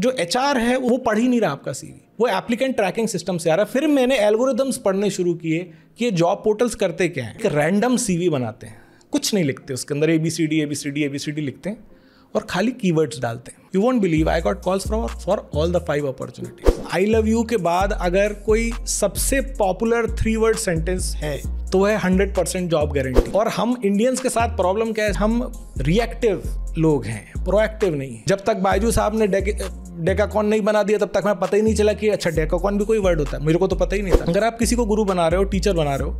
जो एच है वो पढ़ ही नहीं रहा आपका सीवी वो एप्लीकेंट ट्रैकिंग सिस्टम से आ रहा है फिर मैंने एल्गोरिदम्स पढ़ने शुरू किए कि ये जॉब पोर्टल्स करते क्या हैं एक रैंडम सीवी बनाते हैं कुछ नहीं लिखते उसके अंदर A B C D A B C D A B C D लिखते हैं और खाली कीवर्ड्स डालते हैं you won't believe I got calls from for all the five opportunities I love you के बाद अगर कोई सबसे पॉपुलर थ्री वर्ड सेंटेंस है तो है हंड्रेड परसेंट जॉब गारंटी और हम इंडियंस के साथ प्रॉब्लम क्या है हम रिएक्टिव लोग हैं प्रोएक्टिव नहीं जब तक बायजू साहब ने डेकाकॉन नहीं बना दिया तब तक मैं पता ही नहीं चला कि अच्छा डेकाकॉन भी कोई वर्ड होता है मेरे को तो पता ही नहीं था अगर आप किसी को गुरु बना रहे हो टीचर बना रहे हो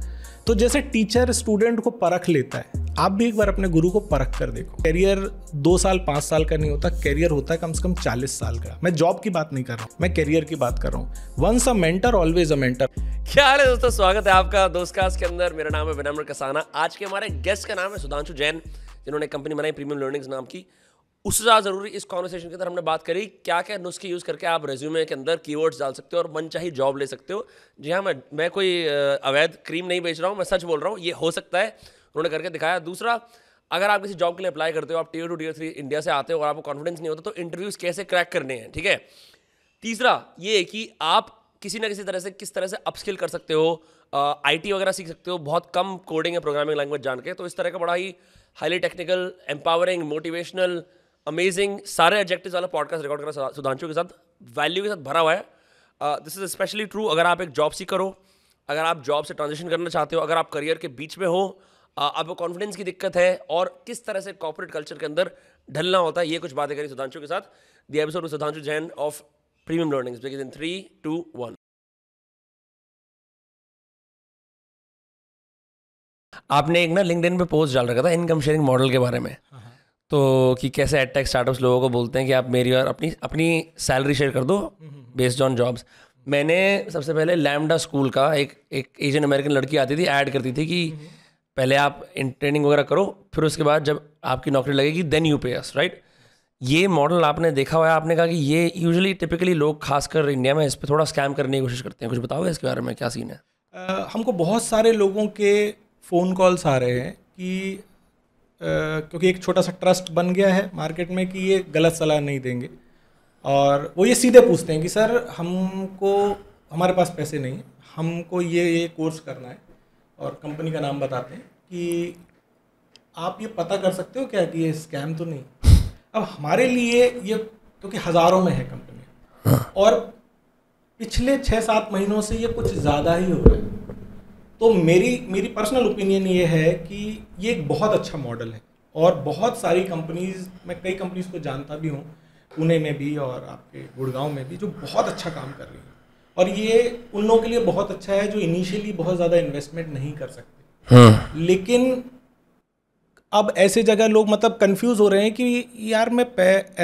तो जैसे टीचर स्टूडेंट को परख लेता है आप भी एक बार अपने गुरु को परख कर देखो करियर दो साल पांच साल का नहीं होता करियर होता है कम से कम चालीस साल का मैं जॉब की बात नहीं कर रहा हूं मैं कैरियर की बात कर रहा हूं once a mentor always a mentor क्या हाल है दोस्तों स्वागत है आपका दोस्त का के अंदर मेरा नाम है विनम्र कसाना आज के हमारे गेस्ट का नाम है सुधांशु जैन जिन्होंने कंपनी बनाई प्रीमियम लर्निंग्स नाम की उससे ज़्यादा ज़रूरी इस कॉन्वर्सेशन के अंदर हमने बात करी क्या क्या नुस्खे यूज़ करके आप रेज्यूमे के अंदर कीवर्ड्स डाल सकते हो और मनचाही जॉब ले सकते हो जी हाँ मैं मैं कोई अवैध क्रीम नहीं बेच रहा हूँ मैं सच बोल रहा हूँ ये हो सकता है उन्होंने करके दिखाया दूसरा अगर आप किसी जॉब के लिए अप्लाई करते हो आप tier two tier three India से आते हो और आपको कॉन्फिडेंस नहीं होता तो इंटरव्यूज़ कैसे क्रैक करने हैं ठीक है तीसरा ये कि आप किसी ना किसी तरह से किस तरह से अपस्किल कर सकते हो आईटी वगैरह सीख सकते हो बहुत कम कोडिंग है प्रोग्रामिंग लैंग्वेज जान के तो इस तरह का बड़ा ही highly technical empowering motivational amazing सारे एडजेक्टिव वाला पॉडकास्ट रिकॉर्ड करा सुधांशु के साथ वैल्यू के साथ भरा हुआ है दिस इज स्पेशली ट्रू अगर आप एक जॉब सीकर करो अगर आप जॉब से ट्रांजेक्शन करना चाहते हो अगर आप करियर के बीच में हो uh, आपको कॉन्फिडेंस की दिक्कत है और किस तरह से कॉर्पोरेट कल्चर के अंदर ढलना होता है ये कुछ बातें करी सुधांशु के साथ the episode Sudhanshu Jain of Premium Learning three two one आपने एक ना लिंकड पे पोस्ट डाल रखा था इनकम शेयरिंग मॉडल के बारे में uh-huh. तो कि कैसे एड टेक स्टार्टअप्स लोगों को बोलते हैं कि आप मेरी और अपनी अपनी सैलरी शेयर कर दो बेस्ड ऑन जॉब्स मैंने सबसे पहले लैमडा स्कूल का एक एक एशियन अमेरिकन लड़की आती थी ऐड करती थी कि पहले आप ट्रेनिंग वगैरह करो फिर उसके बाद जब आपकी नौकरी लगेगी देन यू पे अस राइट ये मॉडल आपने देखा हुआ है आपने कहा कि ये यूजुअली टिपिकली लोग खासकर इंडिया में इस पर थोड़ा स्कैम करने की कोशिश करते हैं कुछ बताओ इसके बारे में क्या सीन है आ, हमको बहुत सारे लोगों के फ़ोन कॉल्स आ रहे हैं कि क्योंकि एक छोटा सा ट्रस्ट बन गया है मार्केट में कि ये गलत सलाह नहीं देंगे और वो ये सीधे पूछते हैं कि सर हमको हमारे पास पैसे नहीं हैं हमको ये ये कोर्स करना है और कंपनी का नाम बताते हैं कि आप ये पता कर सकते हो क्या कि ये स्कैम तो नहीं अब हमारे लिए ये क्योंकि हज़ारों में है कंपनी हाँ। और पिछले छः सात महीनों से ये कुछ ज़्यादा ही हो रहा है तो मेरी मेरी पर्सनल ओपिनियन ये है कि ये एक बहुत अच्छा मॉडल है और बहुत सारी कंपनीज मैं कई कंपनीज को जानता भी हूँ पुणे में भी और आपके गुड़गांव में भी जो बहुत अच्छा काम कर रही है और ये उन लोगों के लिए बहुत अच्छा है जो इनिशियली बहुत ज़्यादा इन्वेस्टमेंट नहीं कर सकते हाँ। लेकिन अब ऐसे जगह लोग मतलब कंफ्यूज हो रहे हैं कि यार मैं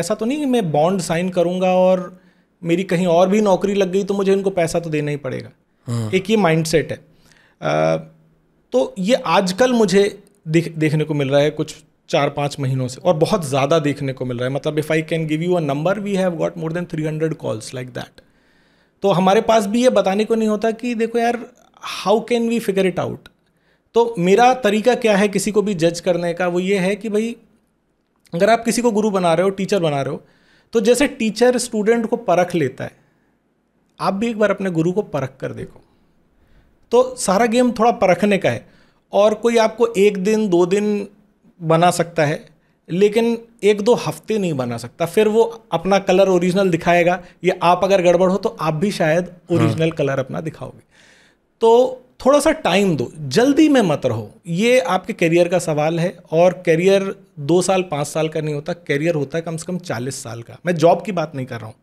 ऐसा तो नहीं कि मैं बॉन्ड साइन करूँगा और मेरी कहीं और भी नौकरी लग गई तो मुझे इनको पैसा तो देना ही पड़ेगा हाँ। एक ये माइंडसेट है तो ये आजकल मुझे देख देखने को मिल रहा है कुछ चार पाँच महीनों से और बहुत ज़्यादा देखने को मिल रहा है मतलब if I can give you a number we have got more than three hundred calls like that तो हमारे पास भी ये बताने को नहीं होता कि देखो यार how can we figure it out तो मेरा तरीका क्या है किसी को भी जज करने का वो ये है कि भाई अगर आप किसी को गुरु बना रहे हो टीचर बना रहे हो तो जैसे टीचर स्टूडेंट को परख लेता है आप भी एक बार अपने गुरु को परख कर देखो तो सारा गेम थोड़ा परखने का है और कोई आपको एक दिन दो दिन बना सकता है लेकिन एक दो हफ्ते नहीं बना सकता फिर वो अपना कलर ओरिजिनल दिखाएगा या आप अगर गड़बड़ हो तो आप भी शायद ओरिजिनल हाँ। कलर अपना दिखाओगे तो थोड़ा सा टाइम दो जल्दी में मत रहो ये आपके करियर का सवाल है और करियर दो साल पाँच साल का नहीं होता करियर होता है कम से कम चालीस साल का मैं जॉब की बात नहीं कर रहा हूँ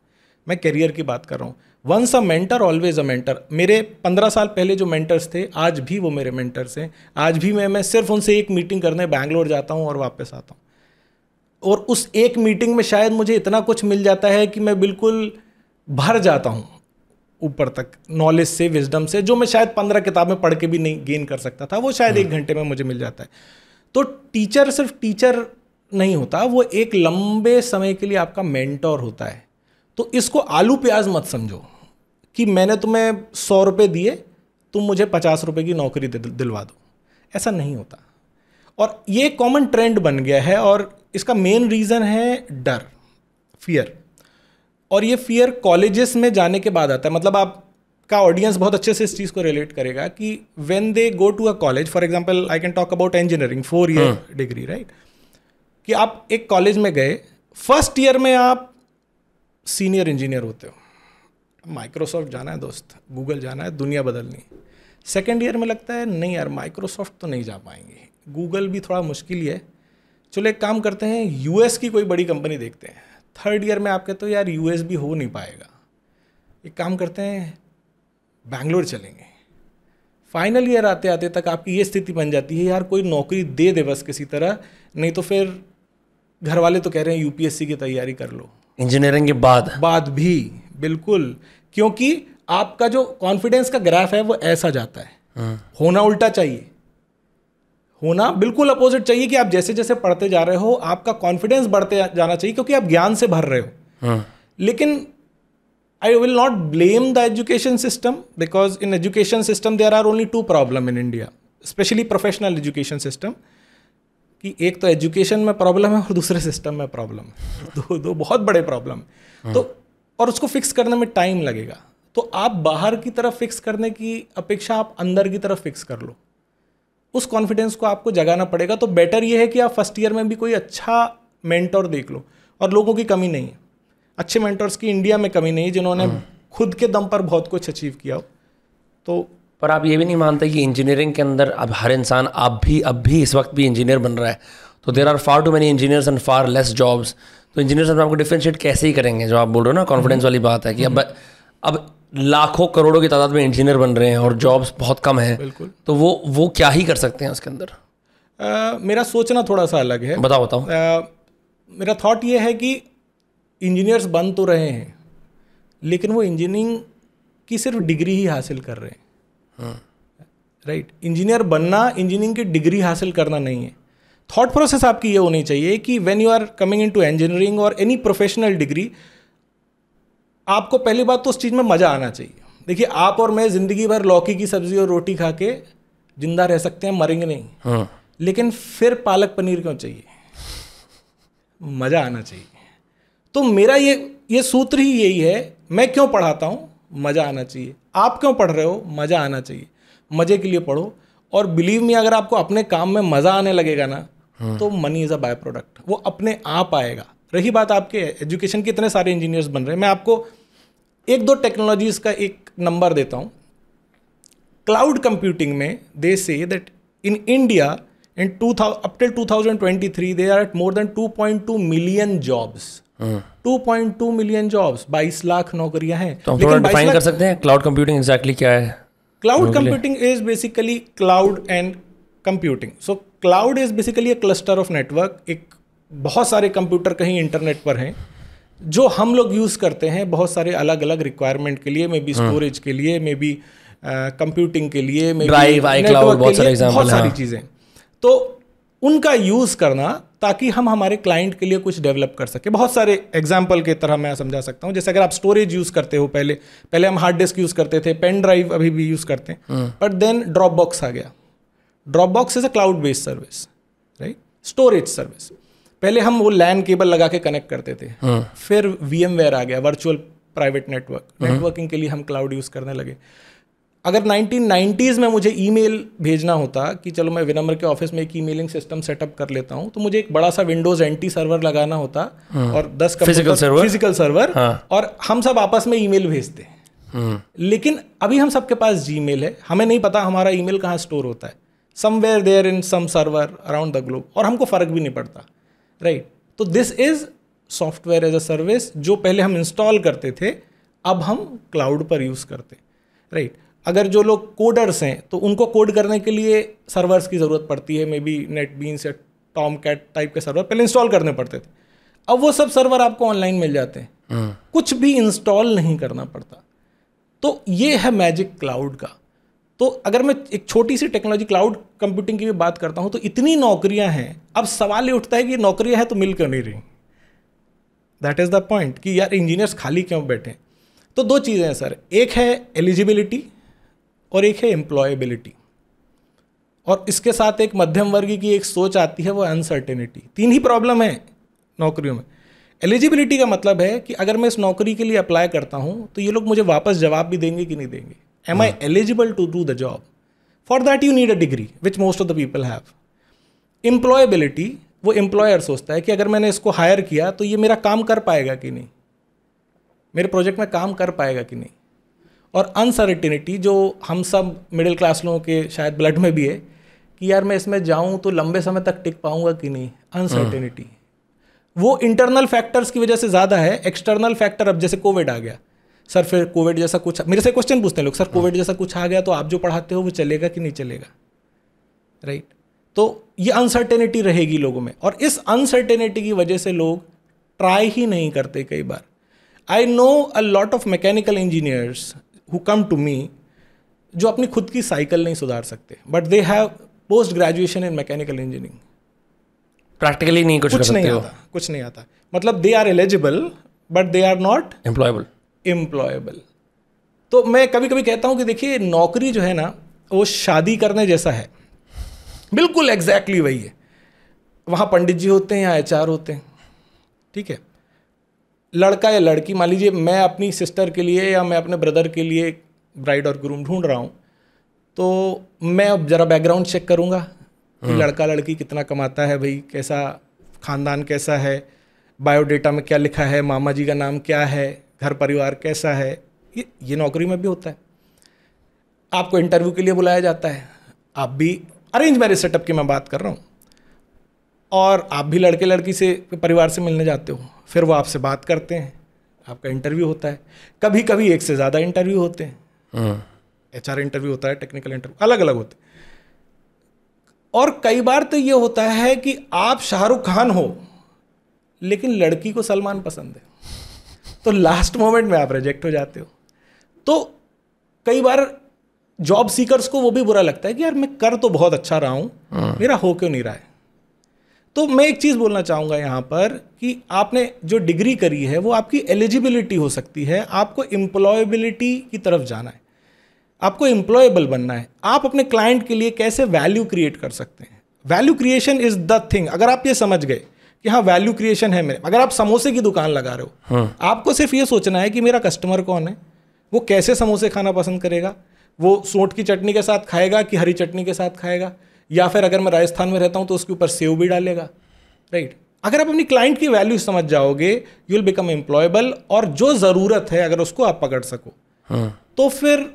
मैं करियर की बात कर रहा हूँ once a mentor always a mentor मेरे पंद्रह साल पहले जो मेंटर्स थे आज भी वो मेरे मेंटर्स हैं आज भी मैं मैं सिर्फ उनसे एक मीटिंग करने बैंगलोर जाता हूँ और वापस आता हूँ और उस एक मीटिंग में शायद मुझे इतना कुछ मिल जाता है कि मैं बिल्कुल भर जाता हूँ ऊपर तक नॉलेज से विजडम से जो मैं शायद पंद्रह किताबें पढ़ के भी नहीं गेन कर सकता था वो शायद एक हम्म। घंटे में मुझे मिल जाता है तो टीचर सिर्फ टीचर नहीं होता वो एक लंबे समय के लिए आपका मेंटोर होता है तो इसको आलू प्याज मत समझो कि मैंने तुम्हें सौ रुपये दिए तुम मुझे पचास रुपये की नौकरी दिलवा दो ऐसा नहीं होता और ये कॉमन ट्रेंड बन गया है और इसका मेन रीज़न है डर फियर और ये फियर कॉलेजेस में जाने के बाद आता है मतलब आप का ऑडियंस बहुत अच्छे से इस चीज़ को रिलेट करेगा कि when they go to a college for example I can talk about engineering four year degree right कि आप एक कॉलेज में गए फर्स्ट ईयर में आप सीनियर इंजीनियर होते हो माइक्रोसॉफ्ट जाना है दोस्त गूगल जाना है दुनिया बदलनी सेकेंड ईयर में लगता है नहीं यार माइक्रोसॉफ्ट तो नहीं जा पाएंगे गूगल भी थोड़ा मुश्किल ही है चलो एक काम करते हैं यूएस की कोई बड़ी कंपनी देखते हैं थर्ड ईयर में आप कहते हो तो यार यूएस भी हो नहीं पाएगा एक काम करते हैं बैंगलोर चलेंगे फाइनल ईयर आते आते तक आपकी ये स्थिति बन जाती है यार कोई नौकरी दे दे बस किसी तरह नहीं तो फिर घर वाले तो कह रहे हैं यूपीएससी की तैयारी कर लो इंजीनियरिंग के बाद बाद भी बिल्कुल क्योंकि आपका जो कॉन्फिडेंस का ग्राफ है वो ऐसा जाता है हाँ। होना उल्टा चाहिए होना बिल्कुल अपोजिट चाहिए कि आप जैसे जैसे पढ़ते जा रहे हो आपका कॉन्फिडेंस बढ़ते जाना चाहिए क्योंकि आप ज्ञान से भर रहे हो हाँ। लेकिन I will not blame the education system because in education system there are only two problem in India specially professional education system कि एक तो एजुकेशन में प्रॉब्लम है और दूसरे सिस्टम में प्रॉब्लम है दो दो बहुत बड़े प्रॉब्लम तो हम्म। और उसको फिक्स करने में टाइम लगेगा तो आप बाहर की तरफ फिक्स करने की अपेक्षा आप अंदर की तरफ फिक्स कर लो उस कॉन्फिडेंस को आपको जगाना पड़ेगा तो बेटर ये है कि आप फर्स्ट ईयर में भी कोई अच्छा मेंटोर देख लो और लोगों की कमी नहीं है अच्छे मेंटोर्स की इंडिया में कमी नहीं है जिन्होंने हम्म। खुद के दम पर बहुत कुछ अचीव किया हो तो पर आप ये भी नहीं मानते कि इंजीनियरिंग के अंदर अब हर इंसान अब भी अब भी इस वक्त भी इंजीनियर बन रहा है तो there are far too many engineers and far less jobs तो इंजीनियर्स अपने आपको डिफ्रेंशिएट कैसे ही करेंगे जो आप बोल रहे हो ना कॉन्फिडेंस वाली बात है कि अब अब लाखों करोड़ों की तादाद में इंजीनियर बन रहे हैं और जॉब्स बहुत कम हैं बिल्कुल तो वो वो क्या ही कर सकते हैं उसके अंदर मेरा सोचना थोड़ा सा अलग है बताओ बताओ मेरा थाट ये है कि इंजीनियर्स बन तो रहे हैं लेकिन वो इंजीनियरिंग की सिर्फ डिग्री ही हासिल कर रहे हैं राइट हाँ। इंजीनियर बनना इंजीनियरिंग की डिग्री हासिल करना नहीं है थॉट प्रोसेस आपकी ये होनी चाहिए कि when you are coming into engineering और एनी प्रोफेशनल डिग्री आपको पहली बात तो उस चीज़ में मज़ा आना चाहिए देखिए आप और मैं ज़िंदगी भर लौकी की सब्जी और रोटी खा के जिंदा रह सकते हैं मरेंगे नहीं हाँ। लेकिन फिर पालक पनीर क्यों चाहिए मज़ा आना चाहिए तो मेरा ये ये सूत्र ही यही है मैं क्यों पढ़ाता हूँ मज़ा आना चाहिए आप क्यों पढ़ रहे हो मज़ा आना चाहिए मज़े के लिए पढ़ो और बिलीव मी अगर आपको अपने काम में मज़ा आने लगेगा ना हाँ। तो money is a by product वो अपने आप आएगा रही बात आपके एजुकेशन के इतने सारे इंजीनियर्स बन रहे हैं मैं आपको एक दो टेक्नोलॉजीज़ का एक नंबर देता हूँ क्लाउड कंप्यूटिंग में they say that in India in two thousand twenty three they are at more than two point two million jobs 2.2 million jobs 22 lakh नौकरियां हैं तो लेकिन डिफाइन कर सकते हैं क्लाउड कंप्यूटिंग एग्जैक्टली क्या है cloud computing is basically cloud and computing so cloud is basically a cluster of network एक बहुत सारे कंप्यूटर कहीं इंटरनेट पर हैं जो हम लोग यूज़ करते हैं बहुत सारे अलग अलग रिक्वायरमेंट के लिए मे बी स्टोरेज के लिए मे बी कंप्यूटिंग के लिए maybe Drive iCloud बहुत सारी चीज़ें तो उनका यूज़ करना ताकि हम हमारे क्लाइंट के लिए कुछ डेवलप कर सके बहुत सारे एग्जाम्पल के तरह मैं समझा सकता हूँ जैसे अगर आप स्टोरेज यूज़ करते हो पहले पहले हम हार्ड डिस्क यूज़ करते थे पेन ड्राइव अभी भी यूज़ करते हैं बट देन ड्रॉप बॉक्स आ गया Dropbox is a cloud based service right storage service पहले हम वो लैन केबल लगा के कनेक्ट करते थे हाँ। फिर वी आ गया वर्चुअल प्राइवेट नेटवर्क नेटवर्किंग के लिए हम क्लाउड यूज़ करने लगे अगर 1990s में मुझे ईमेल भेजना होता कि चलो मैं विनम्र के ऑफिस में एक ईमेलिंग सिस्टम सेटअप कर लेता हूँ तो मुझे एक बड़ा सा विंडोज एंटी सर्वर लगाना होता हाँ। और दस फिजिकल सर्वर फिजिकल सर्वर हाँ। और हम सब आपस में ईमेल भेजते हम्म। लेकिन अभी हम सबके पास जी है हमें नहीं पता हमारा ईमेल कहाँ स्टोर होता है somewhere there in some server around the globe और हमको फ़र्क भी नहीं पड़ता राइट तो this is software as a service जो पहले हम इंस्टॉल करते थे अब हम क्लाउड पर यूज़ करते राइट अगर जो लोग कोडर्स हैं तो उनको कोड करने के लिए सर्वर्स की ज़रूरत पड़ती है मे बी नेट बीन्स या टॉम कैट टाइप के सर्वर पहले इंस्टॉल करने पड़ते थे अब वो सब सर्वर आपको ऑनलाइन मिल जाते हैं हाँ। कुछ भी इंस्टॉल नहीं करना पड़ता तो ये है मैजिक क्लाउड का तो अगर मैं एक छोटी सी टेक्नोलॉजी क्लाउड कंप्यूटिंग की भी बात करता हूँ तो इतनी नौकरियाँ हैं अब सवाल ये उठता है कि नौकरियाँ हैं तो मिल क्यों नहीं रही दैट इज़ द पॉइंट कि यार इंजीनियर्स खाली क्यों बैठे तो दो चीज़ें हैं सर एक है एलिजिबिलिटी और एक है एम्प्लॉयबिलिटी और इसके साथ एक मध्यम वर्ग की एक सोच आती है वो अनसर्टेनिटी तीन ही प्रॉब्लम है नौकरियों में एलिजिबिलिटी का मतलब है कि अगर मैं इस नौकरी के लिए अप्लाई करता हूँ तो ये लोग मुझे वापस जवाब भी देंगे कि नहीं देंगे am I eligible to do the job for that you need a degree which most of the people have employability वो एम्प्लॉयर सोचता है कि अगर मैंने इसको हायर किया तो ये मेरा काम कर पाएगा कि नहीं मेरे प्रोजेक्ट में काम कर पाएगा कि नहीं और अनसर्टिनिटी जो हम सब मिडिल क्लास लोगों के शायद ब्लड में भी है कि यार मैं इसमें जाऊँ तो लंबे समय तक टिक पाऊँगा कि नहीं अनसर्टिनिटी वो इंटरनल फैक्टर्स की वजह से ज़्यादा है एक्सटर्नल फैक्टर अब जैसे कोविड आ गया सर फिर कोविड जैसा कुछ मेरे से क्वेश्चन पूछते हैं लोग सर कोविड जैसा कुछ आ गया तो आप जो पढ़ाते हो वो चलेगा कि नहीं चलेगा राइट right? तो ये अनसर्टेनिटी रहेगी लोगों में और इस अनसर्टेनिटी की वजह से लोग ट्राई ही नहीं करते कई बार I know a lot of mechanical engineers who come to me जो अपनी खुद की साइकिल नहीं सुधार सकते but they have post graduation in mechanical engineering practically नहीं कुछ, कुछ नहीं आता कुछ नहीं आता मतलब they are eligible but they are not employable employable तो मैं कभी कभी कहता हूँ कि देखिए नौकरी जो है ना वो शादी करने जैसा है बिल्कुल एग्जैक्टली exactly वही है वहाँ पंडित जी होते हैं या एच होते हैं ठीक है लड़का या लड़की मान लीजिए मैं अपनी सिस्टर के लिए या मैं अपने ब्रदर के लिए ब्राइड और ग्रूम ढूंढ रहा हूँ तो मैं अब ज़रा बैकग्राउंड चेक करूँगा कि हाँ। लड़का लड़की कितना कमाता है भाई कैसा खानदान कैसा है बायोडेटा में क्या लिखा है मामा जी का नाम क्या है घर परिवार कैसा है ये ये नौकरी में भी होता है आपको इंटरव्यू के लिए बुलाया जाता है आप भी अरेंज मैरिज सेटअप की मैं बात कर रहा हूँ और आप भी लड़के लड़की से परिवार से मिलने जाते हो फिर वो आपसे बात करते हैं आपका इंटरव्यू होता है कभी कभी एक से ज़्यादा इंटरव्यू होते हैं हाँ। एच इंटरव्यू होता है टेक्निकल इंटरव्यू अलग अलग होते और कई बार तो ये होता है कि आप शाहरुख खान हो लेकिन लड़की को सलमान पसंद है तो लास्ट मोमेंट में आप रिजेक्ट हो जाते हो तो कई बार जॉब सीकर्स को वो भी बुरा लगता है कि यार मैं कर तो बहुत अच्छा रहा हूँ हाँ। मेरा हो क्यों नहीं रहा है तो मैं एक चीज़ बोलना चाहूँगा यहाँ पर कि आपने जो डिग्री करी है वो आपकी एलिजिबिलिटी हो सकती है आपको एम्प्लॉयबिलिटी की तरफ जाना है आपको एम्प्लॉयबल बनना है आप अपने क्लाइंट के लिए कैसे वैल्यू क्रिएट कर सकते हैं value creation is the thing अगर आप ये समझ गए कि हाँ वैल्यू क्रिएशन है मेरे अगर आप समोसे की दुकान लगा रहे हो हाँ। आपको सिर्फ ये सोचना है कि मेरा कस्टमर कौन है वो कैसे समोसे खाना पसंद करेगा वो सोट की चटनी के साथ खाएगा कि हरी चटनी के साथ खाएगा या फिर अगर मैं राजस्थान में रहता हूँ तो उसके ऊपर सेव भी डालेगा राइट अगर आप अपनी क्लाइंट की वैल्यू समझ जाओगे यू विल बिकम एम्प्लॉयबल और जो ज़रूरत है अगर उसको आप पकड़ सको हाँ. तो फिर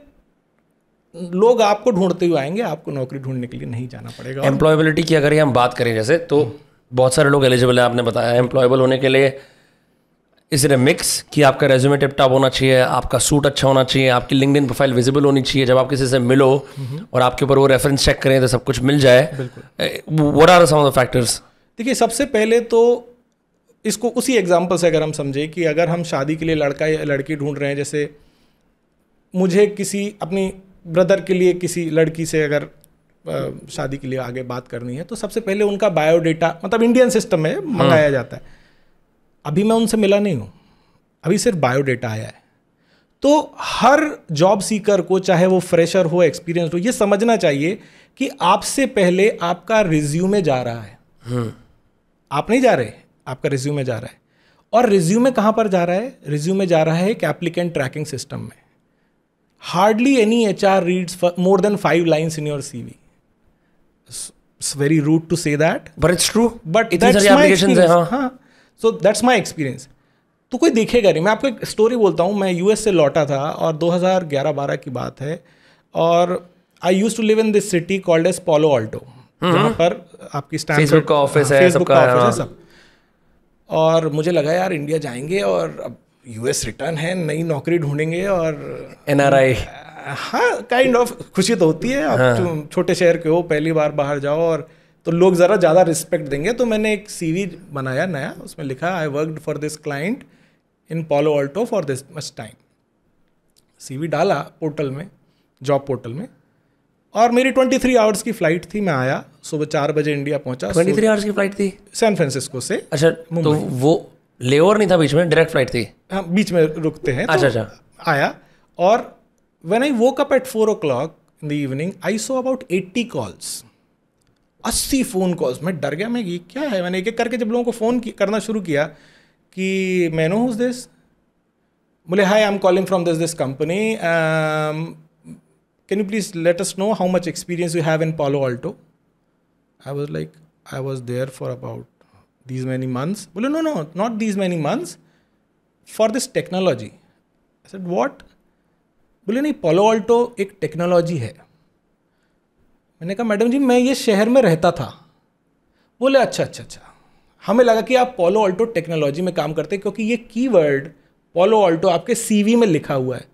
लोग आपको ढूंढते हुए आएंगे आपको नौकरी ढूंढने के लिए नहीं जाना पड़ेगा एम्प्लॉयबिलिटी की अगर हम बात करें जैसे तो हम्म। बहुत सारे लोग एलिजिबल हैं आपने बताया एम्प्लॉयबल होने के लिए इज इट ए मिक्स कि आपका रेज्यूमे टिप टॉप होना चाहिए आपका सूट अच्छा होना चाहिए आपकी लिंकड प्रोफाइल विजिबल होनी चाहिए जब आप किसी से मिलो हम्म। और आपके ऊपर वो रेफरेंस चेक करें तो सब कुछ मिल जाए वट आर सम फैक्टर्स देखिए सबसे पहले तो इसको उसी एग्जाम्पल से अगर हम समझें कि अगर हम शादी के लिए लड़का या लड़की ढूंढ रहे हैं जैसे मुझे किसी अपनी ब्रदर के लिए किसी लड़की से अगर शादी के लिए आगे बात करनी है तो सबसे पहले उनका बायोडेटा मतलब इंडियन सिस्टम में हम्म। मंगाया जाता है अभी मैं उनसे मिला नहीं हूँ अभी सिर्फ बायोडेटा आया है तो हर जॉब सीकर को चाहे वो फ्रेशर हो एक्सपीरियंस हो ये समझना चाहिए कि आपसे पहले आपका रिज्यूमे जा रहा है हम्म। आप नहीं जा रहे आपका रिज्यूमे जा रहा है और रिज्यूमे कहाँ पर जा रहा है रिज्यूमे जा रहा है एक एप्लीकेंट ट्रैकिंग सिस्टम में hardly any H R reads more than five lines in your C V it's very rude to say that but it's true but इतनी हाँ, हाँ। सो दैट्स माई एक्सपीरियंस तो कोई देखेगा नहीं मैं आपको एक स्टोरी बोलता हूँ मैं यूएस से लौटा था और 2011-12 की बात है और I use to live in this city called as Palo Alto जहाँ पर आपकी स्टैंड का ऑफिस हाँ, है फेसबुक का ऑफिस है सब और मुझे लगा यार इंडिया जाएंगे और अब यूएस रिटर्न है नई नौकरी ढूंढेंगे और एन आर आई हाँ काइंड ऑफ खुशी तो होती है आप हाँ। छोटे शहर के हो पहली बार बाहर जाओ और तो लोग ज़रा ज़्यादा रिस्पेक्ट देंगे तो मैंने एक सी बनाया नया उसमें लिखा I worked for this client in Palo Alto for this much time सी डाला पोर्टल में जॉब पोर्टल में और मेरी 23 आवर्स की फ्लाइट थी मैं आया सुबह चार बजे इंडिया पहुंचा 23 आवर्स की फ्लाइट थी सैन फ्रांसिस्को से अच्छा तो वो लेवर नहीं था बीच में डायरेक्ट फ्लाइट थी हाँ बीच में रुकते हैं तो अच्छा अच्छा तो आया और when I woke up at four o'clock in the evening I saw about eighty calls अस्सी फ़ोन कॉल्स मैं डर गया मैं ये क्या है मैंने एक एक करके जब लोगों को फ़ोन करना शुरू किया कि मैं नो हूज दिस बोले hi I am calling from this this company can you please let us know how much experience you have in Palo Alto I was like I was there for about these many months बोले no no not these many months for this technology set what बोले नहीं पोलो Alto एक technology है मैंने कहा madam जी मैं ये शहर में रहता था बोले अच्छा अच्छा अच्छा हमें लगा कि आप पोलो ऑल्टो टेक्नोलॉजी में काम करते क्योंकि ये कीवर्ड पोलो ऑल्टो आपके सीवी में लिखा हुआ है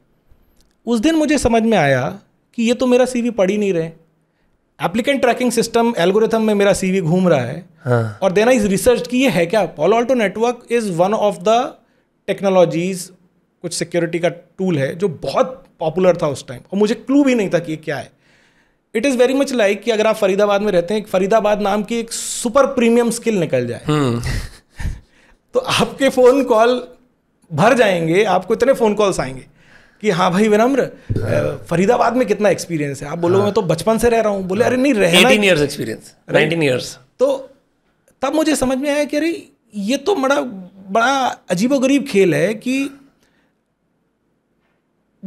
उस दिन मुझे समझ में आया कि ये तो मेरा सीवी पढ़ ही नहीं रहे एप्लीकेंट ट्रैकिंग सिस्टम एल्गोरिथम में मेरा सीवी घूम रहा है हाँ. और देना इज रिसर्च कि ये है क्या Palo Alto network is one of the technologies कुछ सिक्योरिटी का टूल है जो बहुत पॉपुलर था उस टाइम और मुझे क्लू भी नहीं था कि ये क्या है it is very much like कि अगर आप फरीदाबाद में रहते हैं फरीदाबाद नाम की एक सुपर प्रीमियम स्किल निकल जाए हम्म। तो आपके फ़ोन कॉल भर जाएंगे आपको इतने फ़ोन कॉल्स आएंगे कि हाँ भाई विनम्र फरीदाबाद में कितना एक्सपीरियंस है आप बोलो हाँ। मैं तो बचपन से रह रहा हूँ बोले अरे नहीं रहना इयर्स एक्सपीरियंस नाइनटीन ईयर्स तो तब मुझे समझ में आया कि अरे ये तो बड़ा बड़ा अजीबोगरीब खेल है कि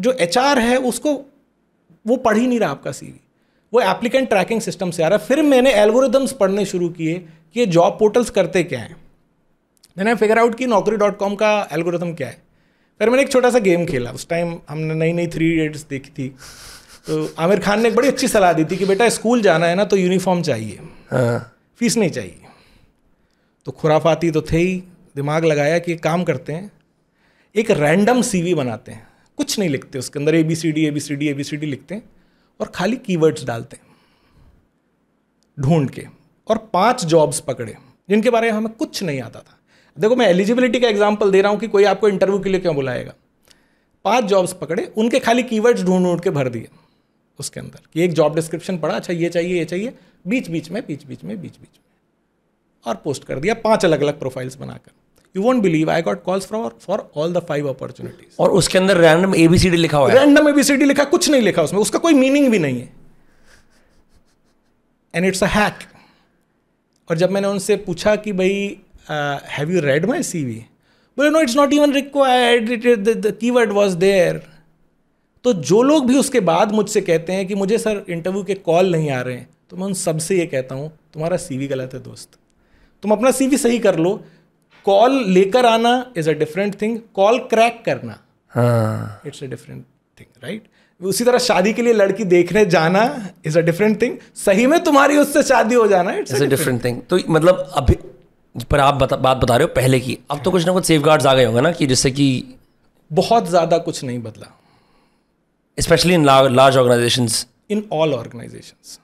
जो एच है उसको वो पढ़ ही नहीं रहा आपका सीवी वो एप्लीकेंट ट्रैकिंग सिस्टम से आ रहा है फिर मैंने एल्गोरिदम्स पढ़ने शुरू किए कि ये जॉब पोर्टल्स करते क्या हैं मैंने फिगर आउट की नौकरी डॉट कॉम का एल्गोरिदम क्या है फिर मैंने एक छोटा सा गेम खेला उस टाइम हमने नई नई थ्री इडियट्स देखी थी तो आमिर खान ने एक बड़ी अच्छी सलाह दी थी कि बेटा स्कूल जाना है ना तो यूनिफॉर्म चाहिए फीस हाँ। नहीं चाहिए तो खुराफाती तो थे ही दिमाग लगाया कि काम करते हैं एक रैंडम सीवी बनाते हैं कुछ नहीं लिखते उसके अंदर A B C D A B C D A B C D लिखते हैं और खाली कीवर्ड्स डालते ढूंढ के और पांच जॉब्स पकड़े जिनके बारे में हमें कुछ नहीं आता था देखो मैं एलिजिबिलिटी का एग्जाम्पल दे रहा हूँ कि कोई आपको इंटरव्यू के लिए क्यों बुलाएगा पांच जॉब्स पकड़े उनके खाली कीवर्ड्स ढूंढ ढूंढ के भर दिए उसके अंदर कि एक जॉब डिस्क्रिप्शन पड़ा अच्छा ये चाहिए ये चाहिए बीच बीच में बीच बीच में बीच बीच में और पोस्ट कर दिया पांच अलग अलग प्रोफाइल्स बनाकर you won't believe I got calls from for all the five opportunities और उसके अंदर रैंडम एबीसीडी लिखा हुआ है रैंडम एबीसीडी लिखा कुछ नहीं लिखा उसमें उसका कोई मीनिंग भी नहीं है एंड इट्स अ हैक और जब मैंने उनसे पूछा कि भाई have you read my C V बोले no it's not even required the keyword was there तो जो लोग भी उसके बाद मुझसे कहते हैं कि मुझे सर इंटरव्यू के कॉल नहीं आ रहे हैं तो मैं उन सबसे ये कहता हूँ तुम्हारा सीवी गलत है दोस्त तुम अपना सीवी सही कर लो कॉल लेकर आना is a different thing call crack करना it's a different thing right उसी तरह शादी के लिए लड़की देखने जाना इज अ डिफरेंट थिंग सही में तुम्हारी उससे शादी हो जाना इट्स अ डिफरेंट थिंग तो मतलब अभी पर आप बता, बात बता रहे हो पहले की अब तो कुछ ना कुछ सेफ आ गए होंगे ना कि जिससे कि बहुत ज़्यादा कुछ नहीं बदला specially in large organisation in all organisation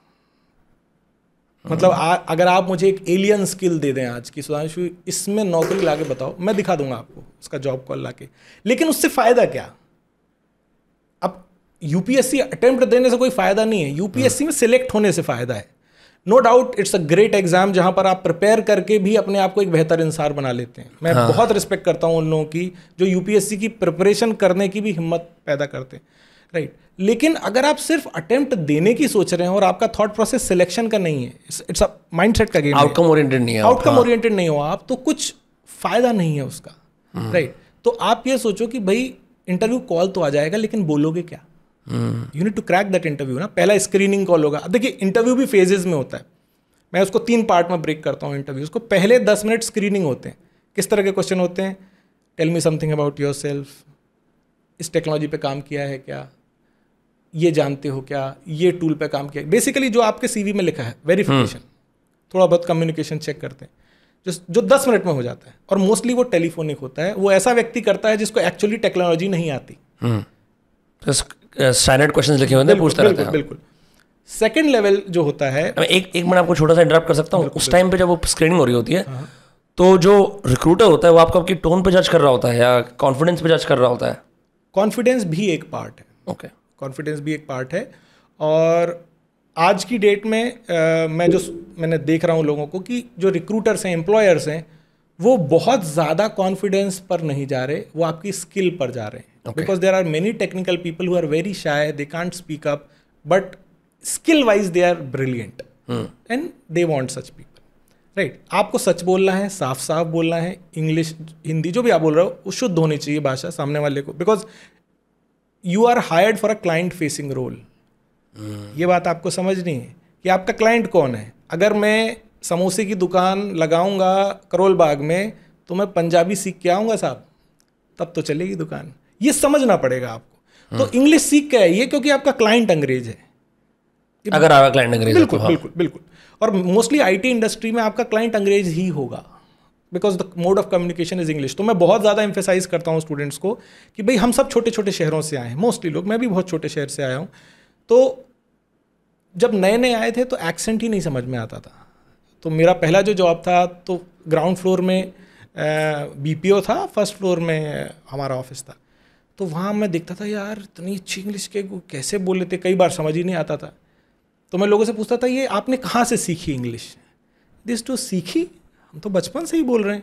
मतलब आ, अगर आप मुझे एक एलियन स्किल दे दें आज की सुधांशु इसमें नौकरी ला के बताओ मैं दिखा दूंगा आपको उसका जॉब कॉल ला के लेकिन उससे फ़ायदा क्या अब यूपीएससी अटेम्प्ट देने से कोई फ़ायदा नहीं है यूपीएससी में सिलेक्ट होने से फ़ायदा है no doubt it's a great exam जहां पर आप प्रिपेयर करके भी अपने आप को एक बेहतर इंसान बना लेते हैं मैं हाँ। बहुत रिस्पेक्ट करता हूं उन लोगों की जो यूपीएससी की प्रिपरेशन करने की भी हिम्मत पैदा करते हैं राइट लेकिन अगर आप सिर्फ अटेम्प्ट देने की सोच रहे हैं और आपका थॉट प्रोसेस सिलेक्शन का नहीं है इट्स अ माइंडसेट का गेम आउटकम ओरिएंटेड नहीं है आउटकम ओरिएंटेड नहीं हो आप तो कुछ फायदा नहीं है उसका राइट हम्म। right? तो आप ये सोचो कि भाई इंटरव्यू कॉल तो आ जाएगा लेकिन बोलोगे क्या you need to crack that interview ना पहला स्क्रीनिंग कॉल होगा अब देखिए इंटरव्यू भी फेजेज में होता है मैं उसको तीन पार्ट में ब्रेक करता हूँ इंटरव्यू उसको पहले दस मिनट स्क्रीनिंग होते हैं किस तरह के क्वेश्चन होते हैं tell me something about yourself इस टेक्नोलॉजी पे काम किया है क्या ये जानते हो क्या ये टूल पे काम किया बेसिकली जो आपके सीवी में लिखा है वेरिफिकेशन हम्म। थोड़ा बहुत कम्युनिकेशन चेक करते हैं जो जो दस मिनट में हो जाता है और मोस्टली वो टेलीफोनिक होता है वो ऐसा व्यक्ति करता है जिसको एक्चुअली टेक्नोलॉजी नहीं आती क्वेश्चंस हम्म। uh, लिखे हुए पूछता रहता है बिल्कुल सेकंड लेवल जो होता है एक एक मिनट आपको छोटा सा इंटरप्ट कर सकता हूँ उस टाइम पे जब वो स्क्रीनिंग हो रही होती है हाँ। तो जो रिक्रूटर होता है वो आपको आपकी टोन पे जज कर रहा होता है या कॉन्फिडेंस पे जज कर रहा होता है कॉन्फिडेंस भी एक पार्ट है ओके okay. कॉन्फिडेंस भी एक पार्ट है और आज की डेट में आ, मैं जो मैंने देख रहा हूँ लोगों को कि जो रिक्रूटर्स हैं एम्प्लॉयर्स हैं वो बहुत ज़्यादा कॉन्फिडेंस पर नहीं जा रहे वो आपकी स्किल पर जा रहे हैं because there are many technical people who are very shy they can't speak up but skill wise they are brilliant and they want such people right आपको सच बोलना है साफ साफ बोलना है इंग्लिश हिंदी जो भी आप बोल रहे हो वो शुद्ध होनी चाहिए भाषा सामने वाले को because you are hired for a client facing role ये बात आपको समझनी है कि आपका क्लाइंट कौन है अगर मैं समोसे की दुकान लगाऊंगा करोल बाग में तो मैं पंजाबी सीख के आऊँगा साहब तब तो चलेगी दुकान ये समझना पड़ेगा आपको तो इंग्लिश हाँ। सीख के आइए क्योंकि आपका क्लाइंट अंग्रेज है अगर आपका क्लाइंट अंग्रेज तो बिल्कुल हाँ। बिल्कुल बिल्कुल और मोस्टली आईटी इंडस्ट्री में आपका क्लाइंट अंग्रेज ही होगा because the mode of communication is English तो मैं बहुत ज़्यादा एम्फेसाइज करता हूँ स्टूडेंट्स को कि भाई हम सब छोटे छोटे शहरों से आए हैं मोस्टली लोग मैं भी बहुत छोटे शहर से आया हूँ तो जब नए नए आए थे तो एक्सेंट ही नहीं समझ में आता था तो मेरा पहला जो जॉब था तो ग्राउंड फ्लोर में बी पी ओ था फर्स्ट फ्लोर में हमारा ऑफिस था तो वहाँ मैं देखता था यार इतनी अच्छी इंग्लिश के कैसे बोल लेते कई बार समझ ही नहीं आता था तो मैं लोगों से पूछता था ये आपने कहाँ से सीखी इंग्लिश दिस टू सीखी हम तो बचपन से ही बोल रहे हैं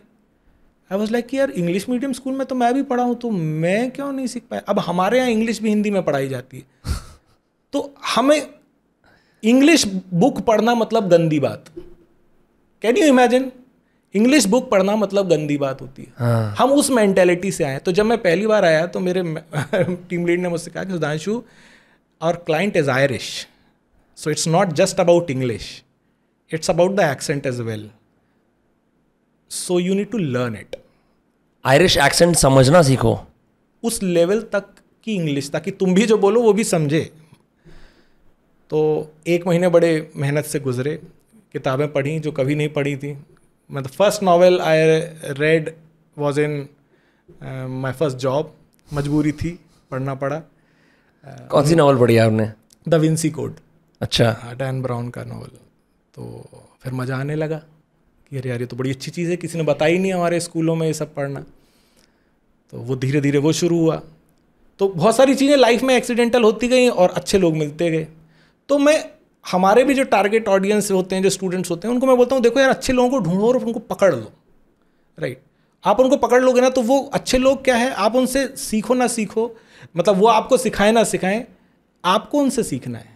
आई वॉज लाइक कि यार इंग्लिश मीडियम स्कूल में तो मैं भी पढ़ा हूँ तो मैं क्यों नहीं सीख पाया अब हमारे यहाँ इंग्लिश भी हिंदी में पढ़ाई जाती है तो हमें इंग्लिश बुक पढ़ना मतलब गंदी बात can you imagine English book पढ़ना मतलब गंदी बात होती है हाँ. हम उस मैंटेलिटी से आए तो जब मैं पहली बार आया तो मेरे टीम लीड ने मुझसे कहा कि सुधांशु और client is Irish so it's not just about English it's about the accent is well so you need to learn it Irish accent समझना सीखो उस लेवल तक की इंग्लिश ताकि तुम भी जो बोलो वो भी समझे तो एक महीने बड़े मेहनत से गुजरे किताबें पढ़ी जो कभी नहीं पढ़ी थी मतलब first novel I read was in my first job मजबूरी थी पढ़ना पड़ा कौन सी नावल पढ़ी आपने द विंसी कोड अच्छा हाँ, डैन ब्राउन का नावल तो फिर मज़ा आने लगा कि अरे यार ये तो बड़ी अच्छी चीज़ है किसी ने बताई नहीं हमारे स्कूलों में ये सब पढ़ना तो वो धीरे धीरे वो शुरू हुआ तो बहुत सारी चीज़ें लाइफ में एक्सीडेंटल होती गई और अच्छे लोग मिलते गए तो मैं हमारे भी जो टारगेट ऑडियंस होते हैं जो स्टूडेंट्स होते हैं उनको मैं बोलता हूँ देखो यार अच्छे लोगों को ढूंढो और उनको पकड़ लो राइट आप उनको पकड़ लोगे ना तो वो अच्छे लोग क्या है आप उनसे सीखो ना सीखो मतलब वो आपको सिखाएं ना सिखाएं आपको उनसे सीखना है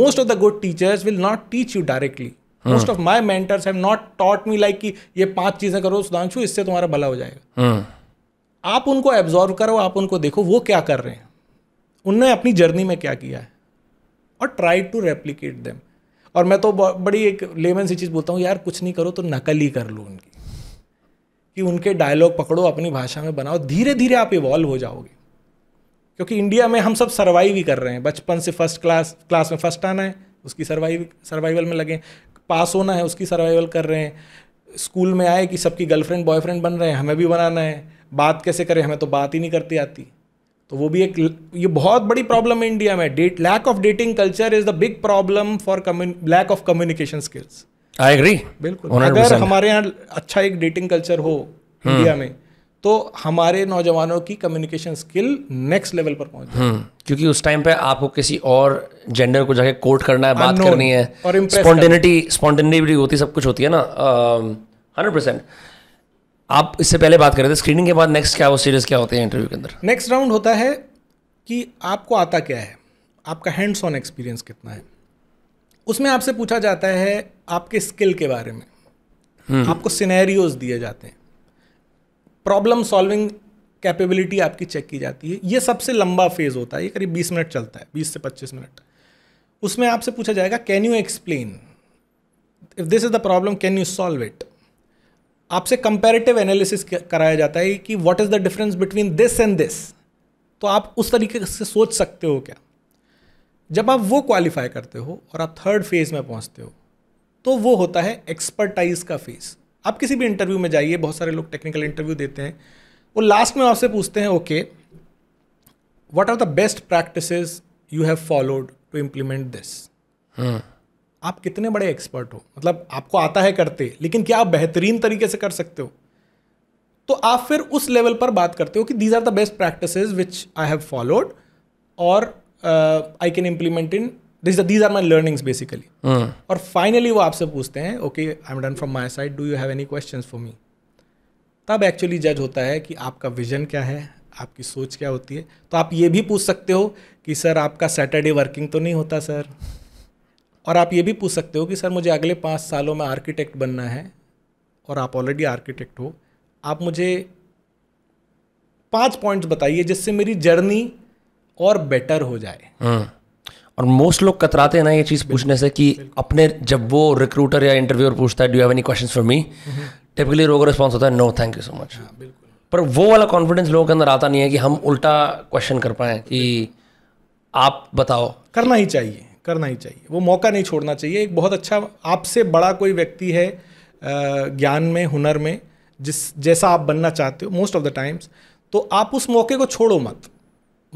most of the good teachers will not teach you directly most of my mentors have not taught me like कि ये पांच चीज़ें करो सुधांशु इससे तुम्हारा भला हो जाएगा hmm. आप उनको एब्जॉर्व करो आप उनको देखो वो क्या कर रहे हैं उनने अपनी जर्नी में क्या किया है और ट्राई टू रेप्लीकेट देम और मैं तो बड़ी एक लेमन सी चीज़ बोलता हूँ यार कुछ नहीं करो तो नकल ही कर लो उनकी कि उनके डायलॉग पकड़ो अपनी भाषा में बनाओ धीरे धीरे आप इवॉल्व हो जाओगे क्योंकि इंडिया में हम सब सर्वाइव ही कर रहे हैं बचपन से फर्स्ट क्लास क्लास में फर्स्ट आना है उसकी सर्वाइव सर्वाइवल में लगे पास होना है उसकी सर्वाइवल कर रहे हैं स्कूल में आए कि सबकी गर्लफ्रेंड बॉयफ्रेंड बन रहे हैं हमें भी बनाना है बात कैसे करें हमें तो बात ही नहीं करती आती तो वो भी एक ये बहुत बड़ी प्रॉब्लम है इंडिया में that lack of dating culture is the big problem for lack of communication skills I agree बिल्कुल 100%. अगर हमारे यहाँ अच्छा एक डेटिंग कल्चर हो इंडिया hmm. में तो हमारे नौजवानों की कम्युनिकेशन स्किल नेक्स्ट लेवल पर पहुंच हम्म, क्योंकि उस टाइम पे आपको किसी और जेंडर को जाके कोट करना है बात करनी है और स्पॉन्टेनिटी स्पॉन्टेनिटी होती सब कुछ होती है ना हंड्रेड परसेंट आप इससे पहले बात कर रहे थे स्क्रीनिंग के बाद नेक्स्ट क्या वो सीरीज क्या होते हैं इंटरव्यू के अंदर नेक्स्ट राउंड होता है कि आपको आता क्या है आपका हैंड्स ऑन एक्सपीरियंस कितना है उसमें आपसे पूछा जाता है आपके स्किल के बारे में हम्म। आपको सिनेरियोज दिए जाते हैं प्रॉब्लम सॉल्विंग कैपेबिलिटी आपकी चेक की जाती है ये सबसे लंबा फेज होता है ये करीब 20 मिनट चलता है 20 से 25 मिनट उसमें आपसे पूछा जाएगा can you explain if this is the problem can you solve it आपसे कंपेरेटिव एनालिसिस कराया जाता है कि what is the difference between this and this तो आप उस तरीके से सोच सकते हो क्या जब आप वो क्वालिफाई करते हो और आप थर्ड फेज में पहुंचते हो तो वो होता है एक्सपर्टाइज का फेज़ आप किसी भी इंटरव्यू में जाइए बहुत सारे लोग टेक्निकल इंटरव्यू देते हैं वो लास्ट में आपसे पूछते हैं okay what are the best practice you have followed to implement this आप कितने बड़े एक्सपर्ट हो मतलब आपको आता है करते लेकिन क्या आप बेहतरीन तरीके से कर सकते हो तो आप फिर उस लेवल पर बात करते हो कि these are the best practice which I have followed और I can implement in this these are my learnings basically और फाइनली वो आपसे पूछते हैं okay I am done from my side do you have any question for me तब actually जज होता है कि आपका विजन क्या है आपकी सोच क्या होती है तो आप ये भी पूछ सकते हो कि सर आपका सैटरडे वर्किंग तो नहीं होता सर और आप ये भी पूछ सकते हो कि सर मुझे अगले पाँच सालों में आर्किटेक्ट बनना है और आप ऑलरेडी आर्किटेक्ट हो आप मुझे पांच पॉइंट्स बताइए जिससे मेरी जर्नी और बेटर हो जाए hmm. और मोस्ट लोग कतराते हैं ना ये चीज़ पूछने से कि अपने जब वो रिक्रूटर या इंटरव्यूअर पूछता है do have any question for me typically wrong response होता है no thank you so much पर वो वाला कॉन्फिडेंस लोगों के अंदर आता नहीं है कि हम उल्टा क्वेश्चन कर पाएँ कि आप बताओ करना ही चाहिए करना ही चाहिए वो मौका नहीं छोड़ना चाहिए एक बहुत अच्छा आपसे बड़ा कोई व्यक्ति है ज्ञान में हुनर में जिस जैसा आप बनना चाहते हो मोस्ट ऑफ द टाइम्स तो आप उस मौके को छोड़ो मत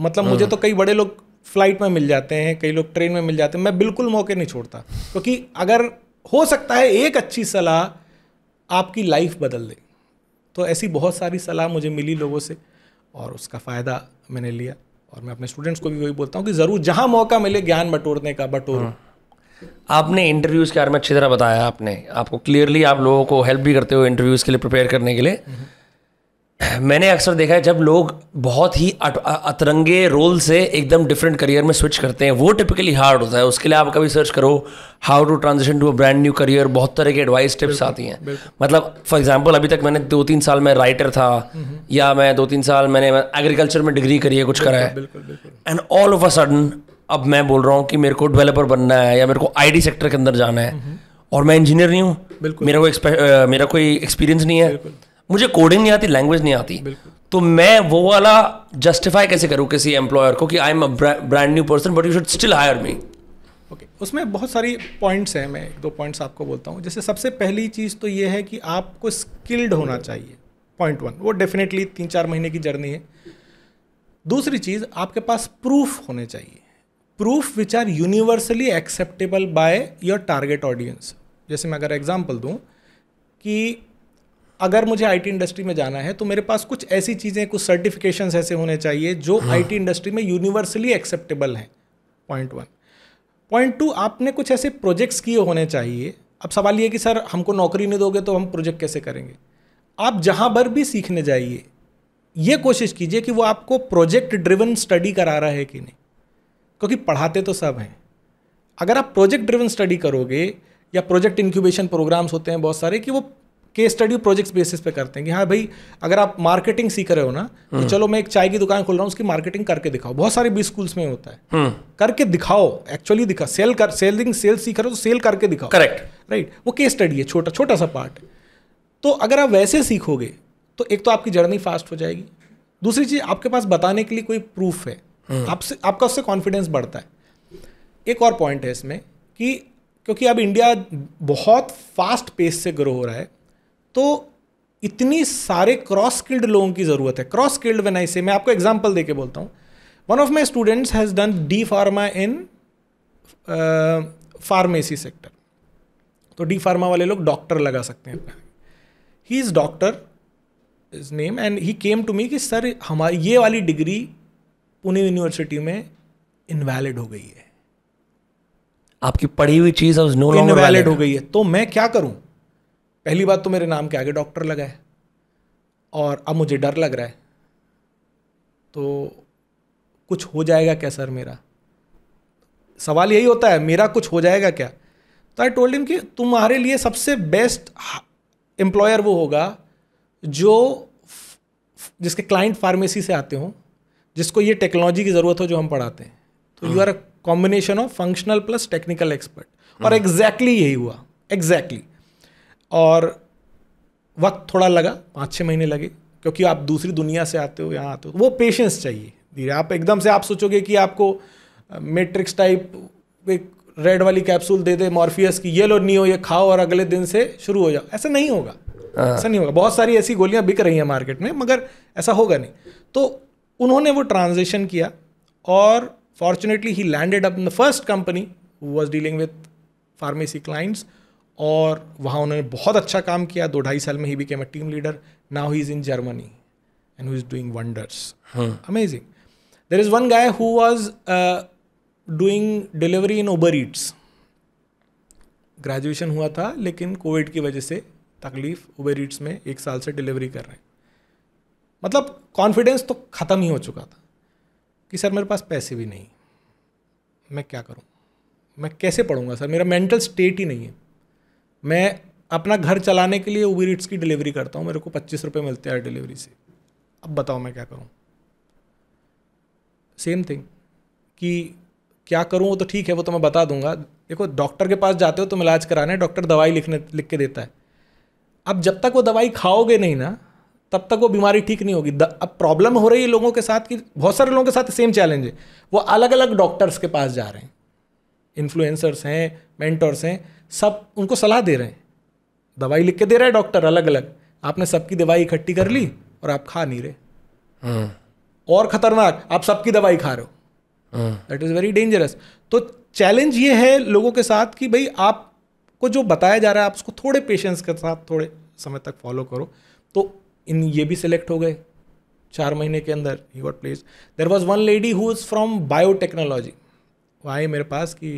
मतलब मुझे हाँ। तो कई बड़े लोग फ्लाइट में मिल जाते हैं कई लोग ट्रेन में मिल जाते हैं मैं बिल्कुल मौके नहीं छोड़ता क्योंकि तो अगर हो सकता है एक अच्छी सलाह आपकी लाइफ बदल दे तो ऐसी बहुत सारी सलाह मुझे मिली लोगों से और उसका फ़ायदा मैंने लिया और मैं अपने स्टूडेंट्स को भी वही बोलता हूँ कि ज़रूर जहाँ मौका मिले ज्ञान बटोरने का बटोरो हाँ। आपने इंटरव्यूज़ के बारे में अच्छी तरह बताया आपने आपको क्लियरली आप लोगों को हेल्प भी करते हो इंटरव्यूज़ के लिए प्रिपेयर करने के लिए हम्म। मैंने अक्सर देखा है जब लोग बहुत ही अतरंगे रोल से एकदम डिफरेंट करियर में स्विच करते हैं वो टिपिकली हार्ड होता है उसके लिए आप कभी सर्च करो how to transition to a brand new career बहुत तरह के एडवाइस टिप्स आती हैं मतलब फॉर एग्जांपल अभी तक मैंने दो तीन साल में राइटर था हम्म। या मैं दो तीन साल मैंने एग्रीकल्चर में डिग्री करी है कुछ करा है and all of a sudden अब मैं बोल रहा हूँ कि मेरे को डेवलपर बनना है या मेरे को आई सेक्टर के अंदर जाना है हम्म। और मैं इंजीनियर नहीं हूँ मेरा कोई मेरा कोई एक्सपीरियंस नहीं है मुझे कोडिंग नहीं आती लैंग्वेज नहीं आती तो मैं वो वाला जस्टिफाई कैसे करूँ किसी एम्प्लॉयर को कि I am a brand new person but you should still hire me okay उसमें बहुत सारी पॉइंट्स हैं मैं एक दो पॉइंट्स आपको बोलता हूँ जैसे सबसे पहली चीज़ तो ये है कि आपको स्किल्ड होना चाहिए पॉइंट वन वो डेफिनेटली तीन चार महीने की जर्नी है दूसरी चीज़ आपके पास प्रूफ होने चाहिए proof which are universally acceptable by your target audience जैसे मैं अगर एग्जाम्पल दूँ कि अगर मुझे आईटी इंडस्ट्री में जाना है तो मेरे पास कुछ ऐसी चीज़ें कुछ सर्टिफिकेशन ऐसे होने चाहिए जो हाँ। इंडस्ट्री में यूनिवर्सली एक्सेप्टेबल हैं पॉइंट वन पॉइंट टू आपने कुछ ऐसे प्रोजेक्ट्स किए होने चाहिए अब सवाल ये कि सर हमको नौकरी नहीं दोगे तो हम प्रोजेक्ट कैसे करेंगे आप जहाँ पर भी सीखने जाइए ये कोशिश कीजिए कि वो आपको प्रोजेक्ट ड्रिवन स्टडी करा रहा है कि नहीं क्योंकि पढ़ाते तो सब हैं अगर आप प्रोजेक्ट ड्रिवन स्टडी करोगे या प्रोजेक्ट इंक्यूबेशन प्रोग्राम्स होते हैं बहुत सारे कि वो केस स्टडी प्रोजेक्ट्स बेसिस पे करते हैं कि हाँ भाई अगर आप मार्केटिंग सीख रहे हो ना तो हम्म। चलो मैं एक चाय की दुकान खोल रहा हूँ उसकी मार्केटिंग करके दिखाओ बहुत सारे बी स्कूल्स में होता है हम्म। करके दिखाओ एक्चुअली दिखा सेल कर सेलिंग सेल सीख रहे हो तो सेल करके दिखाओ करेक्ट राइट वो केस स्टडी है छोटा छोटा सा पार्ट तो अगर आप वैसे सीखोगे तो एक तो आपकी जर्नी फास्ट हो जाएगी दूसरी चीज़ आपके पास बताने के लिए कोई प्रूफ है हम्म। आपसे आपका उससे कॉन्फिडेंस बढ़ता है एक और पॉइंट है इसमें कि क्योंकि अब इंडिया बहुत फास्ट पेस से ग्रो हो रहा है तो इतनी सारे क्रॉस स्किल्ड लोगों की ज़रूरत है क्रॉस स्किल्ड वेन आई से मैं आपको एग्जाम्पल दे के बोलता हूँ one of my students has done D pharma in pharmacy sector तो डी फार्मा वाले लोग डॉक्टर लगा सकते हैं he is doctor is name and he came to me कि सर हमारी ये वाली डिग्री पुणे यूनिवर्सिटी में इनवैलिड हो गई है आपकी पढ़ी हुई चीज़ नो इनवैलिड हो गई है तो मैं क्या करूं पहली बात तो मेरे नाम के आगे डॉक्टर लगा है और अब मुझे डर लग रहा है तो कुछ हो जाएगा क्या सर मेरा सवाल यही होता है मेरा कुछ हो जाएगा क्या तो आई टोल्ड हिम कि तुम्हारे लिए सबसे बेस्ट एम्प्लॉयर वो होगा जो जिसके क्लाइंट फार्मेसी से आते हों जिसको ये टेक्नोलॉजी की ज़रूरत हो जो हम पढ़ाते हैं तो you are a combination of functional plus technical expert और एग्जैक्टली हम्म। exactly यही हुआ एग्जैक्टली exactly. और वक्त थोड़ा लगा पाँच छः महीने लगे क्योंकि आप दूसरी दुनिया से आते हो यहाँ आते हो वो पेशेंस चाहिए धीरे आप एकदम से आप सोचोगे कि आपको मेट्रिक्स टाइप एक रेड वाली कैप्सूल दे दे मॉर्फियस की ये लो नियो ये खाओ और अगले दिन से शुरू हो जाओ ऐसा नहीं होगा हाँ। ऐसा नहीं होगा बहुत सारी ऐसी गोलियां बिक रही हैं मार्केट में मगर ऐसा होगा नहीं तो उन्होंने वो ट्रांजेक्शन किया और fortunately he landed up the first company was dealing with pharmacy clients और वहाँ उन्होंने बहुत अच्छा काम किया दो ढाई साल में ही became a team leader now he is in Germany and who is doing wonders amazing there is one guy who was doing delivery in Uber Eats graduation हुआ था लेकिन कोविड की वजह से तकलीफ उबर ईट्स में एक साल से डिलीवरी कर रहे हैं मतलब कॉन्फिडेंस तो ख़त्म ही हो चुका था कि सर मेरे पास पैसे भी नहीं मैं क्या करूँ मैं कैसे पढ़ूंगा सर मेरा मेंटल स्टेट ही नहीं है मैं अपना घर चलाने के लिए उबर इट्स की डिलीवरी करता हूँ मेरे को पच्चीस रुपये मिलते हैं डिलीवरी से अब बताओ मैं क्या करूँ सेम थिंग कि क्या करूँ वो तो ठीक है वो तो मैं बता दूंगा देखो डॉक्टर के पास जाते हो तुम तो इलाज कराने डॉक्टर दवाई लिखने लिख के देता है अब जब तक वो दवाई खाओगे नहीं ना तब तक वो बीमारी ठीक नहीं होगी अब प्रॉब्लम हो रही है लोगों के साथ कि बहुत सारे लोगों के साथ सेम चैलेंज है वो अलग अलग डॉक्टर्स के पास जा रहे हैं इन्फ्लुएंसर्स हैं मेंटर्स हैं सब उनको सलाह दे रहे हैं दवाई लिख के दे रहा है डॉक्टर अलग अलग आपने सबकी दवाई इकट्ठी कर ली और आप खा नहीं रहे हाँ। और खतरनाक आप सबकी दवाई खा रहे हो दैट इज़ वेरी डेंजरस तो चैलेंज ये है लोगों के साथ कि भाई आपको जो बताया जा रहा है आप उसको थोड़े पेशेंस के साथ थोड़े समय तक फॉलो करो तो इन ये भी सिलेक्ट हो गए चार महीने के अंदर ही got place there was one lady who is from biotechnology वो आए मेरे पास कि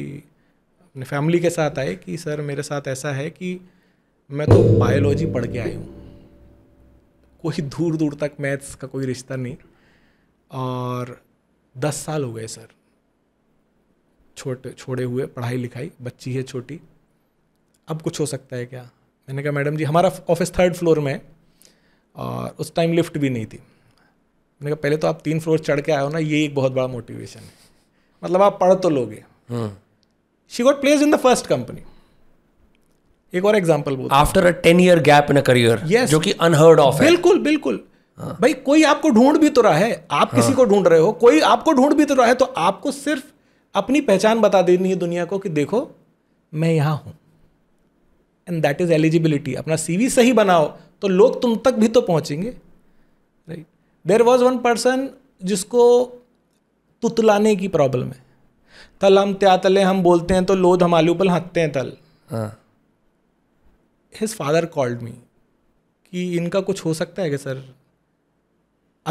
अपने फैमिली के साथ आए कि सर मेरे साथ ऐसा है कि मैं तो बायोलॉजी पढ़ के आई हूँ कोई दूर दूर तक मैथ्स का कोई रिश्ता नहीं और दस साल हो गए सर छोटे छोड़े हुए पढ़ाई लिखाई बच्ची है छोटी अब कुछ हो सकता है क्या मैंने कहा मैडम जी हमारा ऑफिस थर्ड फ्लोर में है और उस टाइम लिफ्ट भी नहीं थी मैंने कहा पहले तो आप तीन फ्लोर चढ़ के आए हो ना ये एक बहुत बड़ा मोटिवेशन है मतलब आप पढ़ तो लोगे हाँ। She got place in the first company एक और एग्जाम्पल बोल after a ten year gap in career जो कि अनहर्ड ऑफ बिल्कुल बिल्कुल हाँ. भाई कोई आपको ढूंढ भी तो रहा है आप हाँ. किसी को ढूंढ रहे हो कोई आपको ढूंढ भी तो रहा है तो आपको सिर्फ अपनी पहचान बता देनी है दुनिया को कि देखो मैं यहां हूं एंड दैट इज एलिजिबिलिटी अपना सीवी सही बनाओ तो लोग तुम तक भी तो पहुंचेंगे right there was one person जिसको तुतलाने की प्रॉब्लम है तल हम त्या तले हम बोलते हैं तो लोद हम आलू पल हंकते हैं तल हिज फादर कॉल्ड मी कि इनका कुछ हो सकता है क्या सर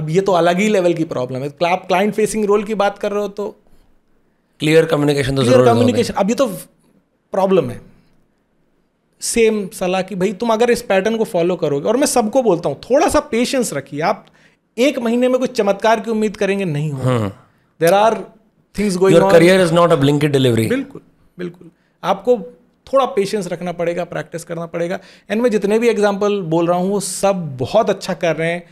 अब ये तो अलग ही लेवल की प्रॉब्लम है आप क्लाइंट फेसिंग रोल की बात कर रहे हो तो क्लियर कम्युनिकेशन तो क्लियर कम्युनिकेशन अब ये तो प्रॉब्लम है सेम सलाह कि भाई तुम अगर इस पैटर्न को फॉलो करोगे और मैं सबको बोलता हूँ थोड़ा सा पेशेंस रखिए आप एक महीने में कुछ चमत्कार की उम्मीद करेंगे नहीं हो there are things going your career is not a blinked delivery बिल्कुल बिल्कुल आपको थोड़ा पेशेंस रखना पड़ेगा प्रैक्टिस करना पड़ेगा एंड मैं जितने भी एग्जाम्पल बोल रहा हूँ वो सब बहुत अच्छा कर रहे हैं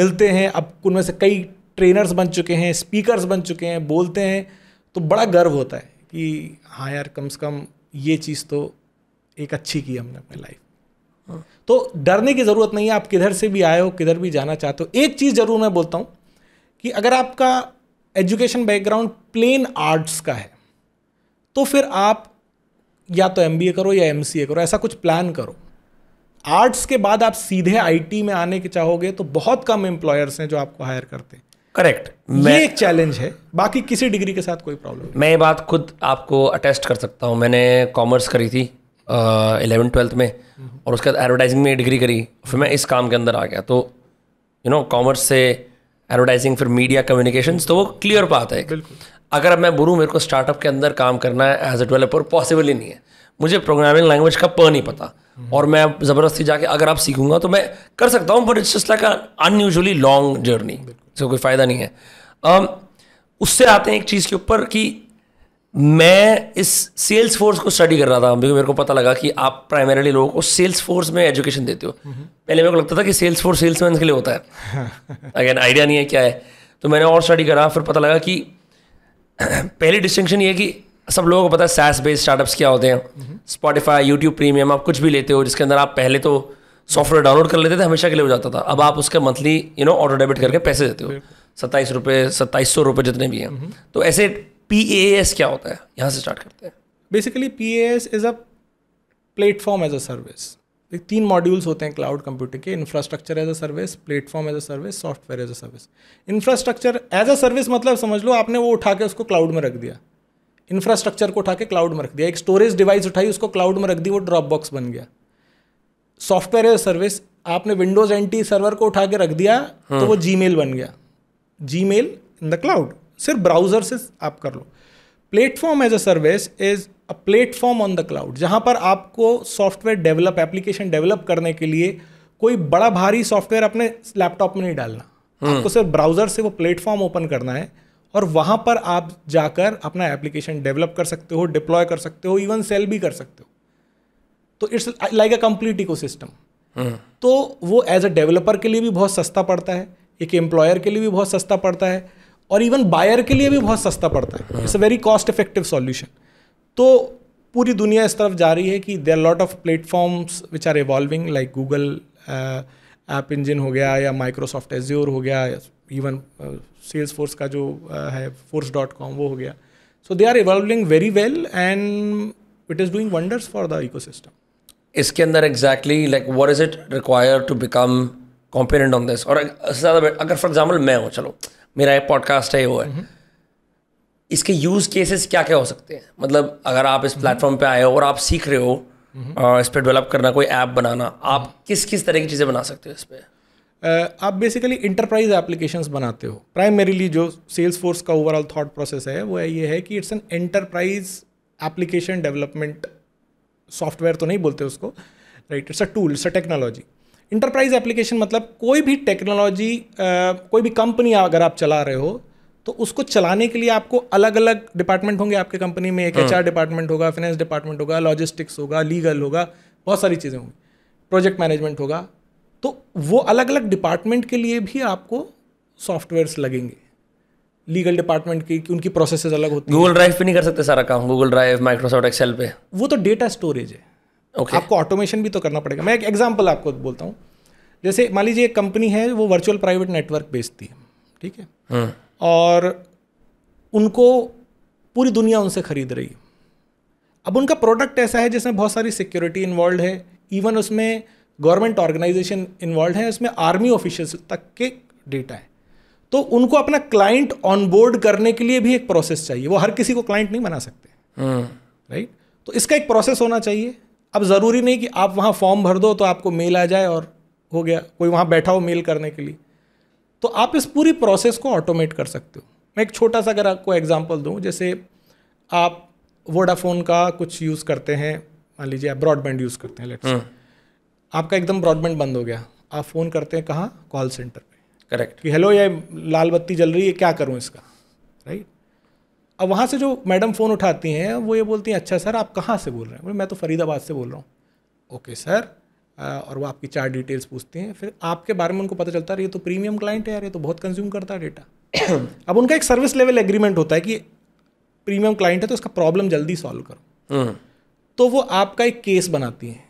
मिलते हैं अब उनमें से कई ट्रेनर्स बन चुके हैं स्पीकर्स बन चुके हैं बोलते हैं तो बड़ा गर्व होता है कि हाँ यार कम से कम ये चीज़ तो एक अच्छी की हमने अपने लाइफ हाँ। तो डरने की ज़रूरत नहीं है आप किधर से भी आए हो किधर भी जाना चाहते हो एक चीज़ ज़रूर मैं बोलता हूँ कि अगर आपका एजुकेशन बैकग्राउंड प्लेन आर्ट्स का है तो फिर आप या तो एम करो या एम करो ऐसा कुछ प्लान करो आर्ट्स के बाद आप सीधे आईटी में आने के चाहोगे तो बहुत कम एम्प्लॉयर्स हैं जो आपको हायर करते हैं करेक्ट ये एक चैलेंज है बाकी किसी डिग्री के साथ कोई प्रॉब्लम मैं ये बात खुद आपको अटेस्ट कर सकता हूँ मैंने कॉमर्स करी थी इलेवन ट्वेल्थ में और उसके बाद एडवर्टाइजिंग में डिग्री करी फिर मैं इस काम के अंदर आ गया तो यू नो कॉमर्स से एडवर्टाइजिंग फिर मीडिया कम्युनिकेशन तो वो क्लियर बात है अगर अब मैं बोलूँ मेरे को स्टार्टअप के अंदर काम करना है एज अ डेवलपर पॉसिबल ही नहीं है मुझे प्रोग्रामिंग लैंग्वेज का प नहीं पता हम्म। और मैं ज़बरदस्ती जाके अगर आप सीखूंगा तो मैं कर सकता हूँ but it's just like unusually long journey इसका कोई फ़ायदा नहीं है उससे आते हैं एक चीज़ के ऊपर कि मैं इस सेल्स फोर्स को स्टडी कर रहा था क्योंकि मेरे को पता लगा कि आप प्राइमरीली लोगों को सेल्स फोर्स में एजुकेशन देते हो पहले मेरे को लगता था कि सेल्स फोर्स मैन के लिए होता है अगेन आइडिया नहीं है क्या है तो मैंने और स्टडी करा फिर पता लगा कि पहली डिस्टिंक्शन ये कि सब लोगों को पता है सैस बेस्ड स्टार्टअप्स क्या होते हैं स्पॉटिफाई यूट्यूब प्रीमियम आप कुछ भी लेते हो जिसके अंदर आप पहले तो सॉफ्टवेयर डाउनलोड कर लेते थे हमेशा के लिए हो जाता था अब आप उसका monthly you know auto debit करके पैसे देते हो सत्ताईस रुपये सत्ताईस सौ रुपये जितने भी हैं हम्म। तो ऐसे पी ए एस क्या होता है यहाँ से स्टार्ट करते हैं basically P A S is a platform as a service तीन मॉड्यूल्स होते हैं क्लाउड कंप्यूटिंग के infrastructure as a service platform as a service software as a service infrastructure as a service मतलब समझ लो आपने वो उठा के उसको क्लाउड में रख दिया इंफ्रास्ट्रक्चर को उठा के क्लाउड में रख दिया एक स्टोरेज डिवाइस उठाई उसको क्लाउड में रख दी वो ड्रॉप बॉक्स बन गया सॉफ्टवेयर एज सर्विस आपने विंडोज एंटी सर्वर को उठा के रख दिया तो हाँ। वो जी बन गया जी इन द क्लाउड सिर्फ ब्राउज़र से आप कर लो platform as a service is a platform on the cloud जहां पर आपको सॉफ्टवेयर डेवलप एप्लीकेशन डेवलप करने के लिए कोई बड़ा भारी सॉफ्टवेयर अपने लैपटॉप में नहीं डालना हम्म। आपको सिर्फ ब्राउज़र से वो प्लेटफॉर्म ओपन करना है और वहां पर आप जाकर अपना एप्लीकेशन डेवलप कर सकते हो डिप्लॉय कर सकते हो इवन सेल भी कर सकते हो तो it's like a complete system तो वो एज अ डेवलपर के लिए भी बहुत सस्ता पड़ता है एक एम्प्लॉयर के लिए भी बहुत सस्ता पड़ता है और इवन बायर के लिए भी बहुत सस्ता पड़ता है it's a very cost effective solution तो पूरी दुनिया इस तरफ जा रही है कि there lot of platforms which are evolving like Google app engine हो गया या माइक्रोसॉफ्ट एज्योर हो गया इवन सेल्स फोर्स का जो uh, है फोर्स डॉट कॉम वो हो गया so they are evolving very well and it is doing wonders for the eco इसके अंदर exactly like what is it require to become competent on this और अगर फॉर एग्जाम्पल मैं हूँ चलो मेरा ये पॉडकास्ट है वो है हम्म। इसके यूज़ केसेस क्या क्या हो सकते हैं मतलब अगर आप इस प्लेटफॉर्म हम्म। पे आए हो और आप सीख रहे हो हम्म। इस पर डेवलप करना कोई ऐप बनाना आप किस किस तरह की चीज़ें बना सकते हो इस पर आप बेसिकली इंटरप्राइज एप्लीकेशन बनाते हो प्राइमरीली जो सेल्स फोर्स का ओवरऑल थाट प्रोसेस है वो ये है कि it's an enterprise application development software तो नहीं बोलते उसको right it's a tool it's a technology enterprise application मतलब कोई भी टेक्नोलॉजी कोई भी कंपनी अगर आप चला रहे हो तो उसको चलाने के लिए आपको अलग अलग डिपार्टमेंट होंगे आपके कंपनी में एक एच हम्म। डिपार्टमेंट होगा फाइनेंस डिपार्टमेंट होगा लॉजिस्टिक्स होगा लीगल होगा बहुत सारी चीज़ें होंगी प्रोजेक्ट मैनेजमेंट होगा तो वो अलग अलग डिपार्टमेंट के लिए भी आपको सॉफ्टवेयर्स लगेंगे लीगल डिपार्टमेंट की कि उनकी प्रोसेसेस अलग होती है गूगल ड्राइव पे नहीं कर सकते सारा काम गूगल ड्राइव माइक्रोसॉफ्ट एक्सेल पे वो तो डेटा स्टोरेज है okay. आपको ऑटोमेशन भी तो करना पड़ेगा मैं एक एग्जाम्पल आपको बोलता हूँ जैसे मान लीजिए एक कंपनी है वो वर्चुअल प्राइवेट नेटवर्क बेचती है ठीक है हाँ। और उनको पूरी दुनिया उनसे खरीद रही है अब उनका प्रोडक्ट ऐसा है जिसमें बहुत सारी सिक्योरिटी इन्वॉल्व है इवन उसमें गवर्नमेंट ऑर्गेनाइजेशन इन्वॉल्व है उसमें आर्मी ऑफिशर्स तक के डेटा है तो उनको अपना क्लाइंट ऑनबोर्ड करने के लिए भी एक प्रोसेस चाहिए वो हर किसी को क्लाइंट नहीं बना सकते राइट हाँ। तो इसका एक प्रोसेस होना चाहिए अब ज़रूरी नहीं कि आप वहाँ फॉर्म भर दो तो आपको मेल आ जाए और हो गया कोई वहाँ बैठा हो मेल करने के लिए तो आप इस पूरी प्रोसेस को ऑटोमेट कर सकते हो मैं एक छोटा सा अगर आपको एग्जाम्पल दूँ जैसे आप वोडाफोन का कुछ यूज़ करते हैं मान लीजिए आप ब्रॉडबैंड यूज़ करते हैं लेट्स हम्म। आपका एकदम ब्रॉडबैंड बंद हो गया आप फ़ोन करते हैं कहाँ कॉल सेंटर पे करेक्ट कि हेलो ये लाल बत्ती जल रही है क्या करूँ इसका राइट अब वहाँ से जो मैडम फ़ोन उठाती हैं वो ये बोलती हैं अच्छा सर आप कहाँ से बोल रहे हैं बोले मैं तो फरीदाबाद से बोल रहा हूँ ओके सर और वो आपकी चार डिटेल्स पूछती हैं फिर आपके बारे में उनको पता चलता है ये तो प्रीमियम क्लाइंट है यार ये तो बहुत कंज्यूम करता है डेटा अब उनका एक सर्विस लेवल एग्रीमेंट होता है कि प्रीमियम क्लाइंट है तो उसका प्रॉब्लम जल्दी सॉल्व करो हम्म। तो वो आपका एक केस बनाती हैं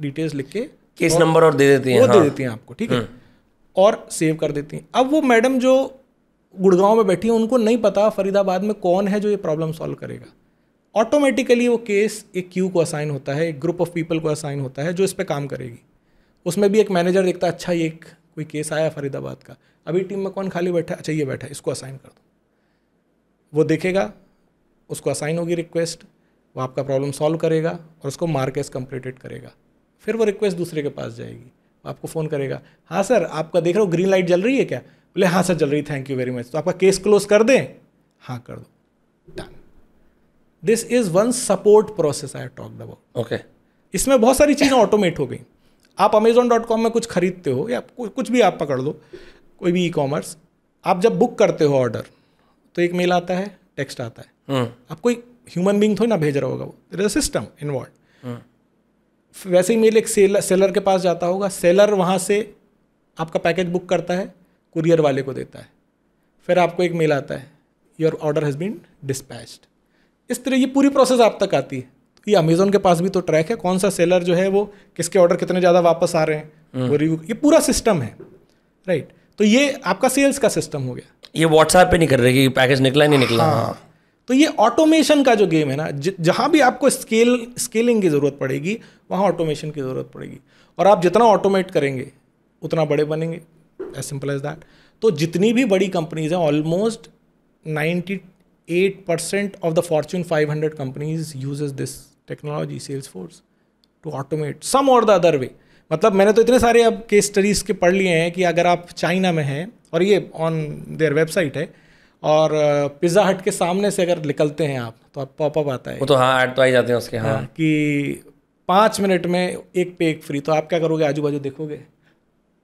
डिटेल्स लिख के केस नंबर और दे देती हैं वो हाँ। दे देती हैं आपको ठीक है हम्म। और सेव कर देती हैं अब वो मैडम जो गुड़गांव में बैठी हैं उनको नहीं पता फरीदाबाद में कौन है जो ये प्रॉब्लम सॉल्व करेगा ऑटोमेटिकली वो केस एक क्यू को असाइन होता है एक ग्रुप ऑफ पीपल को असाइन होता है जो इस पर काम करेगी उसमें भी एक मैनेजर देखता है अच्छा ये कोई केस आया फरीदाबाद का अभी टीम में कौन खाली बैठा है अच्छा ये बैठा है इसको असाइन कर दो वो देखेगा उसको असाइन होगी रिक्वेस्ट वो आपका प्रॉब्लम सॉल्व करेगा और उसको मार्केस कंप्लीटेड करेगा फिर वो रिक्वेस्ट दूसरे के पास जाएगी आपको फ़ोन करेगा हाँ सर आपका देख रहे हो ग्रीन लाइट जल रही है क्या बोले हाँ सर जल रही थैंक यू वेरी मच तो आपका केस क्लोज कर दें हाँ कर दो done this is one support process I talk about okay इसमें बहुत सारी चीज़ें ऑटोमेट हो गई आप अमेजोन डॉट कॉम में कुछ खरीदते हो या कुछ भी आप पकड़ दो कोई भी ई कॉमर्स आप जब बुक करते हो ऑर्डर तो एक मेल आता है टेक्स्ट आता है हम्म। आप कोई ह्यूमन बींग थोड़ी ना भेज रहा होगा वो अ सिस्टम इन्वॉल्व वैसे ही मेल एक सेलर सेलर के पास जाता होगा सेलर वहाँ से आपका पैकेज बुक करता है कुरियर वाले को देता है फिर आपको एक मेल आता है your order has been dispatched इस तरह ये पूरी प्रोसेस आप तक आती है तो ये अमेजोन के पास भी तो ट्रैक है कौन सा सेलर जो है वो किसके ऑर्डर कितने ज़्यादा वापस आ रहे हैं हम्म। वो रिव्यू ये पूरा सिस्टम है राइट right. तो ये आपका सेल्स का सिस्टम हो गया ये व्हाट्सएप पे नहीं कर रहे कि पैकेज निकला नहीं निकला हाँ तो ये ऑटोमेशन का जो गेम है ना जहाँ भी आपको स्केल स्केलिंग की ज़रूरत पड़ेगी वहाँ ऑटोमेशन की ज़रूरत पड़ेगी और आप जितना ऑटोमेट करेंगे उतना बड़े बनेंगे एज सिंपल एज दैट तो जितनी भी बड़ी कंपनीज हैं almost ninety eight percent of the Fortune five hundred companies use this technology Salesforce to automate some और द अदर वे मतलब मैंने तो इतने सारे अब केस स्टडीज़ के पढ़ लिए हैं कि अगर आप चाइना में हैं और ये ऑन देयर वेबसाइट है और पिज़्ज़ा uh, हट के सामने से अगर निकलते हैं आप तो आप पॉपअप आता है वो तो हाँ ऐड तो आ जाते हैं उसके हाँ, हाँ कि पाँच मिनट में एक पे एक फ्री तो आप क्या करोगे आजू बाजू देखोगे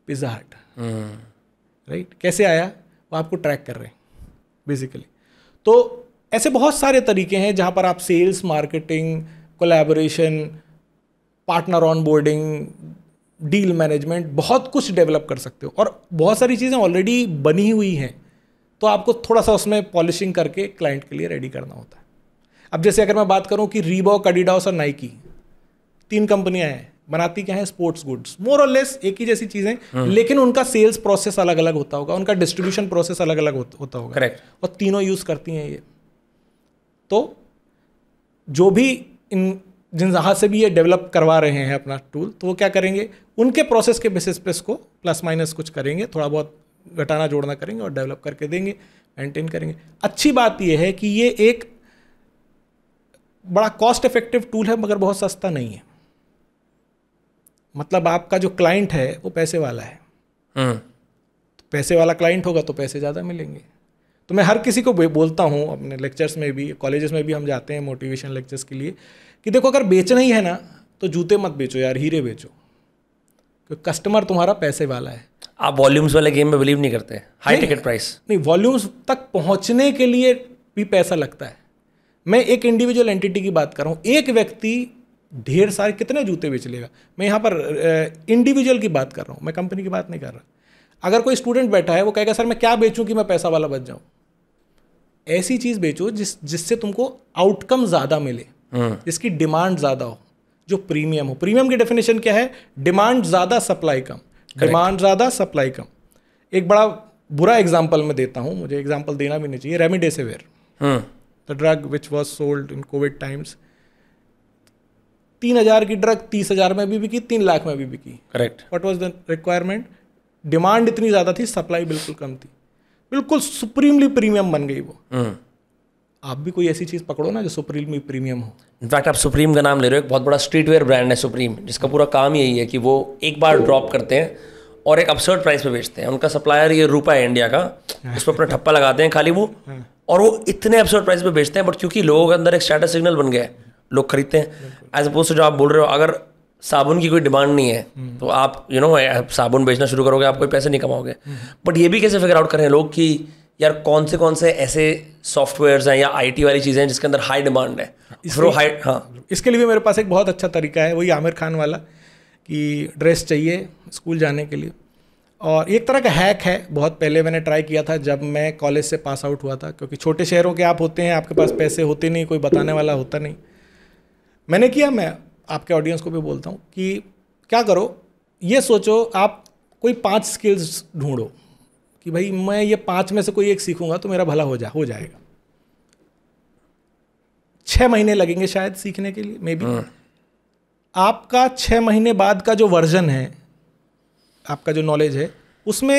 पिज़्ज़ा हट राइट हम्म। कैसे आया वो आपको ट्रैक कर रहे हैं बेसिकली तो ऐसे बहुत सारे तरीके हैं जहाँ पर आप sales marketing collaboration partner onboarding deal management बहुत कुछ डेवलप कर सकते हो और बहुत सारी चीज़ें ऑलरेडी बनी हुई हैं तो आपको थोड़ा सा उसमें पॉलिशिंग करके क्लाइंट के लिए रेडी करना होता है अब जैसे अगर मैं बात करूँ कि रीबॉक अडिडास और नाइकी तीन कंपनियाँ हैं बनाती क्या है स्पोर्ट्स गुड्स मोर और लेस एक ही जैसी चीजें हाँ। लेकिन उनका सेल्स प्रोसेस अलग अलग होता होगा उनका डिस्ट्रीब्यूशन प्रोसेस अलग अलग होता होगा करेक्ट और तीनों यूज करती हैं ये तो जो भी इन जिन जहाँ से भी ये डेवलप करवा रहे हैं अपना टूल तो वो क्या करेंगे उनके प्रोसेस के बेसिस पे इसको प्लस माइनस कुछ करेंगे थोड़ा बहुत घटाना जोड़ना करेंगे और डेवलप करके देंगे मेंटेन करेंगे अच्छी बात यह है कि ये एक बड़ा कॉस्ट इफेक्टिव टूल है मगर बहुत सस्ता नहीं है मतलब आपका जो क्लाइंट है वो पैसे वाला है हाँ। तो पैसे वाला क्लाइंट होगा तो पैसे ज़्यादा मिलेंगे तो मैं हर किसी को बोलता हूँ अपने लेक्चर्स में भी कॉलेजेस में भी हम जाते हैं मोटिवेशन लेक्चर्स के लिए कि देखो अगर बेचना ही है ना तो जूते मत बेचो यार हीरे बेचो क्योंकि कस्टमर तुम्हारा पैसे वाला है आप वॉल्यूम्स वाले गेम में बिलीव नहीं करते हाई टिकट प्राइस नहीं वॉल्यूम्स तक पहुँचने के लिए भी पैसा लगता है मैं एक इंडिविजुअल एंटिटी की बात कर रहा हूँ एक व्यक्ति ढेर सारे कितने जूते बेच लेगा मैं यहाँ पर इंडिविजुअल की बात कर रहा हूँ मैं कंपनी की बात नहीं कर रहा अगर कोई स्टूडेंट बैठा है वो कहेगा सर मैं क्या बेचूँ कि मैं पैसा वाला बच जाऊँ ऐसी चीज़ बेचो जिस जिससे तुमको आउटकम ज़्यादा मिले हाँ। जिसकी डिमांड ज़्यादा हो जो प्रीमियम हो प्रीमियम की डेफिनेशन क्या है डिमांड ज़्यादा सप्लाई कम डिमांड ज़्यादा सप्लाई कम एक बड़ा बुरा एग्जाम्पल मैं देता हूँ मुझे एग्जाम्पल देना भी नहीं चाहिए remdesivir the drug which was sold in Covid times तीन हजार की ड्रग तीस हजार में भी बिकी तीन लाख में भी बिकी correct what was the requirement demand इतनी ज़्यादा थी सप्लाई बिल्कुल कम थी बिल्कुल सुप्रीमली प्रीमियम बन गई वो हम्म। आप भी कोई ऐसी चीज़ पकड़ो ना जो सुप्रीम प्रीमियम हो इनफैक्ट आप सुप्रीम का नाम ले रहे हो एक बहुत बड़ा स्ट्रीट वेयर ब्रांड है सुप्रीम जिसका पूरा काम यही है कि वो एक बार ड्रॉप करते हैं और एक अपसर्ड प्राइस पे बेचते हैं उनका सप्लायर ये रूपा है इंडिया का उस पर अपना ठप्पा लगाते हैं खाली वो हाँ। और वो इतने अपसर्ड प्राइस पे बेचते हैं बट क्योंकि लोगों के अंदर एक स्टेटस सिग्नल बन गया है लोग खरीदते हैं एज अपोज जो आप बोल रहे हो अगर साबुन की कोई डिमांड नहीं है हम्म। तो आप यू नो साबुन बेचना शुरू करोगे आप कोई पैसे नहीं कमाओगे बट हम्म। ये भी कैसे फिगर आउट करें लोग कि यार कौन से कौन से ऐसे सॉफ्टवेयर्स हैं या आईटी वाली चीज़ें हैं जिसके अंदर हाई डिमांड है इसरो हाई हाँ इसके लिए भी मेरे पास एक बहुत अच्छा तरीका है वही आमिर खान वाला कि ड्रेस चाहिए स्कूल जाने के लिए और एक तरह का हैक है बहुत पहले मैंने ट्राई किया था जब मैं कॉलेज से पास आउट हुआ था क्योंकि छोटे शहरों के आप होते हैं आपके पास पैसे होते नहीं कोई बताने वाला होता नहीं मैंने किया मैं आपके ऑडियंस को भी बोलता हूँ कि क्या करो ये सोचो आप कोई पांच स्किल्स ढूंढो कि भाई मैं ये पांच में से कोई एक सीखूंगा तो मेरा भला हो जा हो जाएगा छः महीने लगेंगे शायद सीखने के लिए मे बी हाँ। आपका छः महीने बाद का जो वर्जन है आपका जो नॉलेज है उसमें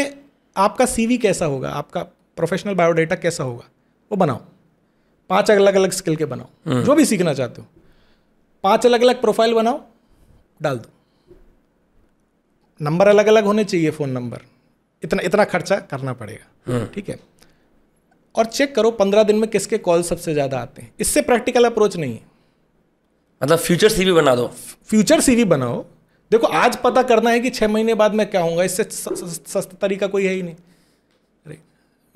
आपका सीवी कैसा होगा आपका प्रोफेशनल बायोडाटा कैसा होगा वो बनाओ पांच अलग अलग स्किल के बनाओ हाँ। जो भी सीखना चाहते हो पांच अलग अलग प्रोफाइल बनाओ डाल दो नंबर अलग अलग होने चाहिए फ़ोन नंबर इतना इतना खर्चा करना पड़ेगा हम्म। ठीक है और चेक करो पंद्रह दिन में किसके कॉल सबसे ज़्यादा आते हैं इससे प्रैक्टिकल अप्रोच नहीं है मतलब फ्यूचर सीवी बना दो फ्यूचर सीवी बनाओ देखो आज पता करना है कि छः महीने बाद मैं क्या हूँगा इससे सस्ता तरीका कोई है ही नहीं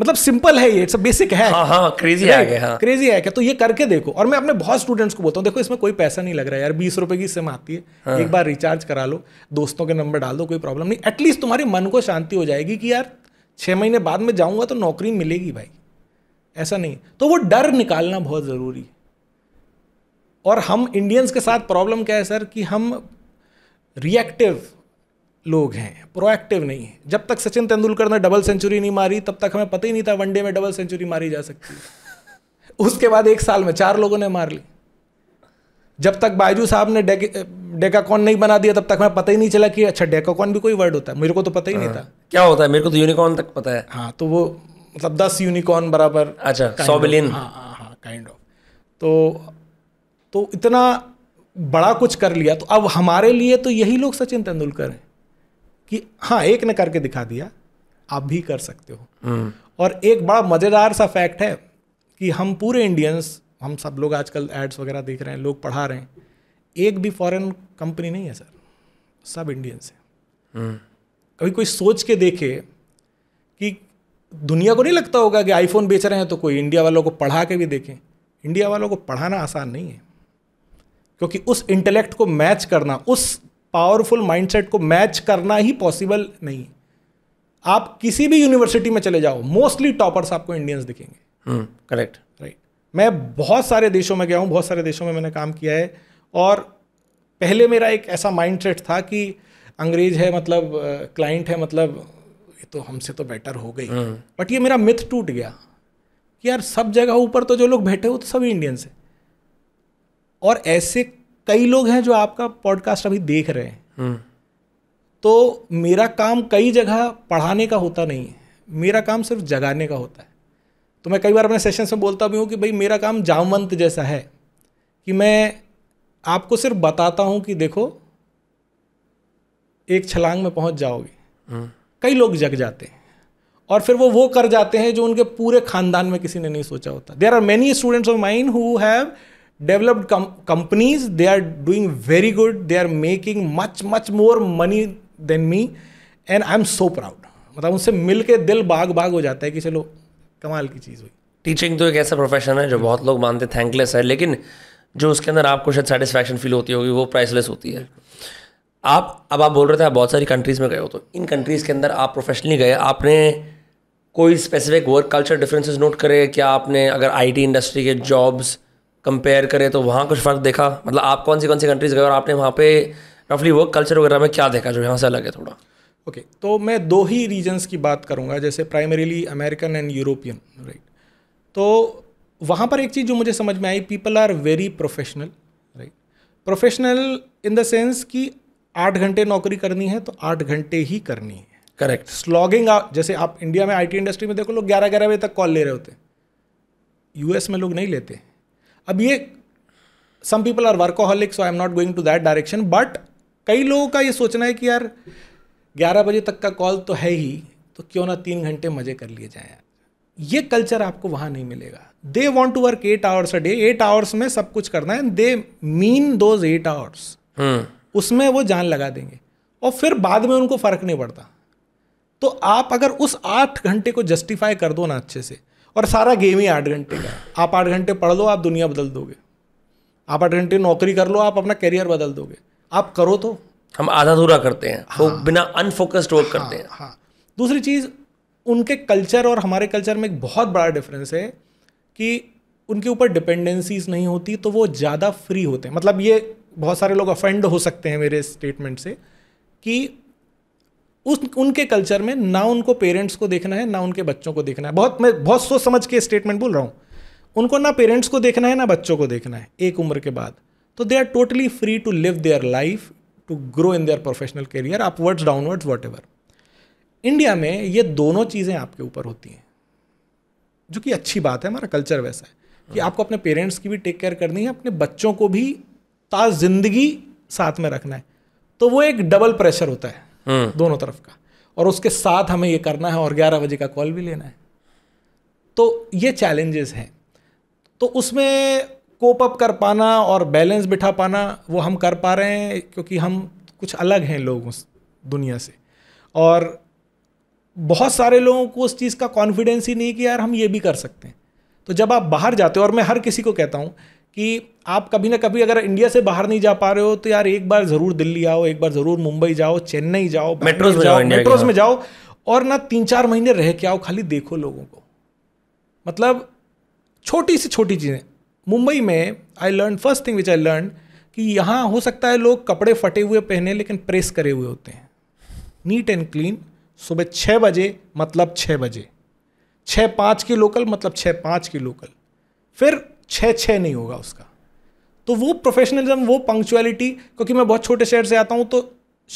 मतलब सिंपल है ये इट्स बेसिक हाँ, हाँ, है हाँ हाँ क्रेजी है क्या हाँ. क्रेजी है क्या तो ये करके देखो और मैं अपने बहुत स्टूडेंट्स को बोलता हूँ देखो इसमें कोई पैसा नहीं लग रहा है यार बीस रुपए की सिम आती है हाँ. एक बार रिचार्ज करा लो दोस्तों के नंबर डाल दो कोई प्रॉब्लम नहीं एटलीस्ट तुम्हारे मन को शांति हो जाएगी कि यार छः महीने बाद में जाऊँगा तो नौकरी मिलेगी भाई ऐसा नहीं तो वो डर निकालना बहुत ज़रूरी है और हम इंडियंस के साथ प्रॉब्लम क्या है सर कि हम रिएक्टिव लोग हैं प्रोएक्टिव नहीं है जब तक सचिन तेंदुलकर ने डबल सेंचुरी नहीं मारी तब तक हमें पता ही नहीं था वनडे में डबल सेंचुरी मारी जा सकती उसके बाद एक साल में चार लोगों ने मार ली जब तक बायजू साहब ने डेकाकॉन नहीं बना दिया तब तक हमें पता ही नहीं चला कि अच्छा डेकाकॉन भी कोई वर्ड होता है मेरे को तो पता ही नहीं हाँ। था क्या होता है मेरे को तो यूनिकॉर्न तक पता है हाँ तो वो मतलब दस यूनिकॉर्न बराबर अच्छा सौ बिलियन हाँ हाँ हाँ काइंड ऑफ तो तो इतना बड़ा कुछ कर लिया तो अब हमारे लिए तो यही लोग सचिन तेंदुलकर हैं कि हाँ एक ने करके दिखा दिया आप भी कर सकते हो हाँ। और एक बड़ा मज़ेदार सा फैक्ट है कि हम पूरे इंडियंस हम सब लोग आजकल एड्स वगैरह देख रहे हैं लोग पढ़ा रहे हैं एक भी फॉरेन कंपनी नहीं है सर सब इंडियंस है हाँ। कभी कोई सोच के देखे कि दुनिया को नहीं लगता होगा कि आईफोन बेच रहे हैं तो कोई इंडिया वालों को पढ़ा के भी देखें इंडिया वालों को पढ़ाना आसान नहीं है क्योंकि उस इंटेलेक्ट को मैच करना उस पावरफुल माइंडसेट को मैच करना ही पॉसिबल नहीं आप किसी भी यूनिवर्सिटी में चले जाओ मोस्टली टॉपर्स आपको इंडियंस दिखेंगे करेक्ट हम्म, राइट मैं बहुत सारे देशों में गया हूँ बहुत सारे देशों में मैंने काम किया है और पहले मेरा एक ऐसा माइंडसेट था कि अंग्रेज है मतलब क्लाइंट है मतलब ये तो हमसे तो बेटर हो गई बट हम्म। ये मेरा मिथ टूट गया कि यार सब जगह ऊपर तो जो लोग बैठे हो तो सभी इंडियंस है और ऐसे कई लोग हैं जो आपका पॉडकास्ट अभी देख रहे हैं हम्म। तो मेरा काम कई जगह पढ़ाने का होता नहीं है मेरा काम सिर्फ जगाने का होता है तो मैं कई बार अपने सेशन में बोलता भी हूँ कि भाई मेरा काम जामवंत जैसा है कि मैं आपको सिर्फ बताता हूँ कि देखो एक छलांग में पहुँच जाओगे हम्म। कई लोग जग जाते हैं और फिर वो वो कर जाते हैं जो उनके पूरे खानदान में किसी ने नहीं सोचा होता there are many students of mine who have developed companies they are doing very good they are making much much more money than me and I am so proud मतलब उनसे मिल के दिल बाग बाग हो जाता है कि चलो कमाल की चीज़ हुई टीचिंग तो एक ऐसा प्रोफेशन है जो बहुत लोग मानते थैंकलेस है लेकिन जो उसके अंदर आपको शायद सेटिस्फैक्शन फील होती होगी वो प्राइसलेस होती है आप अब आप बोल रहे थे आप बहुत सारी कंट्रीज़ में गए हो तो इन कंट्रीज़ के अंदर आप प्रोफेशनली गए आपने कोई specific work culture differences note करे क्या आपने अगर आईटी इंडस्ट्री के जॉब्स कंपेयर करें तो वहाँ कुछ फ़र्क देखा मतलब आप कौन सी कौन सी कंट्रीज़ गए और आपने वहाँ पे रफली वर्क कल्चर वगैरह में क्या देखा जो यहाँ से अलग है थोड़ा ओके okay, तो मैं दो ही रीजन्स की बात करूँगा जैसे primarily American and European right तो वहाँ पर एक चीज़ जो मुझे समझ में आई people are very professional right professional in the sense कि आठ घंटे नौकरी करनी है तो आठ घंटे ही करनी है करेक्ट स्लॉगिंग जैसे आप इंडिया में आईटी इंडस्ट्री में देखो लोग ग्यारह ग्यारह बजे तक कॉल ले रहे होते हैं यूएस में लोग नहीं लेते हैं अब ये some people are workaholic so I am not going to that direction but कई लोगों का ये सोचना है कि यार ग्यारह बजे तक का कॉल तो है ही तो क्यों ना तीन घंटे मज़े कर लिए जाए ये कल्चर आपको वहाँ नहीं मिलेगा they want to work eight hours a day eight hours में सब कुछ करना है they mean those eight hours उसमें वो जान लगा देंगे और फिर बाद में उनको फ़र्क नहीं पड़ता तो आप अगर उस आठ घंटे को जस्टिफाई कर दो ना अच्छे से और सारा गेम ही आठ घंटे का आप आठ घंटे पढ़ लो आप दुनिया बदल दोगे आप आठ घंटे नौकरी कर लो आप अपना करियर बदल दोगे आप करो तो हम आधा अधूरा करते हैं हाँ, वो बिना अनफोकस्ड वर्क हाँ, करते हैं हाँ, हाँ दूसरी चीज़ उनके कल्चर और हमारे कल्चर में एक बहुत बड़ा डिफरेंस है कि उनके ऊपर डिपेंडेंसीज नहीं होती तो वो ज़्यादा फ्री होते हैं मतलब ये बहुत सारे लोग अफेंड हो सकते हैं मेरे स्टेटमेंट से कि उस उनके कल्चर में ना उनको पेरेंट्स को देखना है ना उनके बच्चों को देखना है बहुत मैं बहुत सोच समझ के स्टेटमेंट बोल रहा हूँ उनको ना पेरेंट्स को देखना है ना बच्चों को देखना है एक उम्र के बाद तो they are totally free to live their life to grow in their professional career upwards downwards whatever India में ये दोनों चीज़ें आपके ऊपर होती हैं जो कि अच्छी बात है हमारा कल्चर वैसा है कि आपको अपने पेरेंट्स की भी टेक केयर करनी है अपने बच्चों को भी ता जिंदगी साथ में रखना है तो वो एक डबल प्रेशर होता है हम्म। दोनों तरफ का और उसके साथ हमें ये करना है और ग्यारह बजे का कॉल भी लेना है तो ये चैलेंजेस हैं तो उसमें कोप अप कर पाना और बैलेंस बिठा पाना वो हम कर पा रहे हैं क्योंकि हम कुछ अलग हैं लोग उस दुनिया से और बहुत सारे लोगों को उस चीज़ का कॉन्फिडेंस ही नहीं कि यार हम ये भी कर सकते हैं तो जब आप बाहर जाते हो और मैं हर किसी को कहता हूँ कि आप कभी ना कभी अगर इंडिया से बाहर नहीं जा पा रहे हो तो यार एक बार ज़रूर दिल्ली आओ एक बार ज़रूर मुंबई जाओ चेन्नई जाओ मेट्रो में जाओ मेट्रोज में जाओ और ना तीन चार महीने रह के आओ खाली देखो लोगों को मतलब छोटी से छोटी चीज़ें मुंबई में I learn first thing which I learn कि यहाँ हो सकता है लोग कपड़े फटे हुए पहने लेकिन प्रेस करे हुए होते हैं नीट एंड क्लीन सुबह छः बजे मतलब छः बजे छः पाँच की लोकल मतलब छः पाँच की लोकल फिर छः छः नहीं होगा उसका तो वो प्रोफेशनलिज्म वो पंक्चुअलिटी क्योंकि मैं बहुत छोटे शहर से आता हूँ तो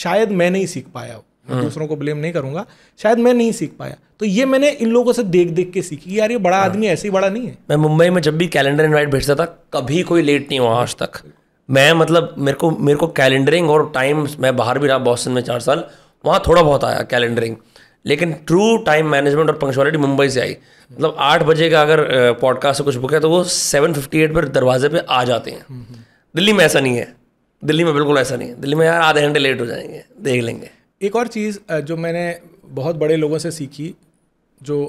शायद मैं नहीं सीख पाया मैं हाँ। दूसरों को ब्लेम नहीं करूंगा शायद मैं नहीं सीख पाया तो ये मैंने इन लोगों से देख देख के सीखी यार ये बड़ा हाँ। आदमी ऐसे ही बड़ा नहीं है मैं मुंबई में जब भी कैलेंडर इनवाइट भेजता था कभी कोई लेट नहीं हुआ आज तक मैं मतलब मेरे को मेरे को कैलेंडरिंग और टाइम मैं बाहर भी रहा बॉस्टन में चार साल वहाँ थोड़ा बहुत आया कैलेंडरिंग लेकिन ट्रू टाइम मैनेजमेंट और पंक्चुअलिटी मुंबई से आई मतलब आठ बजे का अगर पॉडकास्ट से कुछ बुक है तो वो सेवन फिफ्टी एट पर दरवाजे पे आ जाते हैं हम्म, हम्म। दिल्ली में ऐसा नहीं है दिल्ली में बिल्कुल ऐसा नहीं है दिल्ली में यार आधे घंटे लेट हो जाएंगे देख लेंगे एक और चीज़ जो मैंने बहुत बड़े लोगों से सीखी जो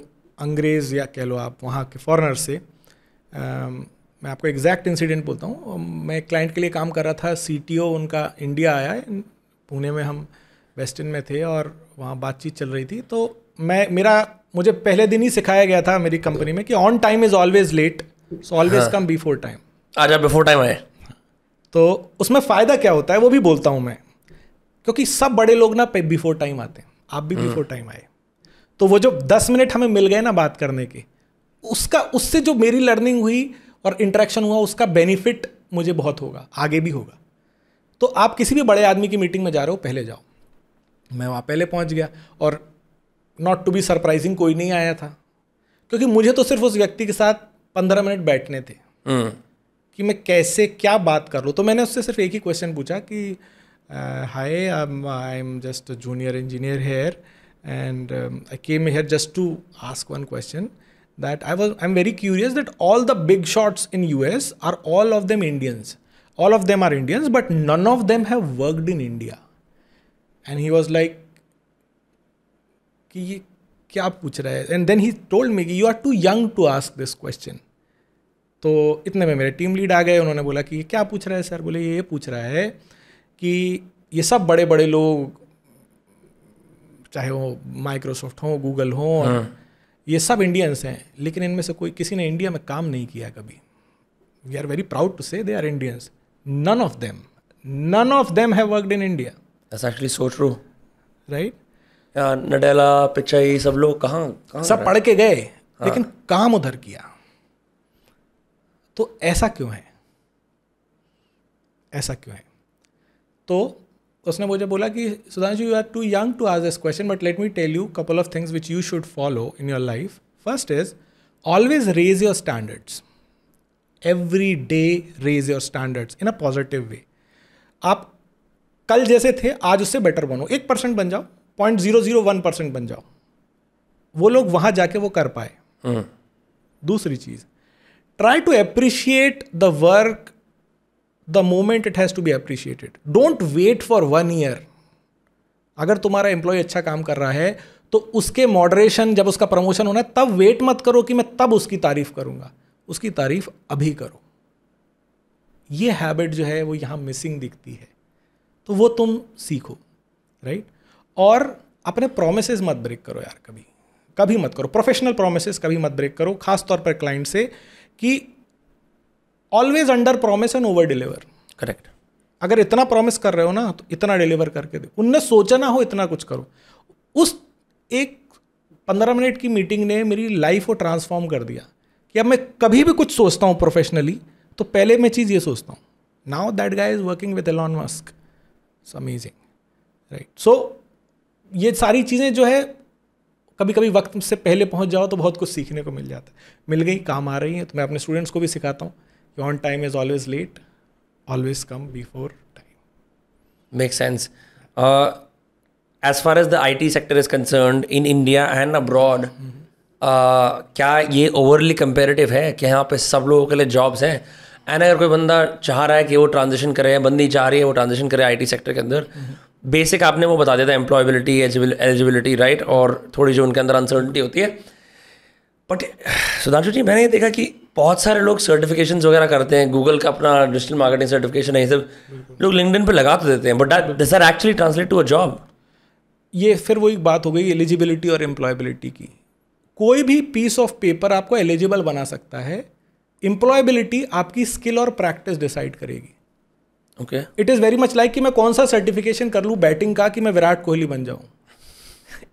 अंग्रेज़ या कह लो आप वहाँ के फॉरनर से आ, मैं आपको एग्जैक्ट इंसिडेंट बोलता हूँ मैं क्लाइंट के लिए काम कर रहा था सी उनका इंडिया आया पुणे में हम वेस्टर्न में थे और वहाँ बातचीत चल रही थी तो मैं मेरा मुझे पहले दिन ही सिखाया गया था मेरी कंपनी में कि on time is always late so always come before time आज आप बिफोर टाइम आए तो उसमें फ़ायदा क्या होता है वो भी बोलता हूँ मैं क्योंकि सब बड़े लोग ना बिफोर टाइम आते हैं आप भी बिफोर टाइम हम्म। आए तो वो जो दस मिनट हमें मिल गए ना बात करने के उसका उससे जो मेरी लर्निंग हुई और इंटरेक्शन हुआ उसका बेनिफिट मुझे बहुत होगा आगे भी होगा तो आप किसी भी बड़े आदमी की मीटिंग में जा रहे हो पहले जाओ मैं वहाँ पहले पहुँच गया और नॉट टू बी सरप्राइजिंग कोई नहीं आया था क्योंकि मुझे तो सिर्फ उस व्यक्ति के साथ पंद्रह मिनट बैठने थे हम्म। कि मैं कैसे क्या बात कर लूँ तो मैंने उससे सिर्फ एक ही क्वेश्चन पूछा कि hi I am just junior engineer here and I came here just to ask one question that was I am very curious curious all the big big in U S are all of them Indians all of them are Indians but none of them have worked in India and he was like कि ये क्या पूछ रहा है and then he told me कि you are too young to ask this question तो इतने में मेरे टीम लीड आ गए उन्होंने बोला कि ये क्या पूछ रहा है सर बोले ये पूछ रहा है कि ये सब बड़े बड़े लोग चाहे वो माइक्रोसॉफ्ट हो गूगल हो हाँ. ये सब इंडियंस हैं लेकिन इनमें से कोई किसी ने इंडिया में काम नहीं किया कभी we are very proud to say they are Indians none of them none of them have worked in India That's actually so true. Right? Yeah, Nadella, Pichai, सब लोग कहाँ सब पढ़ के गए हाँ. लेकिन काम उधर किया तो ऐसा क्यों है ऐसा क्यों है तो उसने मुझे बोला कि Sudhanshu you are too young to ask this question but let me tell you couple of things which you should follow in your life first is always raise your standards every day raise your standards in a positive way आप कल जैसे थे आज उससे better बनो एक percent बन जाओ point zero zero one percent बन जाओ वो लोग वहां जाके वो कर पाए हम्म। दूसरी चीज try to appreciate the work the moment it has to be appreciated don't wait for one year अगर तुम्हारा एम्प्लॉय अच्छा काम कर रहा है तो उसके मॉडरेशन जब उसका प्रमोशन होना है तब वेट मत करो कि मैं तब उसकी तारीफ करूंगा उसकी तारीफ अभी करो ये हैबिट जो है वो यहाँ मिसिंग दिखती है तो वो तुम सीखो राइट और अपने प्रोमिस मत ब्रेक करो यार कभी कभी मत करो प्रोफेशनल प्रोमिस कभी मत ब्रेक करो खास तौर पर क्लाइंट से कि always under promise and over deliver correct अगर इतना प्रॉमिस कर रहे हो ना तो इतना डिलीवर करके दो उनने सोचा ना हो इतना कुछ करो उस एक पंद्रह मिनट की मीटिंग ने मेरी लाइफ को ट्रांसफॉर्म कर दिया कि अब मैं कभी भी कुछ सोचता हूँ प्रोफेशनली तो पहले मैं चीज़ ये सोचता हूँ now that guy is working with Elon Musk it's amazing right so ये सारी चीज़ें जो है कभी कभी वक्त से पहले पहुंच जाओ तो बहुत कुछ सीखने को मिल जाता है मिल गई काम आ रही है तो मैं अपने स्टूडेंट्स को भी सिखाता हूँ कि on time is always late always come before time make sense as far as the I T sector is concern in India and abroad क्या ये ओवरली कंपेरेटिव है कि यहाँ पे सब लोगों के लिए जॉब्स हैं एंड अगर कोई बंदा चाह रहा है कि वो ट्रांजेक्शन करे या बंदी चाह रही है वो ट्रांजेक्शन करे आई सेक्टर के अंदर बेसिक आपने वो बता दिया था एम्प्लॉयबिलिटी एलिजिबिलिटी राइट और थोड़ी जो उनके अंदर अनसर्टनिटी होती है बट सुधांशु जी मैंने ये देखा कि बहुत सारे लोग सर्टिफिकेशन वगैरह करते हैं गूगल का अपना डिजिटल मार्केटिंग सर्टिफिकेशन है ये सब लोग लिंकडिन पे लगा तो देते हैं but this are actually translate to a job ये फिर वही बात हो गई एलिजिबिलिटी और एम्प्लॉयबिलिटी की कोई भी पीस ऑफ पेपर आपको एलिजिबल बना सकता है एम्प्लॉयबिलिटी आपकी स्किल और प्रैक्टिस डिसाइड करेगी okay it is very much like कि मैं कौन सा सर्टिफिकेशन कर लूँ बैटिंग का कि मैं विराट कोहली बन जाऊँ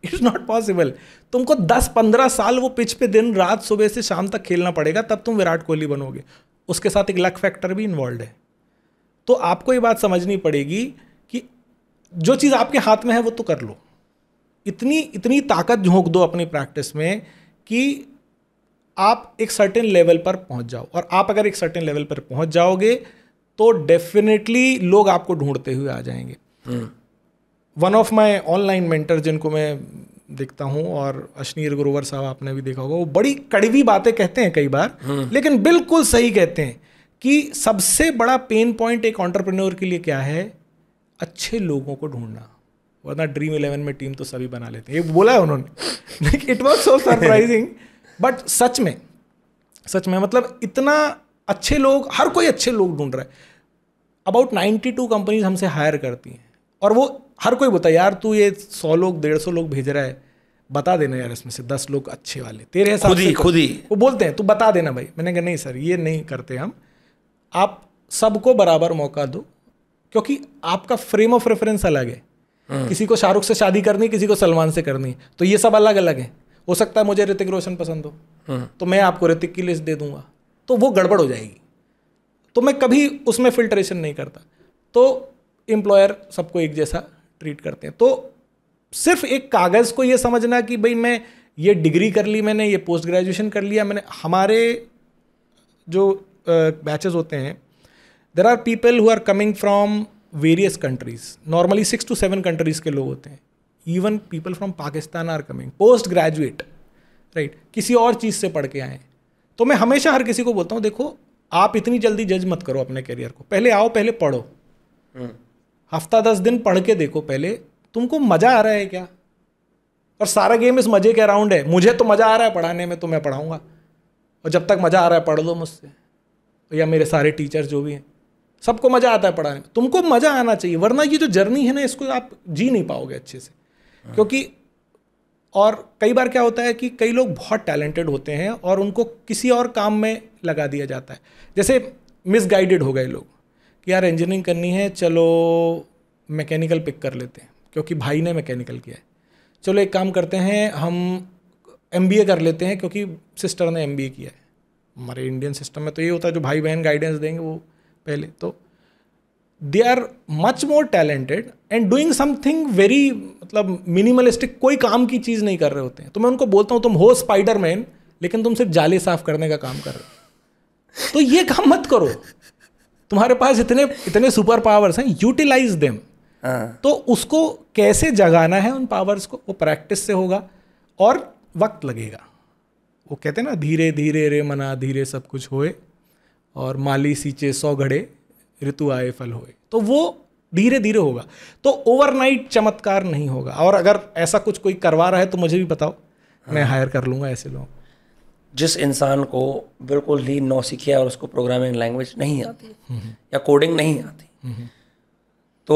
इट्स नॉट पॉसिबल तुमको 10-15 साल वो पिच पे दिन रात सुबह से शाम तक खेलना पड़ेगा तब तुम विराट कोहली बनोगे उसके साथ एक लक फैक्टर भी इन्वॉल्व है तो आपको ये बात समझनी पड़ेगी कि जो चीज़ आपके हाथ में है वो तो कर लो इतनी इतनी ताकत झोंक दो अपनी प्रैक्टिस में कि आप एक सर्टेन लेवल पर पहुंच जाओ और आप अगर एक सर्टेन लेवल पर पहुंच जाओगे तो डेफिनेटली लोग आपको ढूंढते हुए आ जाएंगे one of my online mentor जिनको मैं देखता हूं और अश्नीर गुरुवर साहब आपने भी देखा होगा वो बड़ी कड़वी बातें कहते हैं कई बार हम्म। लेकिन बिल्कुल सही कहते हैं कि सबसे बड़ा पेन पॉइंट एक ऑन्टरप्रेन्योर के लिए क्या है अच्छे लोगों को ढूंढना वरना ड्रीम इलेवन में टीम तो सभी बना लेते हैं ये बोला है उन्होंने it was so surprising but सच में सच में मतलब इतना अच्छे लोग हर कोई अच्छे लोग ढूंढ रहा है अबाउट नाइन्टी टू कंपनीज हमसे हायर करती हैं और वो हर कोई बता यार तू ये सौ लोग डेढ़ सौ लोग भेज रहा है बता देना यार इसमें से दस लोग अच्छे वाले तेरे हिसाब खुद ही तो खुद ही वो बोलते हैं तू बता देना भाई मैंने कहा नहीं सर ये नहीं करते हम आप सबको बराबर मौका दो क्योंकि आपका फ्रेम ऑफ रेफरेंस अलग है हाँ। किसी को शाहरुख से शादी करनी किसी को सलमान से करनी तो ये सब अलग अलग है हो सकता है मुझे ऋतिक रोशन पसंद हो हाँ। तो मैं आपको ऋतिक की लिस्ट दे दूंगा तो वो गड़बड़ हो जाएगी तो मैं कभी उसमें फिल्ट्रेशन नहीं करता तो एम्प्लॉयर सबको एक जैसा ट्रीट करते हैं तो सिर्फ एक कागज़ को ये समझना कि भाई मैं ये डिग्री कर ली मैंने ये पोस्ट ग्रेजुएशन कर लिया मैंने हमारे जो बैचेस होते हैं there are people who are coming from various countries normally six to seven countries के लोग होते हैं even people from Pakistan are coming post graduate right किसी और चीज़ से पढ़ के आए तो मैं हमेशा हर किसी को बोलता हूँ देखो आप इतनी जल्दी जज मत करो अपने करियर को पहले आओ पहले पढ़ो हम्म। हफ्ता दस दिन पढ़ के देखो पहले तुमको मज़ा आ रहा है क्या और सारा गेम इस मज़े के अराउंड है मुझे तो मज़ा आ रहा है पढ़ाने में तो मैं पढ़ाऊँगा और जब तक मज़ा आ रहा है पढ़ लो मुझसे या मेरे सारे टीचर जो भी हैं सबको मज़ा आता है पढ़ाने में तुमको मज़ा आना चाहिए वरना ये जो जर्नी है ना इसको आप जी नहीं पाओगे अच्छे से क्योंकि और कई बार क्या होता है कि कई लोग बहुत टैलेंटेड होते हैं और उनको किसी और काम में लगा दिया जाता है जैसे मिसगाइडेड हो गए लोग कि यार इंजीनियरिंग करनी है चलो मैकेनिकल पिक कर लेते हैं क्योंकि भाई ने मैकेनिकल किया है चलो एक काम करते हैं हम एम कर लेते हैं क्योंकि सिस्टर ने एम किया है हमारे इंडियन सिस्टम में तो ये होता है जो भाई बहन गाइडेंस देंगे वो पहले तो they are much more talented and doing something very मतलब मिनिमलिस्टिक कोई काम की चीज़ नहीं कर रहे होते हैं तो मैं उनको बोलता हूँ तुम हो स्पाइडरमैन लेकिन तुम सिर्फ जाले साफ करने का काम कर रहे हो तो ये काम मत करो तुम्हारे पास इतने इतने सुपर पावर्स हैं यूटिलाइज हाँ। देम तो उसको कैसे जगाना है उन पावर्स को वो प्रैक्टिस से होगा और वक्त लगेगा वो कहते हैं ना धीरे धीरे रे मना धीरे सब कुछ होए और माली सींचे सौ घड़े ऋतु आए फल होए तो वो धीरे धीरे होगा तो ओवरनाइट चमत्कार नहीं होगा और अगर ऐसा कुछ कोई करवा रहा है तो मुझे भी बताओ मैं हायर कर लूँगा ऐसे लोग जिस इंसान को बिल्कुल ही नौ सीखी और उसको प्रोग्रामिंग लैंग्वेज नहीं आती या कोडिंग नहीं आती हम्म। तो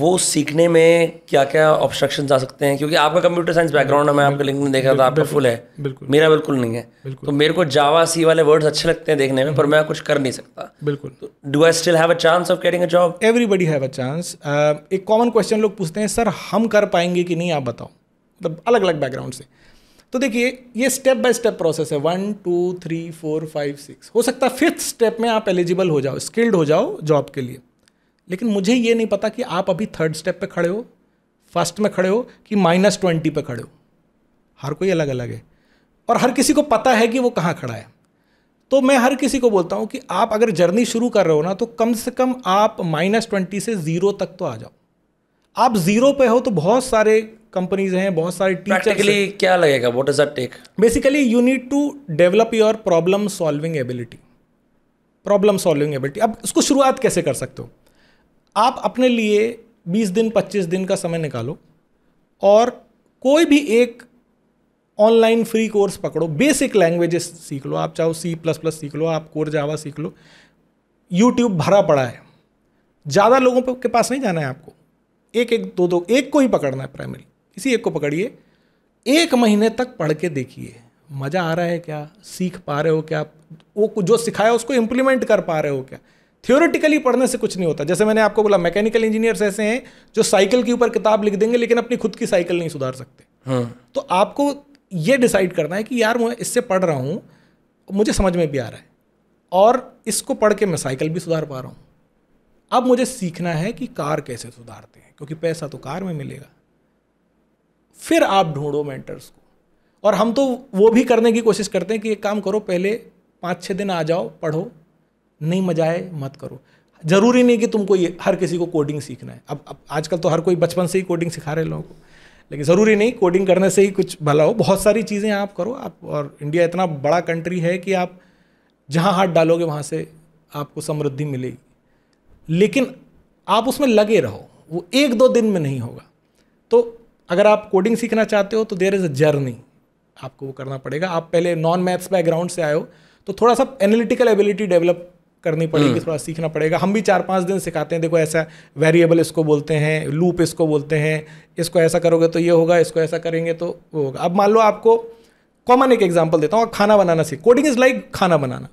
वो सीखने में क्या क्या ऑब्स्ट्रक्शन आ सकते हैं क्योंकि आपका कंप्यूटर साइंस बैकग्राउंड है मैं आपके लिंक में देखा था आपका फुल है बिल्कुल मेरा बिल्कुल नहीं है बिल्कुल तो मेरे को जावा सी वाले वर्ड्स अच्छे लगते हैं देखने में पर मैं कुछ कर नहीं सकता बिल्कुल do I still have a chance of getting a job everybody have a chance एक कॉमन क्वेश्चन लोग पूछते हैं सर हम कर पाएंगे कि नहीं आप बताओ मतलब अलग अलग बैकग्राउंड से तो देखिए ये स्टेप बाय स्टेप प्रोसेस है one two three four five six हो सकता है फिफ्थ स्टेप में आप एलिजिबल हो जाओ स्किल्ड हो जाओ जॉब के लिए लेकिन मुझे ये नहीं पता कि आप अभी थर्ड स्टेप पे खड़े हो फर्स्ट में खड़े हो कि माइनस ट्वेंटी पे खड़े हो हर कोई अलग अलग है और हर किसी को पता है कि वो कहाँ खड़ा है तो मैं हर किसी को बोलता हूँ कि आप अगर जर्नी शुरू कर रहे हो ना तो कम से कम आप माइनस ट्वेंटी से ज़ीरो तक तो आ जाओ आप ज़ीरो पे हो तो बहुत सारे कंपनीज हैं बहुत सारे टीचर्सली क्या लगेगा what is that take basically you need to develop your problem solving ability problem solving ability अब उसको शुरुआत कैसे कर सकते हो आप अपने लिए 20 दिन 25 दिन का समय निकालो और कोई भी एक ऑनलाइन फ्री कोर्स पकड़ो बेसिक लैंग्वेजेस सीख लो आप चाहो सी प्लस प्लस सीख लो आप कोर जावा सीख लो यूट्यूब भरा पड़ा है ज़्यादा लोगों के पास नहीं जाना है आपको एक एक दो दो एक को ही पकड़ना है प्राइमरी किसी एक को पकड़िए एक महीने तक पढ़ के देखिए मज़ा आ रहा है क्या सीख पा रहे हो क्या वो जो सिखाया उसको इम्प्लीमेंट कर पा रहे हो क्या थियोरेटिकली पढ़ने से कुछ नहीं होता जैसे मैंने आपको बोला मैकेनिकल इंजीनियर्स ऐसे हैं जो साइकिल के ऊपर किताब लिख देंगे लेकिन अपनी खुद की साइकिल नहीं सुधार सकते हाँ। तो आपको ये डिसाइड करना है कि यार मैं इससे पढ़ रहा हूँ मुझे समझ में भी आ रहा है और इसको पढ़ के मैं साइकिल भी सुधार पा रहा हूँ अब मुझे सीखना है कि कार कैसे सुधारते हैं क्योंकि पैसा तो कार में मिलेगा फिर आप ढूंढो मेंटर्स को और हम तो वो भी करने की कोशिश करते हैं कि एक काम करो पहले पाँच छः दिन आ जाओ पढ़ो नहीं मजा आए मत करो ज़रूरी नहीं कि तुमको ये हर किसी को कोडिंग सीखना है अब अब आजकल तो हर कोई बचपन से ही कोडिंग सिखा रहे लोगों को लेकिन ज़रूरी नहीं कोडिंग करने से ही कुछ भला हो बहुत सारी चीज़ें आप करो आप और इंडिया इतना बड़ा कंट्री है कि आप जहाँ हाथ डालोगे वहाँ से आपको समृद्धि मिलेगी लेकिन आप उसमें लगे रहो वो एक दो दिन में नहीं होगा तो अगर आप कोडिंग सीखना चाहते हो तो देर इज़ अ जर्नी आपको वो करना पड़ेगा आप पहले नॉन मैथ्स बैकग्राउंड से आए हो तो थोड़ा सा एनालिटिकल एबिलिटी डेवलप करनी पड़ेगी हम्म। थोड़ा सीखना पड़ेगा हम भी चार पाँच दिन सिखाते हैं देखो ऐसा वेरिएबल इसको बोलते हैं लूप इसको बोलते हैं इसको ऐसा करोगे तो ये होगा इसको ऐसा करेंगे तो वो होगा अब मान लो आपको कॉमन एक एग्जाम्पल देता हूँ खाना बनाना सीख कोडिंग इज़ लाइक खाना बनाना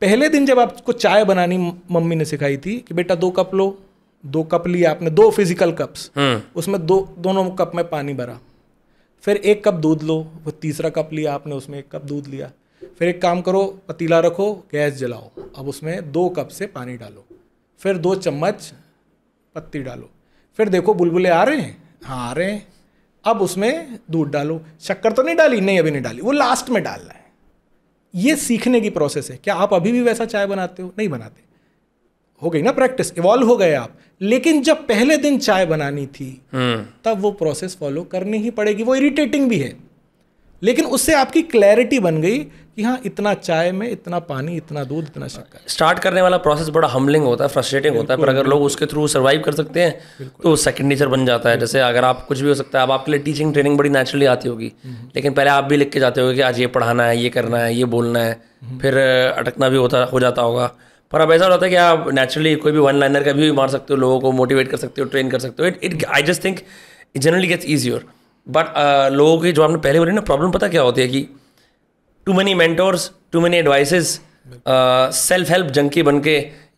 पहले दिन जब आपको चाय बनानी मम्मी ने सिखाई थी कि बेटा दो कप लो दो कप लिए आपने दो फिजिकल कप्स हम्म। उसमें दो दोनों कप में पानी भरा फिर एक कप दूध लो वो तीसरा कप लिया आपने उसमें एक कप दूध लिया फिर एक काम करो पतीला रखो गैस जलाओ अब उसमें दो कप से पानी डालो फिर दो चम्मच पत्ती डालो फिर देखो बुलबुले आ रहे हैं हाँ आ रहे हैं अब उसमें दूध डालो शक्कर तो नहीं डाली नहीं अभी नहीं डाली वो लास्ट में डालना है ये सीखने की प्रोसेस है क्या आप अभी भी वैसा चाय बनाते हो नहीं बनाते हो गई ना प्रैक्टिस इवॉल्व हो गए आप लेकिन जब पहले दिन चाय बनानी थी हम्म। तब वो प्रोसेस फॉलो करनी ही पड़ेगी वो इरिटेटिंग भी है लेकिन उससे आपकी क्लैरिटी बन गई कि हाँ इतना चाय में इतना पानी इतना दूध इतना शक्कर स्टार्ट करने वाला प्रोसेस बड़ा हमलिंग होता है फ्रस्ट्रेटिंग होता है पर अगर लोग उसके थ्रू सर्वाइव कर सकते हैं तो सेकंड नेचर बन जाता है जैसे अगर आप कुछ भी हो सकता है अब आपके लिए टीचिंग ट्रेनिंग बड़ी नेचुरली आती होगी हम्म। लेकिन पहले आप भी लिख के जाते हो कि आज ये पढ़ाना है ये करना है ये बोलना है हम्म। फिर अटकना भी होता हो जाता होगा पर अब ऐसा होता है कि आप नेचुरली कोई भी वन लाइनर का भी मार सकते हो लोगों को मोटिवेट कर सकते हो ट्रेन कर सकते हो it it I just think generally gets easier but लोगों की जो आपने पहले बोली ना प्रॉब्लम पता क्या होती है कि too many mentors too many advices self help junkie बन के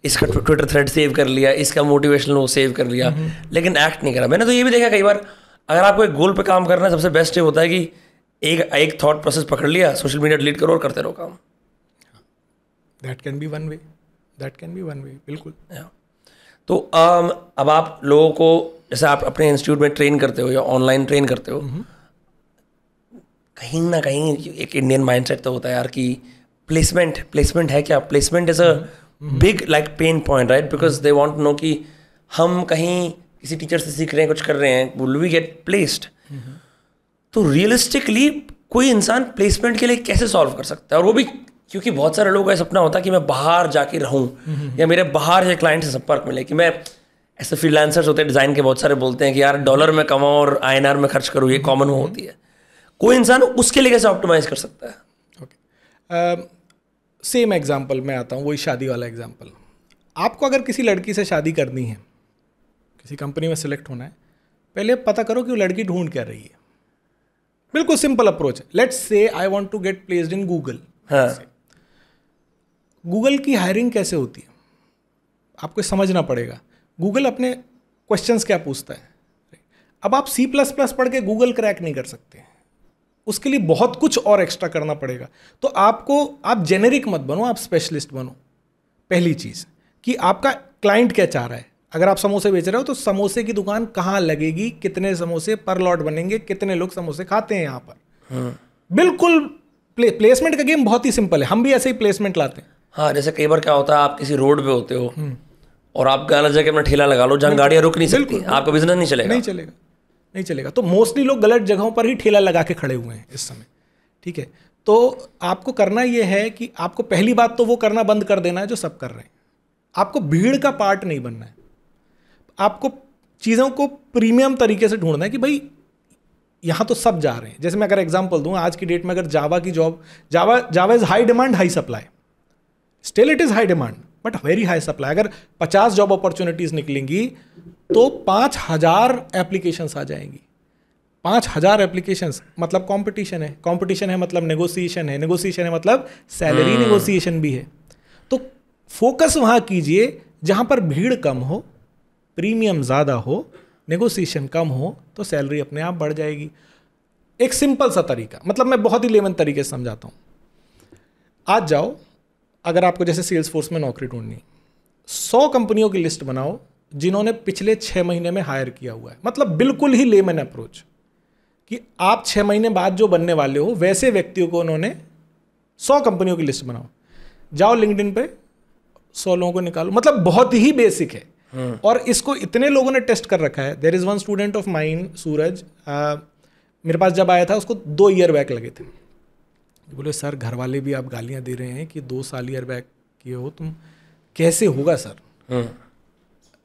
इसका ट्विटर थ्रेड सेव कर लिया इसका मोटिवेशनल वो सेव कर लिया mm-hmm. लेकिन एक्ट नहीं करा मैंने तो ये भी देखा कई बार अगर आपको एक गोल पे काम करना है सबसे बेस्ट ये होता है कि एक एक थॉट प्रोसेस पकड़ लिया सोशल मीडिया डिलीट करो और करते रहो काम that can be one way that can be one way बिल्कुल तो um, अब आप लोगों को जैसे आप अपने इंस्टीट्यूट में ट्रेन करते हो या ऑनलाइन ट्रेन करते हो mm-hmm. कहीं ना कहीं एक इंडियन माइंडसेट तो होता है यार कि प्लेसमेंट प्लेसमेंट है क्या placement is a big like pain point right because they want know कि हम कहीं किसी टीचर से सीख रहे हैं कुछ कर रहे हैं विल वी गेट प्लेस्ड तो रियलिस्टिकली कोई इंसान प्लेसमेंट के लिए कैसे सॉल्व कर सकता है और वो भी क्योंकि बहुत सारे लोगों का सपना होता है कि मैं बाहर जाके रहूँ mm-hmm. या मेरे बाहर के क्लाइंट से संपर्क मिले कि मैं ऐसे फ्रीलांसर्स होते हैं डिज़ाइन के बहुत सारे बोलते हैं कि यार डॉलर में कमाऊँ और आई में खर्च करूँ ये कॉमन mm-hmm. वो होती है कोई इंसान उसके लिए कैसे ऑप्टिमाइज कर सकता है ओके सेम एग्जांपल मैं आता हूँ वही शादी वाला एग्जांपल आपको अगर किसी लड़की से शादी करनी है किसी कंपनी में सिलेक्ट होना है पहले पता करो कि वो लड़की ढूंढ क्या रही है बिल्कुल सिंपल अप्रोच है let's say I want to get placed in Google Google की हायरिंग कैसे होती है आपको समझना पड़ेगा गूगल अपने क्वेश्चंस क्या पूछता है अब आप सी प्लस प्लस पढ़ के गूगल क्रैक नहीं कर सकते उसके लिए बहुत कुछ और एक्स्ट्रा करना पड़ेगा तो आपको आप जेनेरिक मत बनो आप स्पेशलिस्ट बनो पहली चीज़ कि आपका क्लाइंट क्या चाह रहा है अगर आप समोसे बेच रहे हो तो समोसे की दुकान कहाँ लगेगी कितने समोसे पर लॉट बनेंगे कितने लोग समोसे खाते हैं यहाँ पर हाँ। बिल्कुल प्ले, प्लेसमेंट का गेम बहुत ही सिंपल है हम भी ऐसे ही प्लेसमेंट लाते हैं हाँ जैसे कई बार क्या होता है आप किसी रोड पे होते हो हम्म। और आप गलत जगह अपना ठेला लगा लो जहाँ गाड़ियाँ रुक नहीं सकती आपका बिजनेस नहीं चलेगा नहीं चलेगा नहीं चलेगा तो मोस्टली लोग गलत जगहों पर ही ठेला लगा के खड़े हुए हैं इस समय ठीक है तो आपको करना यह है कि आपको पहली बात तो वो करना बंद कर देना है जो सब कर रहे हैं आपको भीड़ का पार्ट नहीं बनना है आपको चीज़ों को प्रीमियम तरीके से ढूंढना है कि भाई यहाँ तो सब जा रहे हैं जैसे मैं अगर एग्जाम्पल दूँ आज की डेट में अगर जावा की job Java Java is high demand high supply still it is high demand but very high supply अगर पचास जॉब अपॉर्चुनिटीज निकलेंगी तो पाँच हजार एप्लीकेशंस आ जाएंगी पाँच हजार एप्लीकेशंस मतलब कॉम्पिटिशन है कॉम्पिटिशन है मतलब नेगोशिएशन है नेगोशिएशन है मतलब सैलरी नेगोशिएशन hmm. भी है तो फोकस वहाँ कीजिए जहाँ पर भीड़ कम हो प्रीमियम ज़्यादा हो नेगोशिएशन कम हो तो सैलरी अपने आप बढ़ जाएगी एक सिंपल सा तरीका मतलब मैं बहुत ही लेवन तरीके से समझाता हूँ आज जाओ अगर आपको जैसे सेल्स फोर्स में नौकरी ढूंढनी सौ कंपनियों की लिस्ट बनाओ जिन्होंने पिछले छः महीने में हायर किया हुआ है मतलब बिल्कुल ही लेमन अप्रोच कि आप छः महीने बाद जो बनने वाले हो वैसे व्यक्तियों को उन्होंने सौ कंपनियों की लिस्ट बनाओ जाओ लिंकड पे सौ लोगों को निकालो मतलब बहुत ही बेसिक है हाँ। और इसको इतने लोगों ने टेस्ट कर रखा है there is one student of mine Suraj मेरे पास जब आया था उसको दो ईयर बैक लगे थे तो बोले सर घर वाले भी आप गालियाँ दे रहे हैं कि दो साल ईयर बैक किए हो तुम कैसे होगा सर हाँ।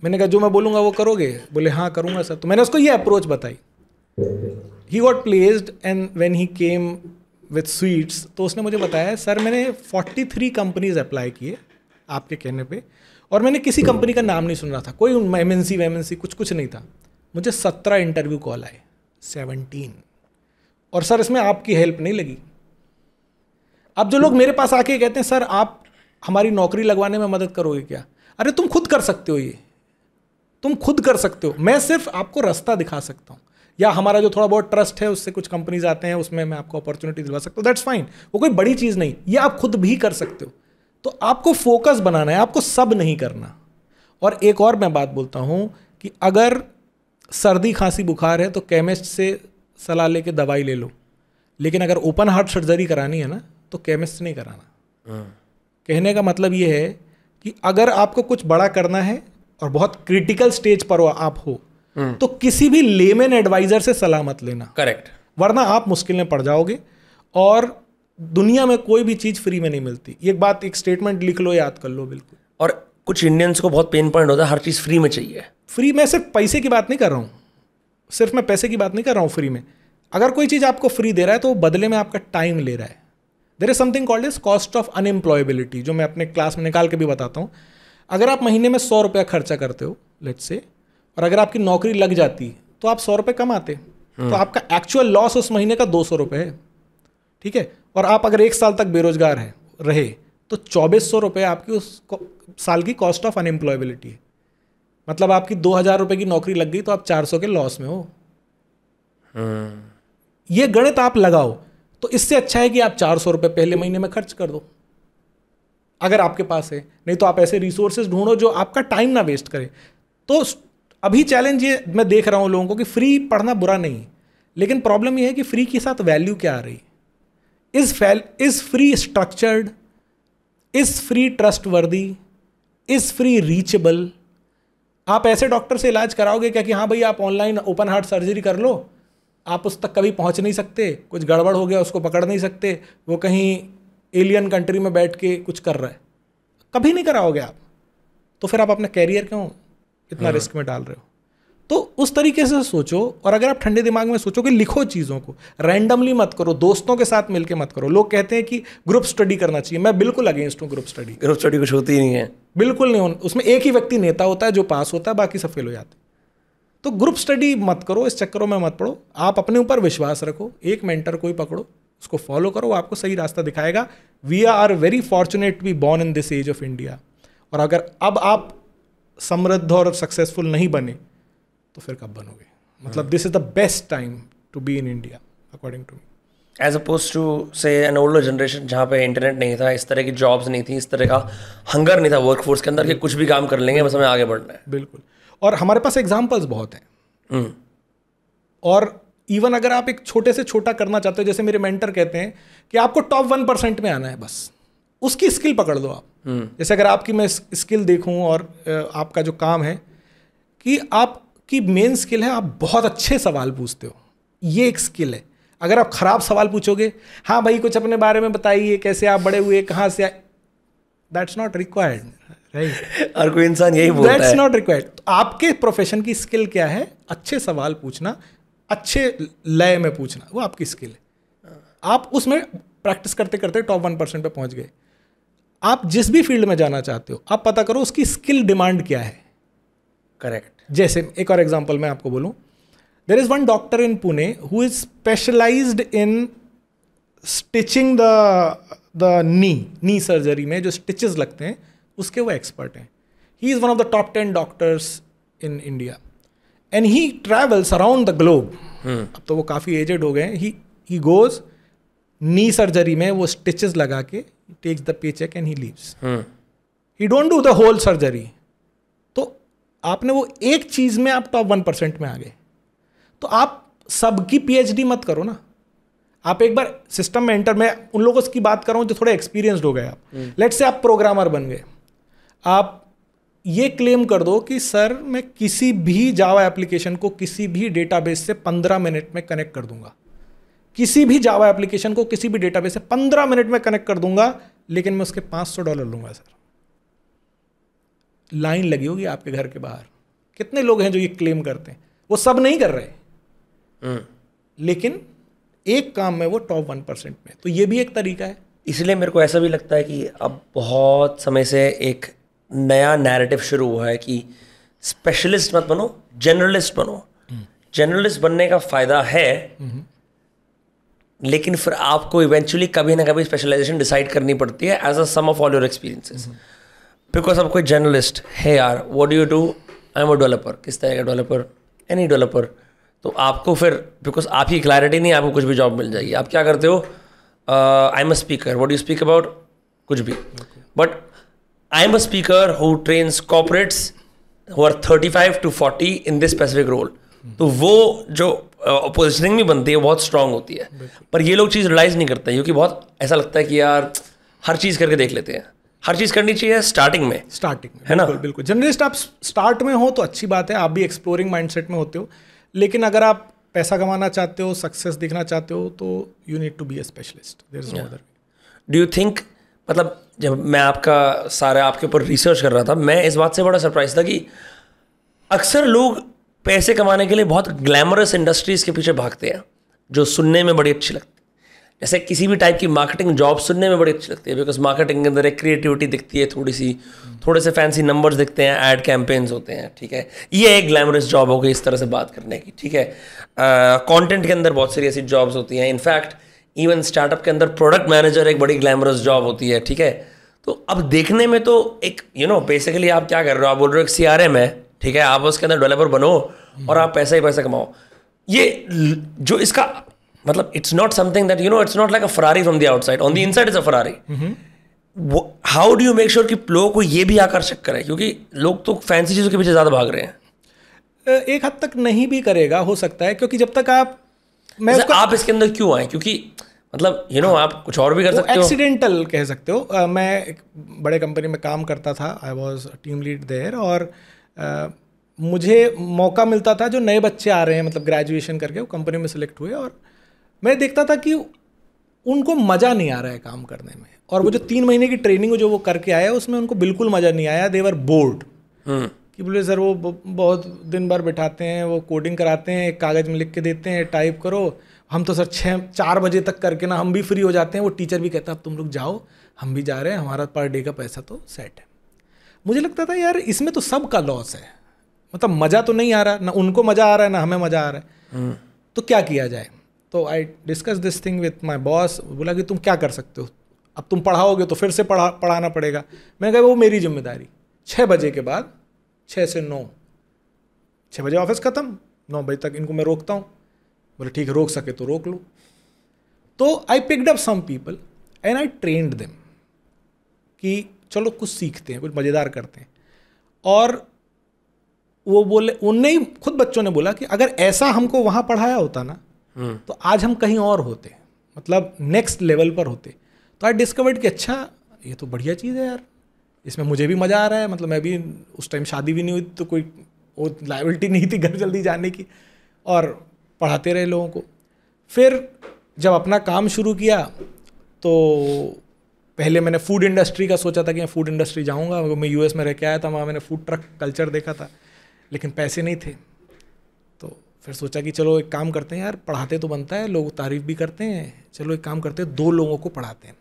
मैंने कहा जो मैं बोलूँगा वो करोगे बोले हाँ करूँगा सर तो मैंने उसको ये अप्रोच बताई he got placed and when he came with sweets तो उसने मुझे बताया सर मैंने 43 कंपनीज अप्लाई किए आपके कहने पे और मैंने किसी कंपनी का नाम नहीं सुन रहा था कोई एम एन सी वेम एन सी कुछ कुछ नहीं था मुझे सत्रह इंटरव्यू कॉल आए सेवनटीन और सर इसमें आपकी हेल्प नहीं लगी अब जो लोग मेरे पास आके कहते हैं सर आप हमारी नौकरी लगवाने में मदद करोगे क्या अरे तुम खुद कर सकते हो ये तुम खुद कर सकते हो मैं सिर्फ आपको रास्ता दिखा सकता हूँ या हमारा जो थोड़ा बहुत ट्रस्ट है उससे कुछ कंपनीज आते हैं उसमें मैं आपको अपॉर्चुनिटी दिलवा सकता हूँ दैट्स फाइन वो कोई बड़ी चीज़ नहीं ये आप खुद भी कर सकते हो तो आपको फोकस बनाना है आपको सब नहीं करना और एक और मैं बात बोलता हूँ कि अगर सर्दी खांसी बुखार है तो केमिस्ट से सलाह लेके दवाई ले लो लेकिन अगर ओपन हार्ट सर्जरी करानी है ना तो केमिस्ट नहीं कराना हाँ। कहने का मतलब ये है कि अगर आपको कुछ बड़ा करना है और बहुत क्रिटिकल स्टेज पर आप हो हाँ। तो किसी भी लेमेन एडवाइजर से सलाह मत लेना करेक्ट वरना आप मुश्किल में पड़ जाओगे और दुनिया में कोई भी चीज़ फ्री में नहीं मिलती एक बात एक स्टेटमेंट लिख लो याद कर लो बिल्कुल और कुछ इंडियंस को बहुत पेन पॉइंट होता है हर चीज़ फ्री में चाहिए फ्री मैं सिर्फ पैसे की बात नहीं कर रहा हूँ सिर्फ मैं पैसे की बात नहीं कर रहा हूँ फ्री में अगर कोई चीज़ आपको फ्री दे रहा है तो वो बदले में आपका टाइम ले रहा है there is something called is cost of unemployability जो मैं अपने क्लास में निकाल के भी बताता हूँ अगर आप महीने में सौ रुपया खर्चा करते हो लेट से और अगर आपकी नौकरी लग जाती तो आप सौ रुपये कमाते हाँ। तो आपका एक्चुअल लॉस उस महीने का दो सौ रुपये है ठीक है और आप अगर एक साल तक बेरोजगार है रहे तो चौबीस सौ रुपये आपकी उस साल की कॉस्ट ऑफ अनएम्प्लॉयबिलिटी है मतलब आपकी दो हज़ार रुपये की नौकरी लग गई तो आप चार सौ के लॉस में हो हाँ। ये गणित आप लगाओ तो इससे अच्छा है कि आप चार सौ रुपये पहले महीने में खर्च कर दो अगर आपके पास है नहीं तो आप ऐसे रिसोर्सेज ढूंढो जो आपका टाइम ना वेस्ट करे तो अभी चैलेंज ये मैं देख रहा हूँ लोगों को कि फ्री पढ़ना बुरा नहीं लेकिन प्रॉब्लम यह है कि फ्री के साथ वैल्यू क्या आ रही is fail is free structured is free trustworthy is free reachable आप ऐसे डॉक्टर से इलाज कराओगे क्या कि हाँ भाई आप ऑनलाइन ओपन हार्ट सर्जरी कर लो आप उस तक कभी पहुंच नहीं सकते कुछ गड़बड़ हो गया उसको पकड़ नहीं सकते वो कहीं एलियन कंट्री में बैठ के कुछ कर रहा है कभी नहीं कराओगे आप तो फिर आप अपना कैरियर क्यों इतना हाँ। रिस्क में डाल रहे हो तो उस तरीके से सोचो और अगर आप ठंडे दिमाग में सोचो कि लिखो चीज़ों को रैंडमली मत करो दोस्तों के साथ मिलकर मत करो लोग कहते हैं कि ग्रुप स्टडी करना चाहिए मैं बिल्कुल अगेंस्ट हूँ ग्रुप स्टडी ग्रुप स्टडी कुछ होती ही नहीं है बिल्कुल नहीं उसमें एक ही व्यक्ति नेता होता है जो पास होता है बाकी सब फेल हो जाते तो ग्रुप स्टडी मत करो इस चक्करों में मत पड़ो आप अपने ऊपर विश्वास रखो एक मेंटर को ही पकड़ो उसको फॉलो करो आपको सही रास्ता दिखाएगा we are very fortunate be born in this age of India और अगर अब आप समृद्ध और सक्सेसफुल नहीं बने तो फिर कब बनोगे मतलब this is the best time to be in India according to me as opposed to say an older generation जहाँ पे इंटरनेट नहीं था इस तरह की जॉब्स नहीं थी इस तरह का हंगर नहीं था वर्कफोर्स के अंदर कि कुछ भी काम कर लेंगे बस हमें आगे बढ़ना है बिल्कुल और हमारे पास एग्जाम्पल्स बहुत हैं हम्म। और इवन अगर आप एक छोटे से छोटा करना चाहते हो जैसे मेरे मेंटर कहते हैं कि आपको टॉप वन परसेंट में आना है बस उसकी स्किल पकड़ दो आप हम्म। जैसे अगर आपकी मैं स्किल देखूं और आपका जो काम है कि आपकी मेन स्किल है आप बहुत अच्छे सवाल पूछते हो ये एक स्किल है अगर आप खराब सवाल पूछोगे हाँ भाई कुछ अपने बारे में बताइए कैसे आप बड़े हुए कहाँ से आए दैट्स नॉट रिक्वायर्ड और कोई इंसान यही बोलता है नॉट रिक्वायर्ड तो आपके प्रोफेशन की स्किल क्या है अच्छे सवाल पूछना अच्छे लय में पूछना वो आपकी स्किल है आप उसमें प्रैक्टिस करते करते टॉप वन परसेंट पर पहुंच गए आप जिस भी फील्ड में जाना चाहते हो आप पता करो उसकी स्किल डिमांड क्या है करेक्ट जैसे एक और एग्जाम्पल मैं आपको बोलूँ there is one doctor in Pune who is specialize in stitching the the knee knee surgery में जो स्टिचेस लगते हैं उसके वो एक्सपर्ट हैं he is one of the top ten doctors in India and he travels around the globe अब तो वो काफ़ी एजेड हो गए ही गोज नी सर्जरी में वो स्टिचेस लगा के takes the pay check and he leaves he don't do the whole surgery तो आपने वो एक चीज़ में आप टॉप वन परसेंट में आ गए तो आप सबकी पीएचडी मत करो ना आप एक बार सिस्टम में एंटर मैं उन लोगों की बात कर रहा हूँ जो थोड़े एक्सपीरियंस्ड हो गए आप लेट्स hmm. से आप प्रोग्रामर बन गए आप ये क्लेम कर दो कि सर मैं किसी भी जावा एप्लीकेशन को किसी भी डेटाबेस से 15 मिनट में कनेक्ट कर दूंगा किसी भी जावा एप्लीकेशन को किसी भी डेटाबेस से 15 मिनट में कनेक्ट कर दूंगा लेकिन मैं उसके 500 डॉलर लूंगा सर लाइन लगी होगी आपके घर के बाहर कितने लोग हैं जो ये क्लेम करते हैं वो सब नहीं कर रहे हम्म। लेकिन एक काम में वो टॉप वन परसेंट में तो ये भी एक तरीका है इसलिए मेरे को ऐसा भी लगता है कि अब बहुत समय से एक नया नैरेटिव शुरू हुआ है कि स्पेशलिस्ट मत बनो जनरलिस्ट बनो जनरलिस्ट बनने का फ़ायदा है लेकिन फिर आपको इवेंचुअली कभी ना कभी स्पेशलाइजेशन डिसाइड करनी पड़ती है as a sum of all your experiences because आप कोई जर्नलिस्ट है यार what do you do I am a developer किस तरह का डेवलपर एनी डेवलपर तो आपको फिर बिकॉज आपकी क्लैरिटी नहीं आपको कुछ भी जॉब मिल जाएगी आप क्या करते हो I am a speaker what you speak about कुछ भी but I am a speaker who train corporates who are thirty five to forty in this specific role तो वो जो uh, भी बनती है बहुत स्ट्रांग होती है पर ये लोग चीज़ रिलाइज नहीं करते क्योंकि बहुत ऐसा लगता है कि यार हर चीज़ करके देख लेते हैं हर चीज़ करनी चाहिए स्टार्टिंग में स्टार्टिंग में है ना बिल्कुल जर्नलिस्ट आप स्टार्ट में हो तो अच्छी बात है आप भी एक्सप्लोरिंग माइंडसेट में होते हो लेकिन अगर आप पैसा कमाना चाहते हो सक्सेस दिखना चाहते हो तो you need to be a specialist there is no other do you think मतलब जब मैं आपका सारा आपके ऊपर रिसर्च कर रहा था मैं इस बात से बड़ा सरप्राइज था कि अक्सर लोग पैसे कमाने के लिए बहुत ग्लैमरस इंडस्ट्रीज़ के पीछे भागते हैं जो सुनने में बड़ी अच्छी लगती है जैसे किसी भी टाइप की मार्केटिंग जॉब सुनने में बड़ी अच्छी लगती है बिकॉज मार्केटिंग के अंदर एक क्रिएटिविटी दिखती है थोड़ी सी थोड़े से फैंसी नंबर्स दिखते हैं एड कैंपेन्स होते हैं ठीक है ये एक ग्लैमरस जॉब हो गई इस तरह से बात करने की ठीक है कॉन्टेंट uh, के अंदर बहुत सारी ऐसी जॉब्स होती हैं इनफैक्ट इवन स्टार्टअप के अंदर प्रोडक्ट मैनेजर एक बड़ी ग्लैमरस जॉब होती है ठीक है तो अब देखने में तो एक यू नो बेसिकली आप क्या कर रहे हो आप बोल रहे हो एक सी आर एम है ठीक है आप उसके अंदर डेवलपर बनो और आप पैसा ही पैसा कमाओ ये जो इसका मतलब it's not something that you know it's not like a Ferrari from the outside on the inside is a Ferrari how do you make sure कि लोगों को ये भी आकर्षक करें क्योंकि लोग तो फैंसी चीज़ों के पीछे ज़्यादा भाग रहे हैं एक हद तक नहीं भी करेगा हो सकता है क्योंकि जब तक आप मैं उसको आप इसके अंदर क्यों आए क्योंकि मतलब यू you नो know, आप कुछ और भी कर सकते हो एक्सीडेंटल कह सकते हो uh, मैं एक बड़े कंपनी में काम करता था I was team lead there और uh, मुझे मौका मिलता था जो नए बच्चे आ रहे हैं मतलब ग्रेजुएशन करके वो कंपनी में सेलेक्ट हुए और मैं देखता था कि उनको मज़ा नहीं आ रहा है काम करने में और वो जो तीन महीने की ट्रेनिंग जो वो करके आया उसमें उनको बिल्कुल मज़ा नहीं आया देवर बोर्ड कि बोले सर वो बहुत दिन भर बिठाते हैं वो कोडिंग कराते हैं एक कागज़ में लिख के देते हैं टाइप करो हम तो सर छः चार बजे तक करके ना हम भी फ्री हो जाते हैं वो टीचर भी कहता है तुम लोग जाओ हम भी जा रहे हैं हमारा पर डे का पैसा तो सेट है मुझे लगता था यार इसमें तो सब का लॉस है मतलब मज़ा तो नहीं आ रहा ना उनको मज़ा आ रहा है ना हमें मज़ा आ रहा है हम्म। तो क्या किया जाए तो I discuss this thing with my boss बोला कि तुम क्या कर सकते हो अब तुम पढ़ाओगे तो फिर से पढ़ा पढ़ाना पड़ेगा मैंने कहा वो मेरी जिम्मेदारी छः बजे के बाद छः से नौ छः बजे ऑफिस ख़त्म नौ बजे तक इनको मैं रोकता हूँ बोले ठीक है रोक सके तो रोक लो तो I picked up some people and I trained them कि चलो कुछ सीखते हैं कुछ मज़ेदार करते हैं और वो बोले उनने ही खुद बच्चों ने बोला कि अगर ऐसा हमको वहाँ पढ़ाया होता ना हम्म। तो आज हम कहीं और होते मतलब नेक्स्ट लेवल पर होते तो आई डिस्कवर्ड कि अच्छा ये तो बढ़िया चीज़ है यार इसमें मुझे भी मज़ा आ रहा है मतलब मैं भी उस टाइम शादी भी नहीं हुई तो कोई वो लाइबिलिटी नहीं थी घर जल्दी जाने की और पढ़ाते रहे लोगों को फिर जब अपना काम शुरू किया तो पहले मैंने फूड इंडस्ट्री का सोचा था कि मैं फूड इंडस्ट्री जाऊंगा मैं यूएस में रह के आया था वहाँ मैंने फूड ट्रक कल्चर देखा था लेकिन पैसे नहीं थे तो फिर सोचा कि चलो एक काम करते हैं यार पढ़ाते तो बनता है लोग तारीफ़ भी करते हैं चलो एक काम करते हैं दो लोगों को पढ़ाते हैं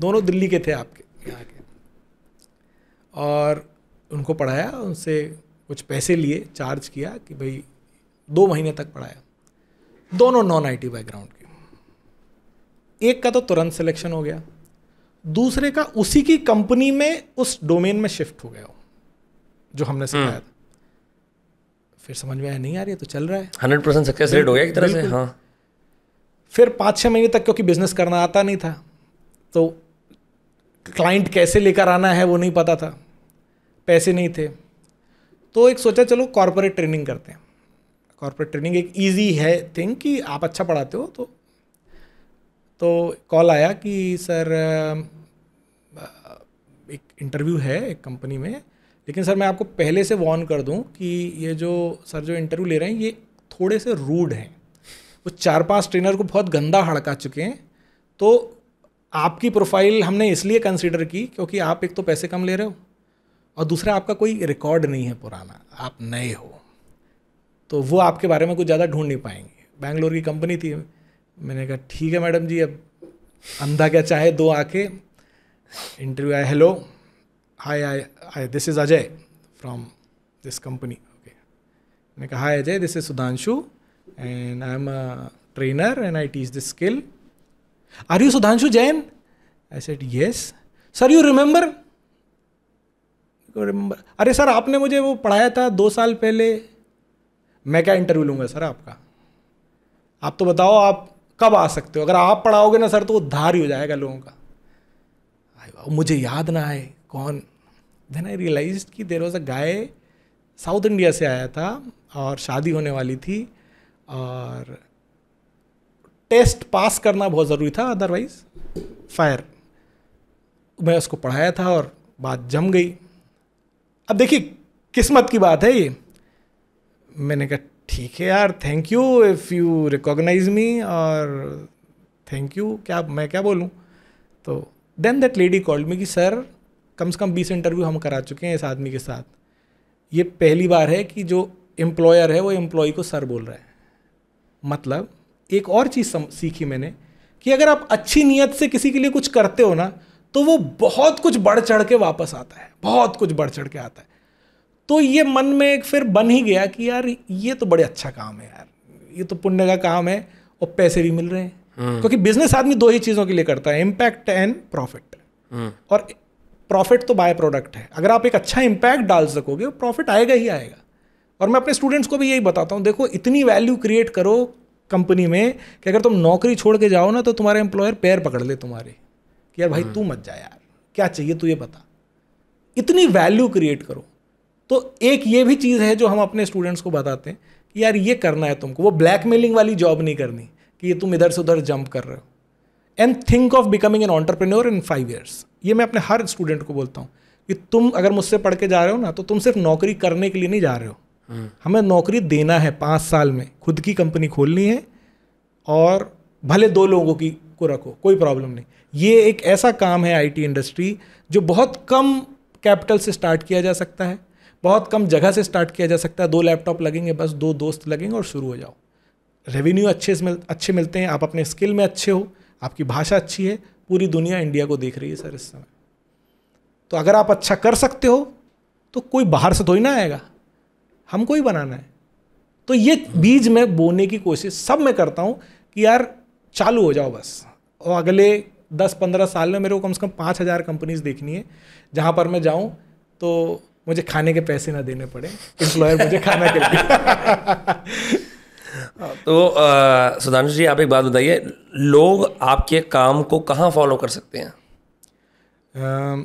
दोनों दिल्ली के थे आपके यहाँ के और उनको पढ़ाया उनसे कुछ पैसे लिए चार्ज किया कि भाई दो महीने तक पढ़ाया दोनों नॉन आईटी बैकग्राउंड के एक का तो तुरंत सिलेक्शन हो गया दूसरे का उसी की कंपनी में उस डोमेन में शिफ्ट हो गया जो हमने हम्म। सिखाया था फिर समझ में आया नहीं आ रही है तो चल रहा है हंड्रेड परसेंट सक्सेस रेट हो गया एक तरह से हाँ फिर पाँच छः महीने तक क्योंकि बिजनेस करना आता नहीं था तो क्लाइंट कैसे लेकर आना है वो नहीं पता था पैसे नहीं थे तो एक सोचा चलो कॉरपोरेट ट्रेनिंग करते हैं कॉरपोरेट ट्रेनिंग एक ईजी है थिंग कि आप अच्छा पढ़ाते हो तो तो कॉल आया कि सर एक इंटरव्यू है एक कंपनी में लेकिन सर मैं आपको पहले से वॉर्न कर दूं कि ये जो सर जो इंटरव्यू ले रहे हैं ये थोड़े से रूड हैं वो चार पांच ट्रेनर को बहुत गंदा हड़का चुके हैं तो आपकी प्रोफाइल हमने इसलिए कंसिडर की क्योंकि आप एक तो पैसे कम ले रहे हो और दूसरा आपका कोई रिकॉर्ड नहीं है पुराना आप नए हो तो वो आपके बारे में कुछ ज़्यादा ढूंढ नहीं पाएंगे बैंगलोर की कंपनी थी मैंने कहा ठीक है मैडम जी अब अंधा क्या चाहे दो आके इंटरव्यू आया hello hi I this is Ajay from this company okay मैंने कहा hi Ajay this is Sudhanshu and I am a trainer and I teach this skill are you Sudhanshu Jain I said, Yes. Sir you remember remember अरे sir आपने मुझे वो पढ़ाया था दो साल पहले मैं क्या इंटरव्यू लूँगा सर आपका आप तो बताओ आप कब आ सकते हो अगर आप पढ़ाओगे ना सर तो उद्धार ही हो जाएगा लोगों का मुझे याद ना आए कौन देन आई रियलाइज कि there was a guy South India से आया था और शादी होने वाली थी और टेस्ट पास करना बहुत ज़रूरी था अदरवाइज फायर मैं उसको पढ़ाया था और बात जम गई अब देखिए किस्मत की बात है ये मैंने कहा ठीक है यार thank you if you recognize me और थैंक यू क्या मैं क्या बोलूँ तो then that lady called me कि सर कम से कम बीस इंटरव्यू हम करा चुके हैं इस आदमी के साथ ये पहली बार है कि जो एम्प्लॉयर है वो एम्प्लॉय को सर बोल रहा है मतलब एक और चीज़ सीखी मैंने कि अगर आप अच्छी नीयत से किसी के लिए कुछ करते हो ना तो वो बहुत कुछ बढ़ चढ़ के वापस आता है बहुत कुछ बढ़ चढ़ के आता है तो ये मन में एक फिर बन ही गया कि यार ये तो बड़े अच्छा काम है यार ये तो पुण्य का काम है और पैसे भी मिल रहे हैं हाँ। क्योंकि बिजनेस आदमी दो ही चीज़ों के लिए करता है इम्पैक्ट एंड प्रॉफिट और प्रॉफिट तो बाय प्रोडक्ट है अगर आप एक अच्छा इम्पैक्ट डाल सकोगे प्रॉफिट आएगा ही आएगा और मैं अपने स्टूडेंट्स को भी यही बताता हूँ देखो इतनी वैल्यू क्रिएट करो कंपनी में कि अगर तुम नौकरी छोड़ के जाओ ना तो तुम्हारे एम्प्लॉयर पैर पकड़ ले तुम्हारे कि यार भाई हम्म। तू मत जा यार क्या चाहिए तू ये बता इतनी वैल्यू क्रिएट करो तो एक ये भी चीज़ है जो हम अपने स्टूडेंट्स को बताते हैं कि यार ये करना है तुमको वो ब्लैकमेलिंग वाली जॉब नहीं करनी कि ये तुम इधर से उधर जंप कर रहे हो and think of becoming an entrepreneur in five years ये मैं अपने हर स्टूडेंट को बोलता हूँ कि तुम अगर मुझसे पढ़ के जा रहे हो ना तो तुम सिर्फ नौकरी करने के लिए नहीं जा रहे हो हमें नौकरी देना है पाँच साल में खुद की कंपनी खोलनी है और भले दो लोगों की को रखो कोई प्रॉब्लम नहीं ये एक ऐसा काम है आईटी इंडस्ट्री जो बहुत कम कैपिटल से स्टार्ट किया जा सकता है बहुत कम जगह से स्टार्ट किया जा सकता है दो लैपटॉप लगेंगे बस दो दोस्त लगेंगे और शुरू हो जाओ रेवेन्यू अच्छे से मिल अच्छे मिलते हैं आप अपने स्किल में अच्छे हो आपकी भाषा अच्छी है पूरी दुनिया इंडिया को देख रही है सर इस समय तो अगर आप अच्छा कर सकते हो तो कोई बाहर से थोड़ी ना आएगा हमको ही बनाना है तो ये बीज मैं बोने की कोशिश सब मैं करता हूँ कि यार चालू हो जाओ बस और अगले दस पंद्रह साल में मेरे को कम से कम पाँच हज़ार कंपनीज़ देखनी है जहाँ पर मैं जाऊँ तो मुझे खाने के पैसे ना देने पड़े एम्प्लॉयर मुझे खाना लिए हाँ, तो सुधांशु जी आप एक बात बताइए लोग आपके काम को कहाँ फॉलो कर सकते हैं आ,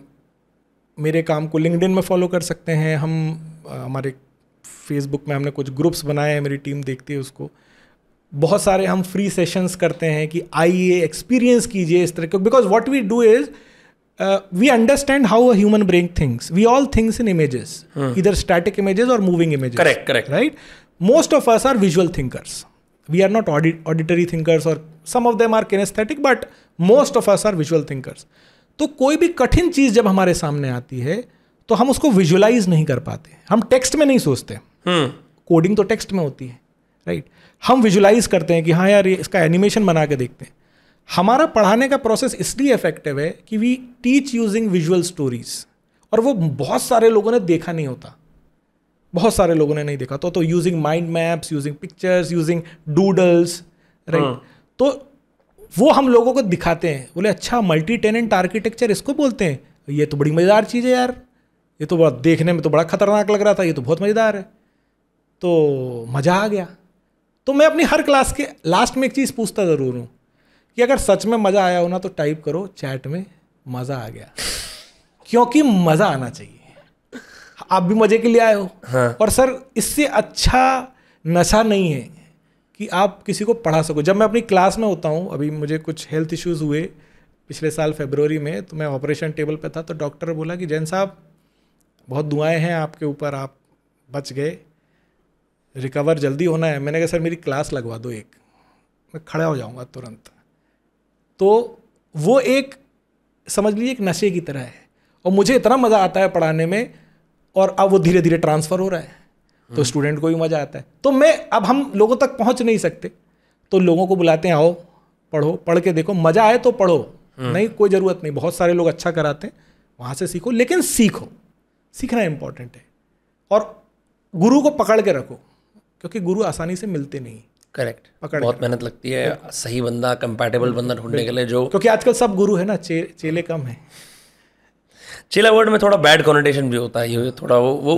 मेरे काम को लिंकडिन में फॉलो कर सकते हैं हम हमारे फेसबुक में हमने कुछ ग्रुप्स बनाए हैं मेरी टीम देखती है उसको बहुत सारे हम फ्री सेशंस करते हैं कि आइए एक्सपीरियंस कीजिए इस तरह के because what we do is we understand how a human brain thinks we all thinks in images इधर स्टैटिक इमेजेस और moving images correct correct right most of us are visual thinkers we are not auditory thinkers और some of them are kinesthetic but most of us are visual thinkers तो कोई भी कठिन चीज़ जब हमारे सामने आती है तो हम उसको विजुअलाइज नहीं कर पाते हम टेक्स्ट में नहीं सोचते हम्म। कोडिंग तो टेक्स्ट में होती है राइट हम विजुलाइज करते हैं कि हाँ यार ये इसका एनिमेशन बना के देखते हैं हमारा पढ़ाने का प्रोसेस इसलिए इफेक्टिव है कि we teach using visual stories और वो बहुत सारे लोगों ने देखा नहीं होता बहुत सारे लोगों ने नहीं देखा तो तो using mind maps using pictures using doodles right तो वो हम लोगों को दिखाते हैं बोले अच्छा मल्टी टेनेंट आर्किटेक्चर इसको बोलते हैं ये तो बड़ी मज़ेदार चीज़ है यार ये तो बड़ा देखने में तो बड़ा खतरनाक लग रहा था ये तो बहुत मज़ेदार है तो मज़ा आ गया तो मैं अपनी हर क्लास के लास्ट में एक चीज़ पूछता ज़रूर हूँ कि अगर सच में मज़ा आया हो ना तो टाइप करो चैट में मज़ा आ गया क्योंकि मज़ा आना चाहिए आप भी मज़े के लिए आए हो हाँ। और सर इससे अच्छा नशा नहीं है कि आप किसी को पढ़ा सको जब मैं अपनी क्लास में होता हूँ अभी मुझे कुछ हेल्थ इश्यूज़ हुए पिछले साल फेबररी में तो मैं ऑपरेशन टेबल पे था तो डॉक्टर बोला कि जैन साहब बहुत दुआएं हैं आपके ऊपर आप बच गए रिकवर जल्दी होना है मैंने कहा सर मेरी क्लास लगवा दो एक मैं खड़ा हो जाऊँगा तुरंत तो वो एक समझ लीजिए एक नशे की तरह है और मुझे इतना मज़ा आता है पढ़ाने में और अब वो धीरे धीरे ट्रांसफ़र हो रहा है तो स्टूडेंट हम्म। को भी मज़ा आता है तो मैं अब हम लोगों तक पहुँच नहीं सकते तो लोगों को बुलाते हैं आओ पढ़ो पढ़ के देखो मज़ा आए तो पढ़ो हम्म। नहीं कोई ज़रूरत नहीं बहुत सारे लोग अच्छा कराते हैं वहाँ से सीखो लेकिन सीखो सीखना इम्पॉर्टेंट है और गुरु को पकड़ के रखो क्योंकि गुरु आसानी से मिलते नहीं करेक्ट पकड़ बहुत मेहनत लगती है सही बंदा कंपैटिबल बंदा ढूंढने के लिए जो क्योंकि आजकल सब गुरु है ना चे, चेले कम है चेला वर्ड में थोड़ा बैड कॉन्टेशन भी होता है थोड़ा वो वो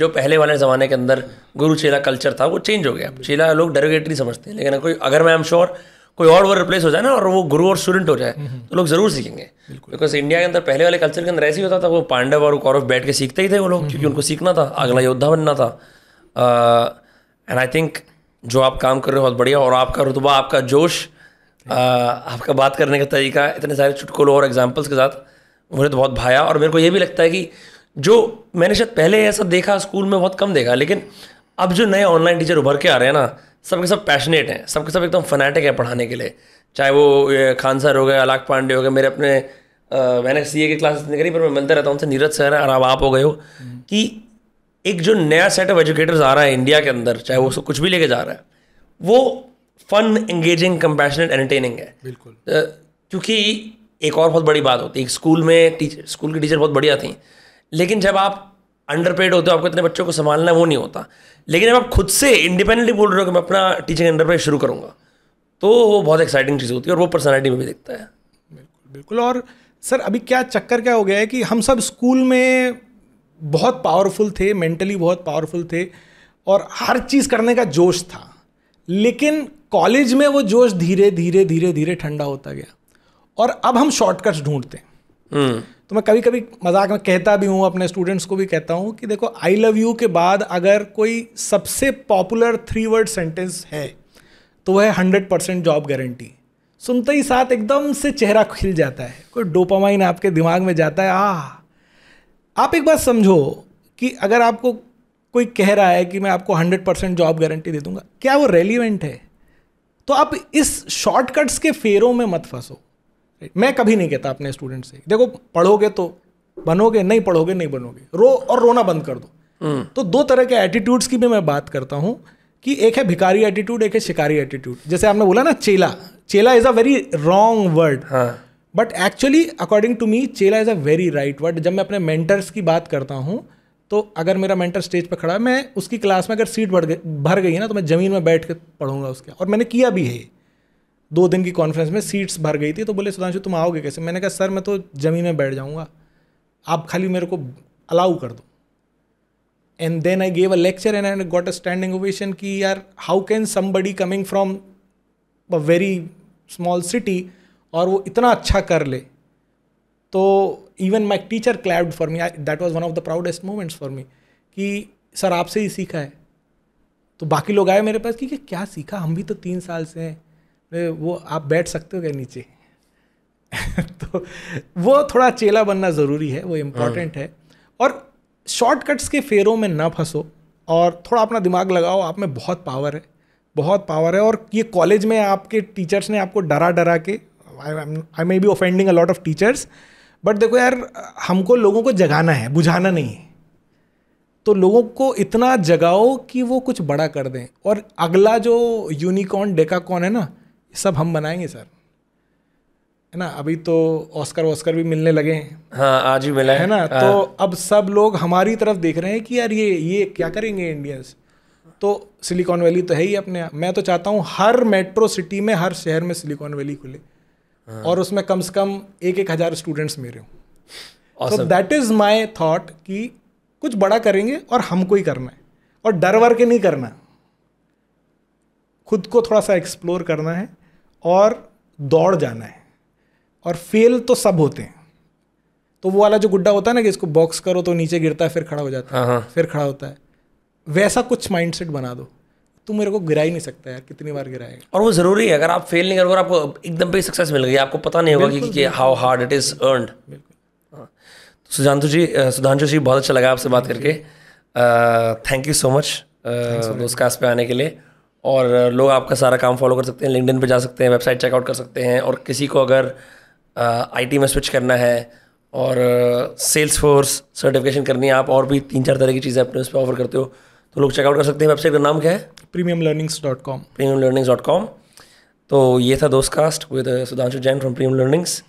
जो पहले वाले ज़माने के अंदर गुरु चेला कल्चर था वो चेंज हो गया चेला लोग डेरोगेटरी समझते हैं लेकिन कोई अगर मैं एम श्योर कोई और वो रिप्लेस हो जाए ना और वो गुरु और स्टूडेंट हो जाए हम्म, हम्म। तो लोग ज़रूर सीखेंगे बिकॉज इंडिया के अंदर पहले वाले कल्चर के अंदर ऐसे ही होता था वो पांडव और कौरव बैठ के सीखते ही थे वो लोग हम्म, क्योंकि उनको सीखना था अगला योद्धा बनना था एंड आई थिंक जो आप काम कर रहे हो बहुत बढ़िया और आपका रुतबा आपका जोश आपका बात करने का तरीका इतने सारे चुटकुलों और एग्जाम्पल्स के साथ मुझे तो बहुत भाया और मेरे को ये भी लगता है कि जो मैंने शायद पहले ऐसा देखा स्कूल में बहुत कम देखा लेकिन अब जो नए ऑनलाइन टीचर उभर के आ रहे हैं ना सबके सब पैशनेट हैं सबके सब एकदम फनाटिक है पढ़ाने के लिए चाहे वो खान सर हो गए अलाक पांडे हो गए मेरे अपने मैंने सी ए की क्लासेस नहीं करी पर मैं मिलता रहता हूँ उनसे नीरज सर और अब आप हो गए हो कि एक जो नया सेट ऑफ एजुकेटर्स आ रहा है इंडिया के अंदर चाहे वो कुछ भी लेके जा रहा है वो फन एंगेजिंग कंपैशनेट एंटरटेनिंग है बिल्कुल क्योंकि एक और बहुत बड़ी बात होती है स्कूल में टीचर स्कूल की टीचर बहुत बढ़िया थी लेकिन जब आप अंडर पेड होते हो आपको इतने बच्चों को संभालना वो नहीं होता लेकिन जब आप खुद से इंडिपेंडेंटली बोल रहे हो कि मैं अपना टीचिंग अंडर पेड शुरू करूँगा तो वो बहुत एक्साइटिंग चीज़ होती है और वो पर्सनैलिटी में भी दिखता है बिल्कुल बिल्कुल और सर अभी क्या चक्कर क्या हो गया है कि हम सब स्कूल में बहुत पावरफुल थे मेंटली बहुत पावरफुल थे और हर चीज़ करने का जोश था लेकिन कॉलेज में वो जोश धीरे धीरे धीरे धीरे ठंडा होता गया और अब हम शॉर्टकट्स ढूंढते हैं हम्म। तो मैं कभी कभी मजाक में कहता भी हूँ अपने स्टूडेंट्स को भी कहता हूँ कि देखो आई लव यू के बाद अगर कोई सबसे पॉपुलर थ्री वर्ड सेंटेंस है तो वह है हंड्रेड परसेंट जॉब गारंटी सुनते ही साथ एकदम से चेहरा खिल जाता है कोई डोपामाइन आपके दिमाग में जाता है आ आप एक बात समझो कि अगर आपको कोई कह रहा है कि मैं आपको हंड्रेड परसेंट जॉब गारंटी दे दूंगा क्या वो रेलिवेंट है तो आप इस शॉर्टकट्स के फेरों में मत फंसो मैं कभी नहीं कहता अपने स्टूडेंट से देखो पढ़ोगे तो बनोगे नहीं पढ़ोगे नहीं बनोगे रो और रोना बंद कर दो हम्म। तो दो तरह के एटीट्यूड्स की भी मैं बात करता हूँ कि एक है भिकारी एटीट्यूड एक है शिकारी एटीट्यूड जैसे आपने बोला ना chela chela is a very wrong word but actually according to me chela is a very right word जब मैं अपने मेंटर्स की बात करता हूँ तो अगर मेरा मेंटर स्टेज पर खड़ा है मैं उसकी क्लास में अगर सीट भर गई भर गई है ना तो मैं ज़मीन में बैठ के पढ़ूंगा उसके और मैंने किया भी है दो दिन की कॉन्फ्रेंस में सीट्स भर गई थी तो बोले सुधांशु तुम आओगे कैसे मैंने कहा सर मैं तो ज़मीन में बैठ जाऊँगा आप खाली मेरे को अलाउ कर दो and then I gave a lecture and I got a standing ovation की यार how can somebody coming from a very small city और वो इतना अच्छा कर ले तो even my teacher clapped for me that was one of the proudest moments for me कि सर आपसे ही सीखा है तो बाकी लोग आए मेरे पास कि क्या सीखा हम भी तो तीन साल से हैं वो आप बैठ सकते हो क्या नीचे तो वो थोड़ा चेला बनना ज़रूरी है वो इम्पॉर्टेंट हाँ। है और शॉर्टकट्स के फेरों में ना फंसो और थोड़ा अपना दिमाग लगाओ आप में बहुत पावर है बहुत पावर है और ये कॉलेज में आपके टीचर्स ने आपको डरा डरा के I may be offending a lot of teachers but देखो यार हमको लोगों को जगाना है बुझाना नहीं है तो लोगों को इतना जगाओ कि वो कुछ बड़ा कर दें और अगला जो यूनिकॉर्न डेकाकॉन है ना सब हम बनाएंगे सर है ना अभी तो ऑस्कर ऑस्कर भी मिलने लगे हैं हाँ आज ही मिला है ना हाँ. तो अब सब लोग हमारी तरफ देख रहे हैं कि यार ये ये क्या करेंगे इंडियंस तो सिलिकॉन वैली तो है ही अपने मैं तो चाहता हूँ हर मेट्रो सिटी में हर शहर में सिलिकॉन वैली खुले और उसमें कम से कम एक एक हज़ार स्टूडेंट्स मेरे हों so that is my thought कि कुछ बड़ा करेंगे और हमको ही करना है और डर वर के नहीं करना खुद को थोड़ा सा एक्सप्लोर करना है और दौड़ जाना है और फेल तो सब होते हैं तो वो वाला जो गुड्डा होता है ना कि इसको बॉक्स करो तो नीचे गिरता है फिर खड़ा हो जाता है हाँ, हाँ। फिर खड़ा होता है वैसा कुछ माइंडसेट बना दो तो मेरे को गिरा ही नहीं सकता यार कितनी बार गिराएगा और वो ज़रूरी है अगर आप फेल नहीं करोगे आपको एकदम पे सक्सेस मिल गई आपको पता नहीं होगा कि how hard it is earned बिल्कुल हाँ। तो सुधांशु जी सुधांशु जी बहुत अच्छा लगा आपसे बात करके thank you so much Dostcast पे आने के लिए और लोग आपका सारा काम फॉलो कर सकते हैं लिंकडिन पे जा सकते हैं वेबसाइट चेकआउट कर सकते हैं और किसी को अगर आईटी में स्विच करना है और सेल्स फोर्स सर्टिफिकेशन करनी है आप और भी तीन चार तरह की चीज़ें अपने उस पर ऑफर करते हो तो लोग चेकआउट कर सकते हैं वेबसाइट का नाम क्या है Premium Learnings dot com Premium Learnings dot com तो ये था Dostcast with uh, Sudhanshu Jain from Premium Learnings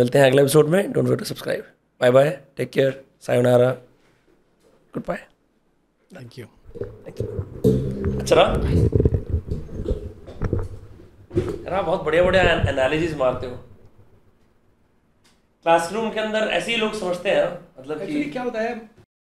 मिलते हैं अगले एपिसोड में don't wait to subscribe bye bye take care sayonara good bye thank you thank you अच्छा रहा बहुत बढ़िया बढ़िया एनालिसिस मारते हो क्लासरूम के अंदर ऐसे ही लोग समझते हैं मतलब कि क्या होता है